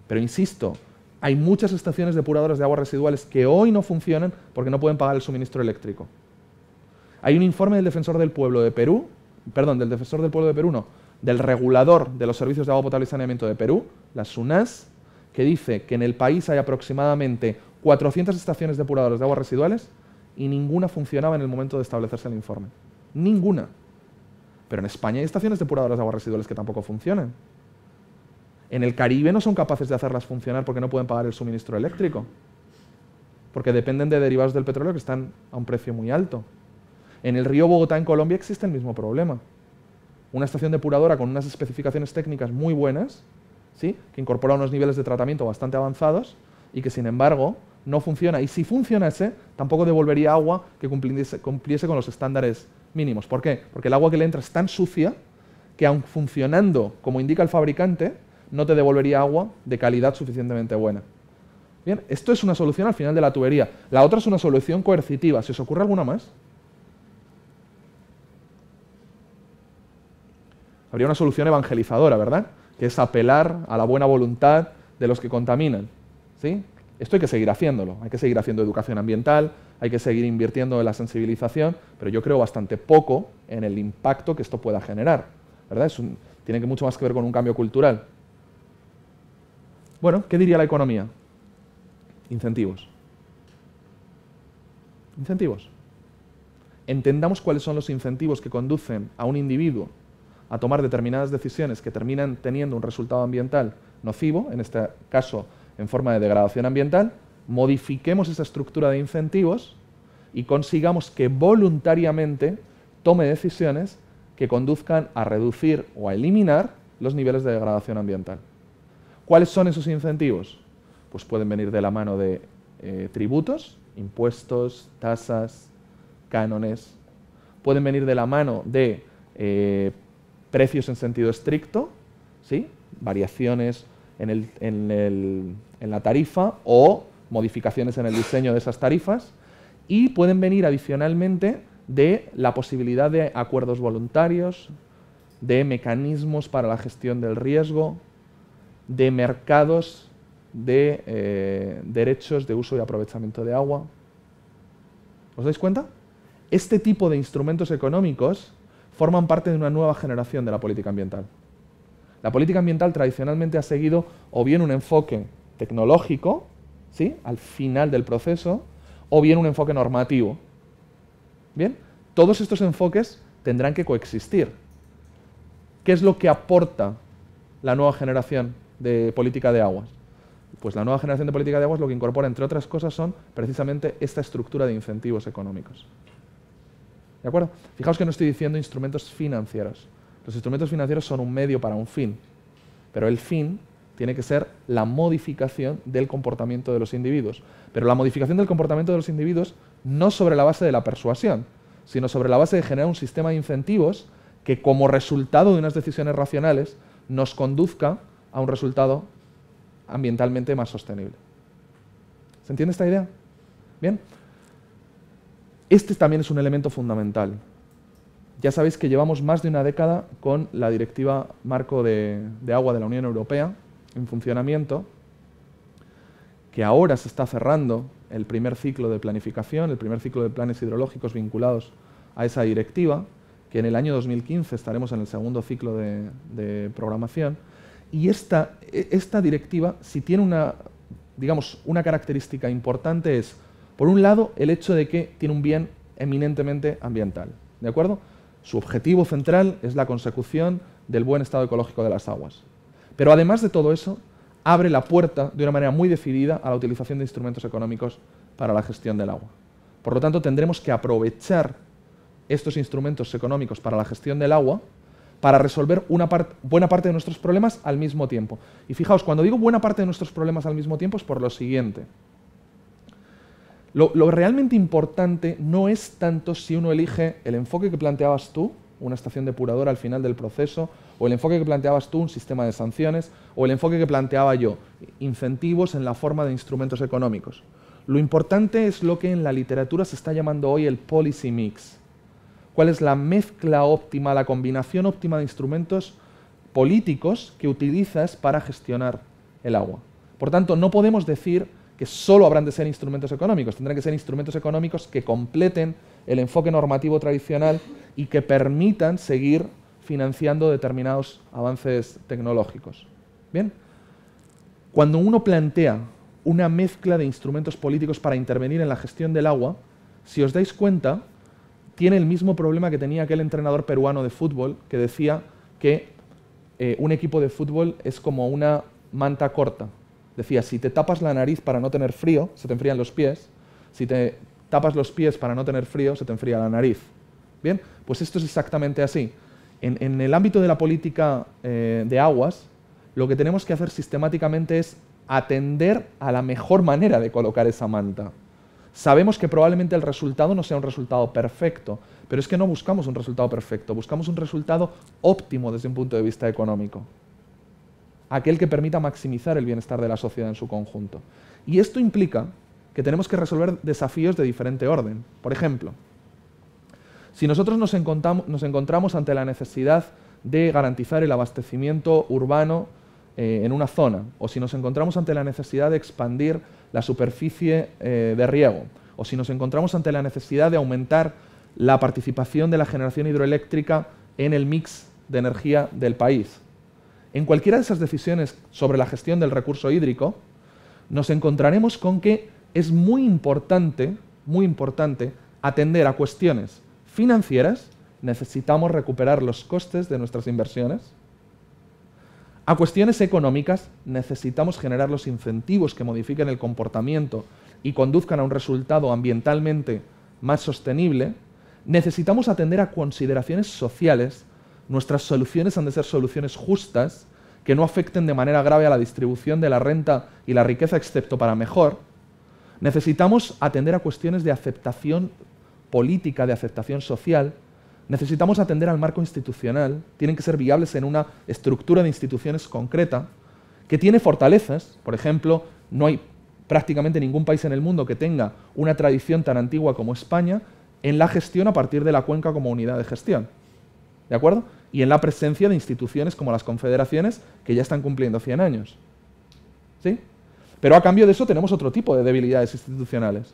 Pero insisto, hay muchas estaciones depuradoras de aguas residuales que hoy no funcionan porque no pueden pagar el suministro eléctrico. Hay un informe del defensor del pueblo de Perú, perdón, del defensor del pueblo de Perú no, del regulador de los servicios de agua potable y saneamiento de Perú, la SUNAS, que dice que en el país hay aproximadamente 400 estaciones depuradoras de aguas residuales y ninguna funcionaba en el momento de establecerse el informe. Ninguna. Pero en España hay estaciones depuradoras de aguas residuales que tampoco funcionan. En el Caribe no son capaces de hacerlas funcionar porque no pueden pagar el suministro eléctrico, porque dependen de derivados del petróleo que están a un precio muy alto. En el río Bogotá, en Colombia, existe el mismo problema una estación depuradora con unas especificaciones técnicas muy buenas, ¿sí? que incorpora unos niveles de tratamiento bastante avanzados y que sin embargo no funciona. Y si funcionase, tampoco devolvería agua que cumpliese, con los estándares mínimos. ¿Por qué? Porque el agua que le entra es tan sucia que aun funcionando como indica el fabricante, no te devolvería agua de calidad suficientemente buena. Bien, esto es una solución al final de la tubería. La otra es una solución coercitiva. ¿Se os ocurre alguna más? Habría una solución evangelizadora, ¿verdad? Que es apelar a la buena voluntad de los que contaminan. ¿sí? Esto hay que seguir haciéndolo. Hay que seguir haciendo educación ambiental, hay que seguir invirtiendo en la sensibilización, pero yo creo bastante poco en el impacto que esto pueda generar. ¿verdad? tiene que mucho más que ver con un cambio cultural. Bueno, ¿qué diría la economía? Incentivos. Incentivos. Entendamos cuáles son los incentivos que conducen a un individuo a tomar determinadas decisiones que terminan teniendo un resultado ambiental nocivo, en este caso en forma de degradación ambiental, modifiquemos esa estructura de incentivos y consigamos que voluntariamente tome decisiones que conduzcan a reducir o a eliminar los niveles de degradación ambiental. ¿Cuáles son esos incentivos? Pues pueden venir de la mano de eh, tributos, impuestos, tasas, cánones, pueden venir de la mano de eh, precios en sentido estricto, ¿sí? variaciones en, la tarifa o modificaciones en el diseño de esas tarifas y pueden venir adicionalmente de la posibilidad de acuerdos voluntarios, de mecanismos para la gestión del riesgo, de mercados de eh, derechos de uso y aprovechamiento de agua. ¿Os dais cuenta? Este tipo de instrumentos económicos forman parte de una nueva generación de la política ambiental. La política ambiental tradicionalmente ha seguido o bien un enfoque tecnológico, ¿sí? al final del proceso, o bien un enfoque normativo. Bien, todos estos enfoques tendrán que coexistir. ¿Qué es lo que aporta la nueva generación de política de aguas? Pues la nueva generación de política de aguas lo que incorpora, entre otras cosas, son precisamente esta estructura de incentivos económicos. ¿De acuerdo? Fijaos que no estoy diciendo instrumentos financieros. Los instrumentos financieros son un medio para un fin, pero el fin tiene que ser la modificación del comportamiento de los individuos. Pero la modificación del comportamiento de los individuos no sobre la base de la persuasión, sino sobre la base de generar un sistema de incentivos que como resultado de unas decisiones racionales nos conduzca a un resultado ambientalmente más sostenible. ¿Se entiende esta idea? Bien, este también es un elemento fundamental. Ya sabéis que llevamos más de una década con la Directiva Marco de, Agua de la Unión Europea en funcionamiento, que ahora se está cerrando el primer ciclo de planificación, el primer ciclo de planes hidrológicos vinculados a esa directiva, que en el año 2015 estaremos en el segundo ciclo de, programación. Y e, esta, directiva, si tiene digamos, una característica importante, es por un lado, el hecho de que tiene un bien eminentemente ambiental. ¿De acuerdo? Su objetivo central es la consecución del buen estado ecológico de las aguas. Pero además de todo eso, abre la puerta de una manera muy decidida a la utilización de instrumentos económicos para la gestión del agua. Por lo tanto, tendremos que aprovechar estos instrumentos económicos para la gestión del agua para resolver buena parte de nuestros problemas al mismo tiempo. Y fijaos, cuando digo buena parte de nuestros problemas al mismo tiempo es por lo siguiente. Lo, realmente importante no es tanto si uno elige el enfoque que planteabas tú, una estación depuradora al final del proceso, o el enfoque que planteabas tú, un sistema de sanciones, o el enfoque que planteaba yo, incentivos en la forma de instrumentos económicos. Lo importante es lo que en la literatura se está llamando hoy el policy mix. ¿Cuál es la mezcla óptima, la combinación óptima de instrumentos políticos que utilizas para gestionar el agua? Por tanto, no podemos decir que solo habrán de ser instrumentos económicos, tendrán que ser instrumentos económicos que completen el enfoque normativo tradicional y que permitan seguir financiando determinados avances tecnológicos. Bien, cuando uno plantea una mezcla de instrumentos políticos para intervenir en la gestión del agua, si os dais cuenta, tiene el mismo problema que tenía aquel entrenador peruano de fútbol que decía que eh, un equipo de fútbol es como una manta corta, Decía, si te tapas la nariz para no tener frío, se te enfrían los pies. Si te tapas los pies para no tener frío, se te enfría la nariz. Bien, pues esto es exactamente así. En, el ámbito de la política eh, de aguas, lo que tenemos que hacer sistemáticamente es atender a la mejor manera de colocar esa manta. Sabemos que probablemente el resultado no sea un resultado perfecto, pero es que no buscamos un resultado perfecto, buscamos un resultado óptimo desde un punto de vista económico aquel que permita maximizar el bienestar de la sociedad en su conjunto. Y esto implica que tenemos que resolver desafíos de diferente orden. Por ejemplo, si nosotros nos, encontramos ante la necesidad de garantizar el abastecimiento urbano eh, en una zona, o si nos encontramos ante la necesidad de expandir la superficie eh, de riego, o si nos encontramos ante la necesidad de aumentar la participación de la generación hidroeléctrica en el mix de energía del país, en cualquiera de esas decisiones sobre la gestión del recurso hídrico, nos encontraremos con que es muy importante, muy importante, atender a cuestiones financieras, necesitamos recuperar los costes de nuestras inversiones, a cuestiones económicas, necesitamos generar los incentivos que modifiquen el comportamiento y conduzcan a un resultado ambientalmente más sostenible, necesitamos atender a consideraciones sociales nuestras soluciones han de ser soluciones justas que no afecten de manera grave a la distribución de la renta y la riqueza, excepto para mejor, necesitamos atender a cuestiones de aceptación política, de aceptación social, necesitamos atender al marco institucional, tienen que ser viables en una estructura de instituciones concreta, que tiene fortalezas, por ejemplo, no hay prácticamente ningún país en el mundo que tenga una tradición tan antigua como España en la gestión a partir de la cuenca como unidad de gestión. ¿De acuerdo? Y en la presencia de instituciones como las confederaciones, que ya están cumpliendo 100 años. ¿Sí? Pero a cambio de eso tenemos otro tipo de debilidades institucionales.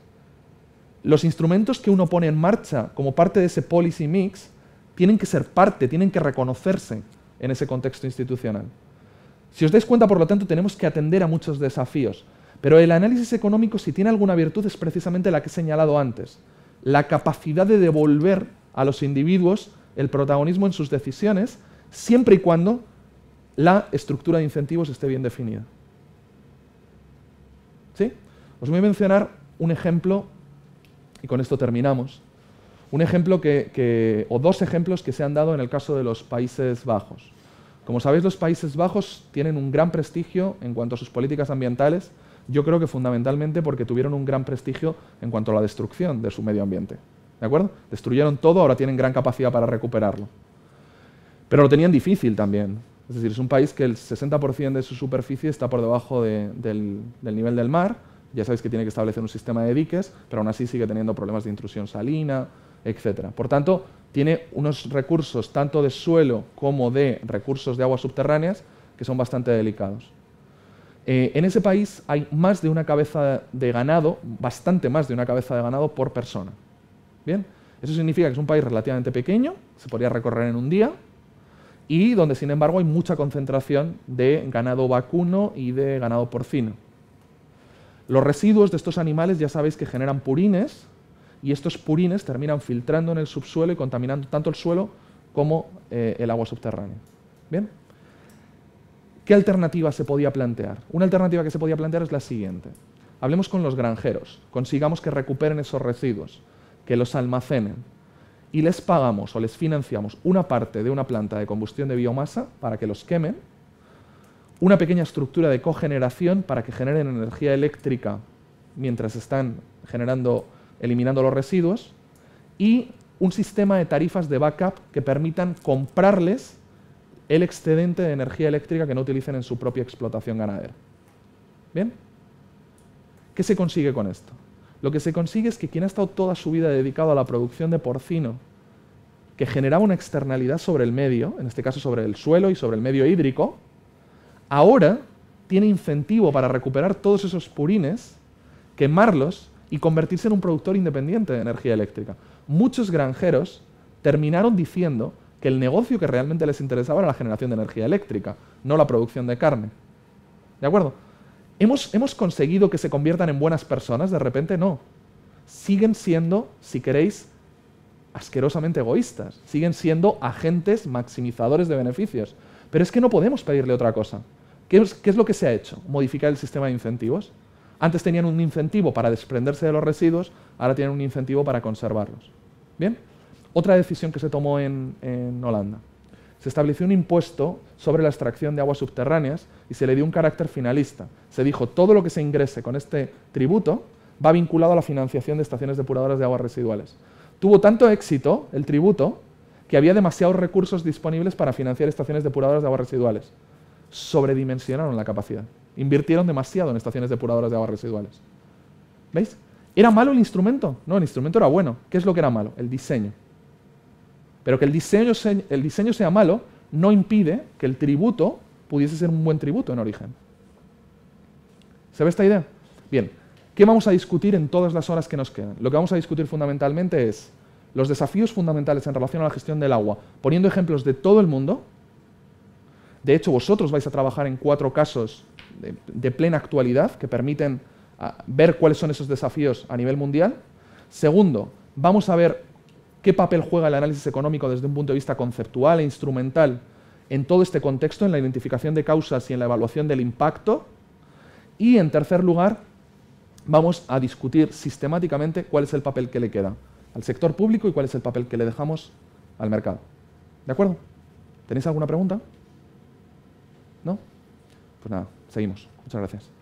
Los instrumentos que uno pone en marcha como parte de ese policy mix tienen que ser parte, tienen que reconocerse en ese contexto institucional. Si os dais cuenta, por lo tanto, tenemos que atender a muchos desafíos. Pero el análisis económico, si tiene alguna virtud, es precisamente la que he señalado antes. La capacidad de devolver a los individuos el protagonismo en sus decisiones, siempre y cuando la estructura de incentivos esté bien definida. ¿Sí? Os voy a mencionar un ejemplo, y con esto terminamos, un ejemplo que, o dos ejemplos que se han dado en el caso de los Países Bajos. Como sabéis, los Países Bajos tienen un gran prestigio en cuanto a sus políticas ambientales, yo creo que fundamentalmente porque tuvieron un gran prestigio en cuanto a la destrucción de su medio ambiente. ¿De acuerdo? Destruyeron todo, ahora tienen gran capacidad para recuperarlo. Pero lo tenían difícil también. Es decir, es un país que el 60% de su superficie está por debajo del, nivel del mar. Ya sabéis que tiene que establecer un sistema de diques, pero aún así sigue teniendo problemas de intrusión salina, etc. Por tanto, tiene unos recursos tanto de suelo como de recursos de aguas subterráneas que son bastante delicados. Eh, en ese país hay más de una cabeza de ganado, bastante más de una cabeza de ganado por persona. Bien, eso significa que es un país relativamente pequeño, se podría recorrer en un día, y donde sin embargo hay mucha concentración de ganado vacuno y de ganado porcino. Los residuos de estos animales ya sabéis que generan purines y estos purines terminan filtrando en el subsuelo y contaminando tanto el suelo como eh, el agua subterránea. ¿Bien? ¿Qué alternativa se podía plantear? Una alternativa que se podía plantear es la siguiente. Hablemos con los granjeros, consigamos que recuperen esos residuos que los almacenen y les pagamos o les financiamos una parte de una planta de combustión de biomasa para que los quemen, una pequeña estructura de cogeneración para que generen energía eléctrica mientras están generando, eliminando los residuos, y un sistema de tarifas de backup que permitan comprarles el excedente de energía eléctrica que no utilicen en su propia explotación ganadera. ¿Bien? ¿Qué se consigue con esto? Lo que se consigue es que quien ha estado toda su vida dedicado a la producción de porcino, que generaba una externalidad sobre el medio, en este caso sobre el suelo y sobre el medio hídrico, ahora tiene incentivo para recuperar todos esos purines, quemarlos y convertirse en un productor independiente de energía eléctrica. Muchos granjeros terminaron diciendo que el negocio que realmente les interesaba era la generación de energía eléctrica, no la producción de carne. ¿De acuerdo? ¿Hemos, conseguido que se conviertan en buenas personas de repente? No. Siguen siendo, si queréis, asquerosamente egoístas. Siguen siendo agentes maximizadores de beneficios. Pero es que no podemos pedirle otra cosa. ¿Qué es, lo que se ha hecho? Modificar el sistema de incentivos. Antes tenían un incentivo para desprenderse de los residuos, ahora tienen un incentivo para conservarlos. ¿Bien? Otra decisión que se tomó en Holanda se estableció un impuesto sobre la extracción de aguas subterráneas y se le dio un carácter finalista. Se dijo, todo lo que se ingrese con este tributo va vinculado a la financiación de estaciones depuradoras de aguas residuales. Tuvo tanto éxito el tributo que había demasiados recursos disponibles para financiar estaciones depuradoras de aguas residuales. Sobredimensionaron la capacidad. Invirtieron demasiado en estaciones depuradoras de aguas residuales. ¿Veis? ¿Era malo el instrumento? No, el instrumento era bueno. ¿Qué es lo que era malo? El diseño. Pero que el diseño, el diseño sea malo no impide que el tributo pudiese ser un buen tributo en origen. ¿Se ve esta idea? Bien, ¿qué vamos a discutir en todas las horas que nos quedan? Lo que vamos a discutir fundamentalmente es los desafíos fundamentales en relación a la gestión del agua, poniendo ejemplos de todo el mundo. De hecho, vosotros vais a trabajar en cuatro casos de, plena actualidad que permiten ah, ver cuáles son esos desafíos a nivel mundial. Segundo, vamos a ver ¿Qué papel juega el análisis económico desde un punto de vista conceptual e instrumental en todo este contexto, en la identificación de causas y en la evaluación del impacto? Y en tercer lugar, vamos a discutir sistemáticamente cuál es el papel que le queda al sector público y cuál es el papel que le dejamos al mercado. ¿De acuerdo? ¿Tenéis alguna pregunta? ¿No? Pues nada, seguimos. Muchas gracias.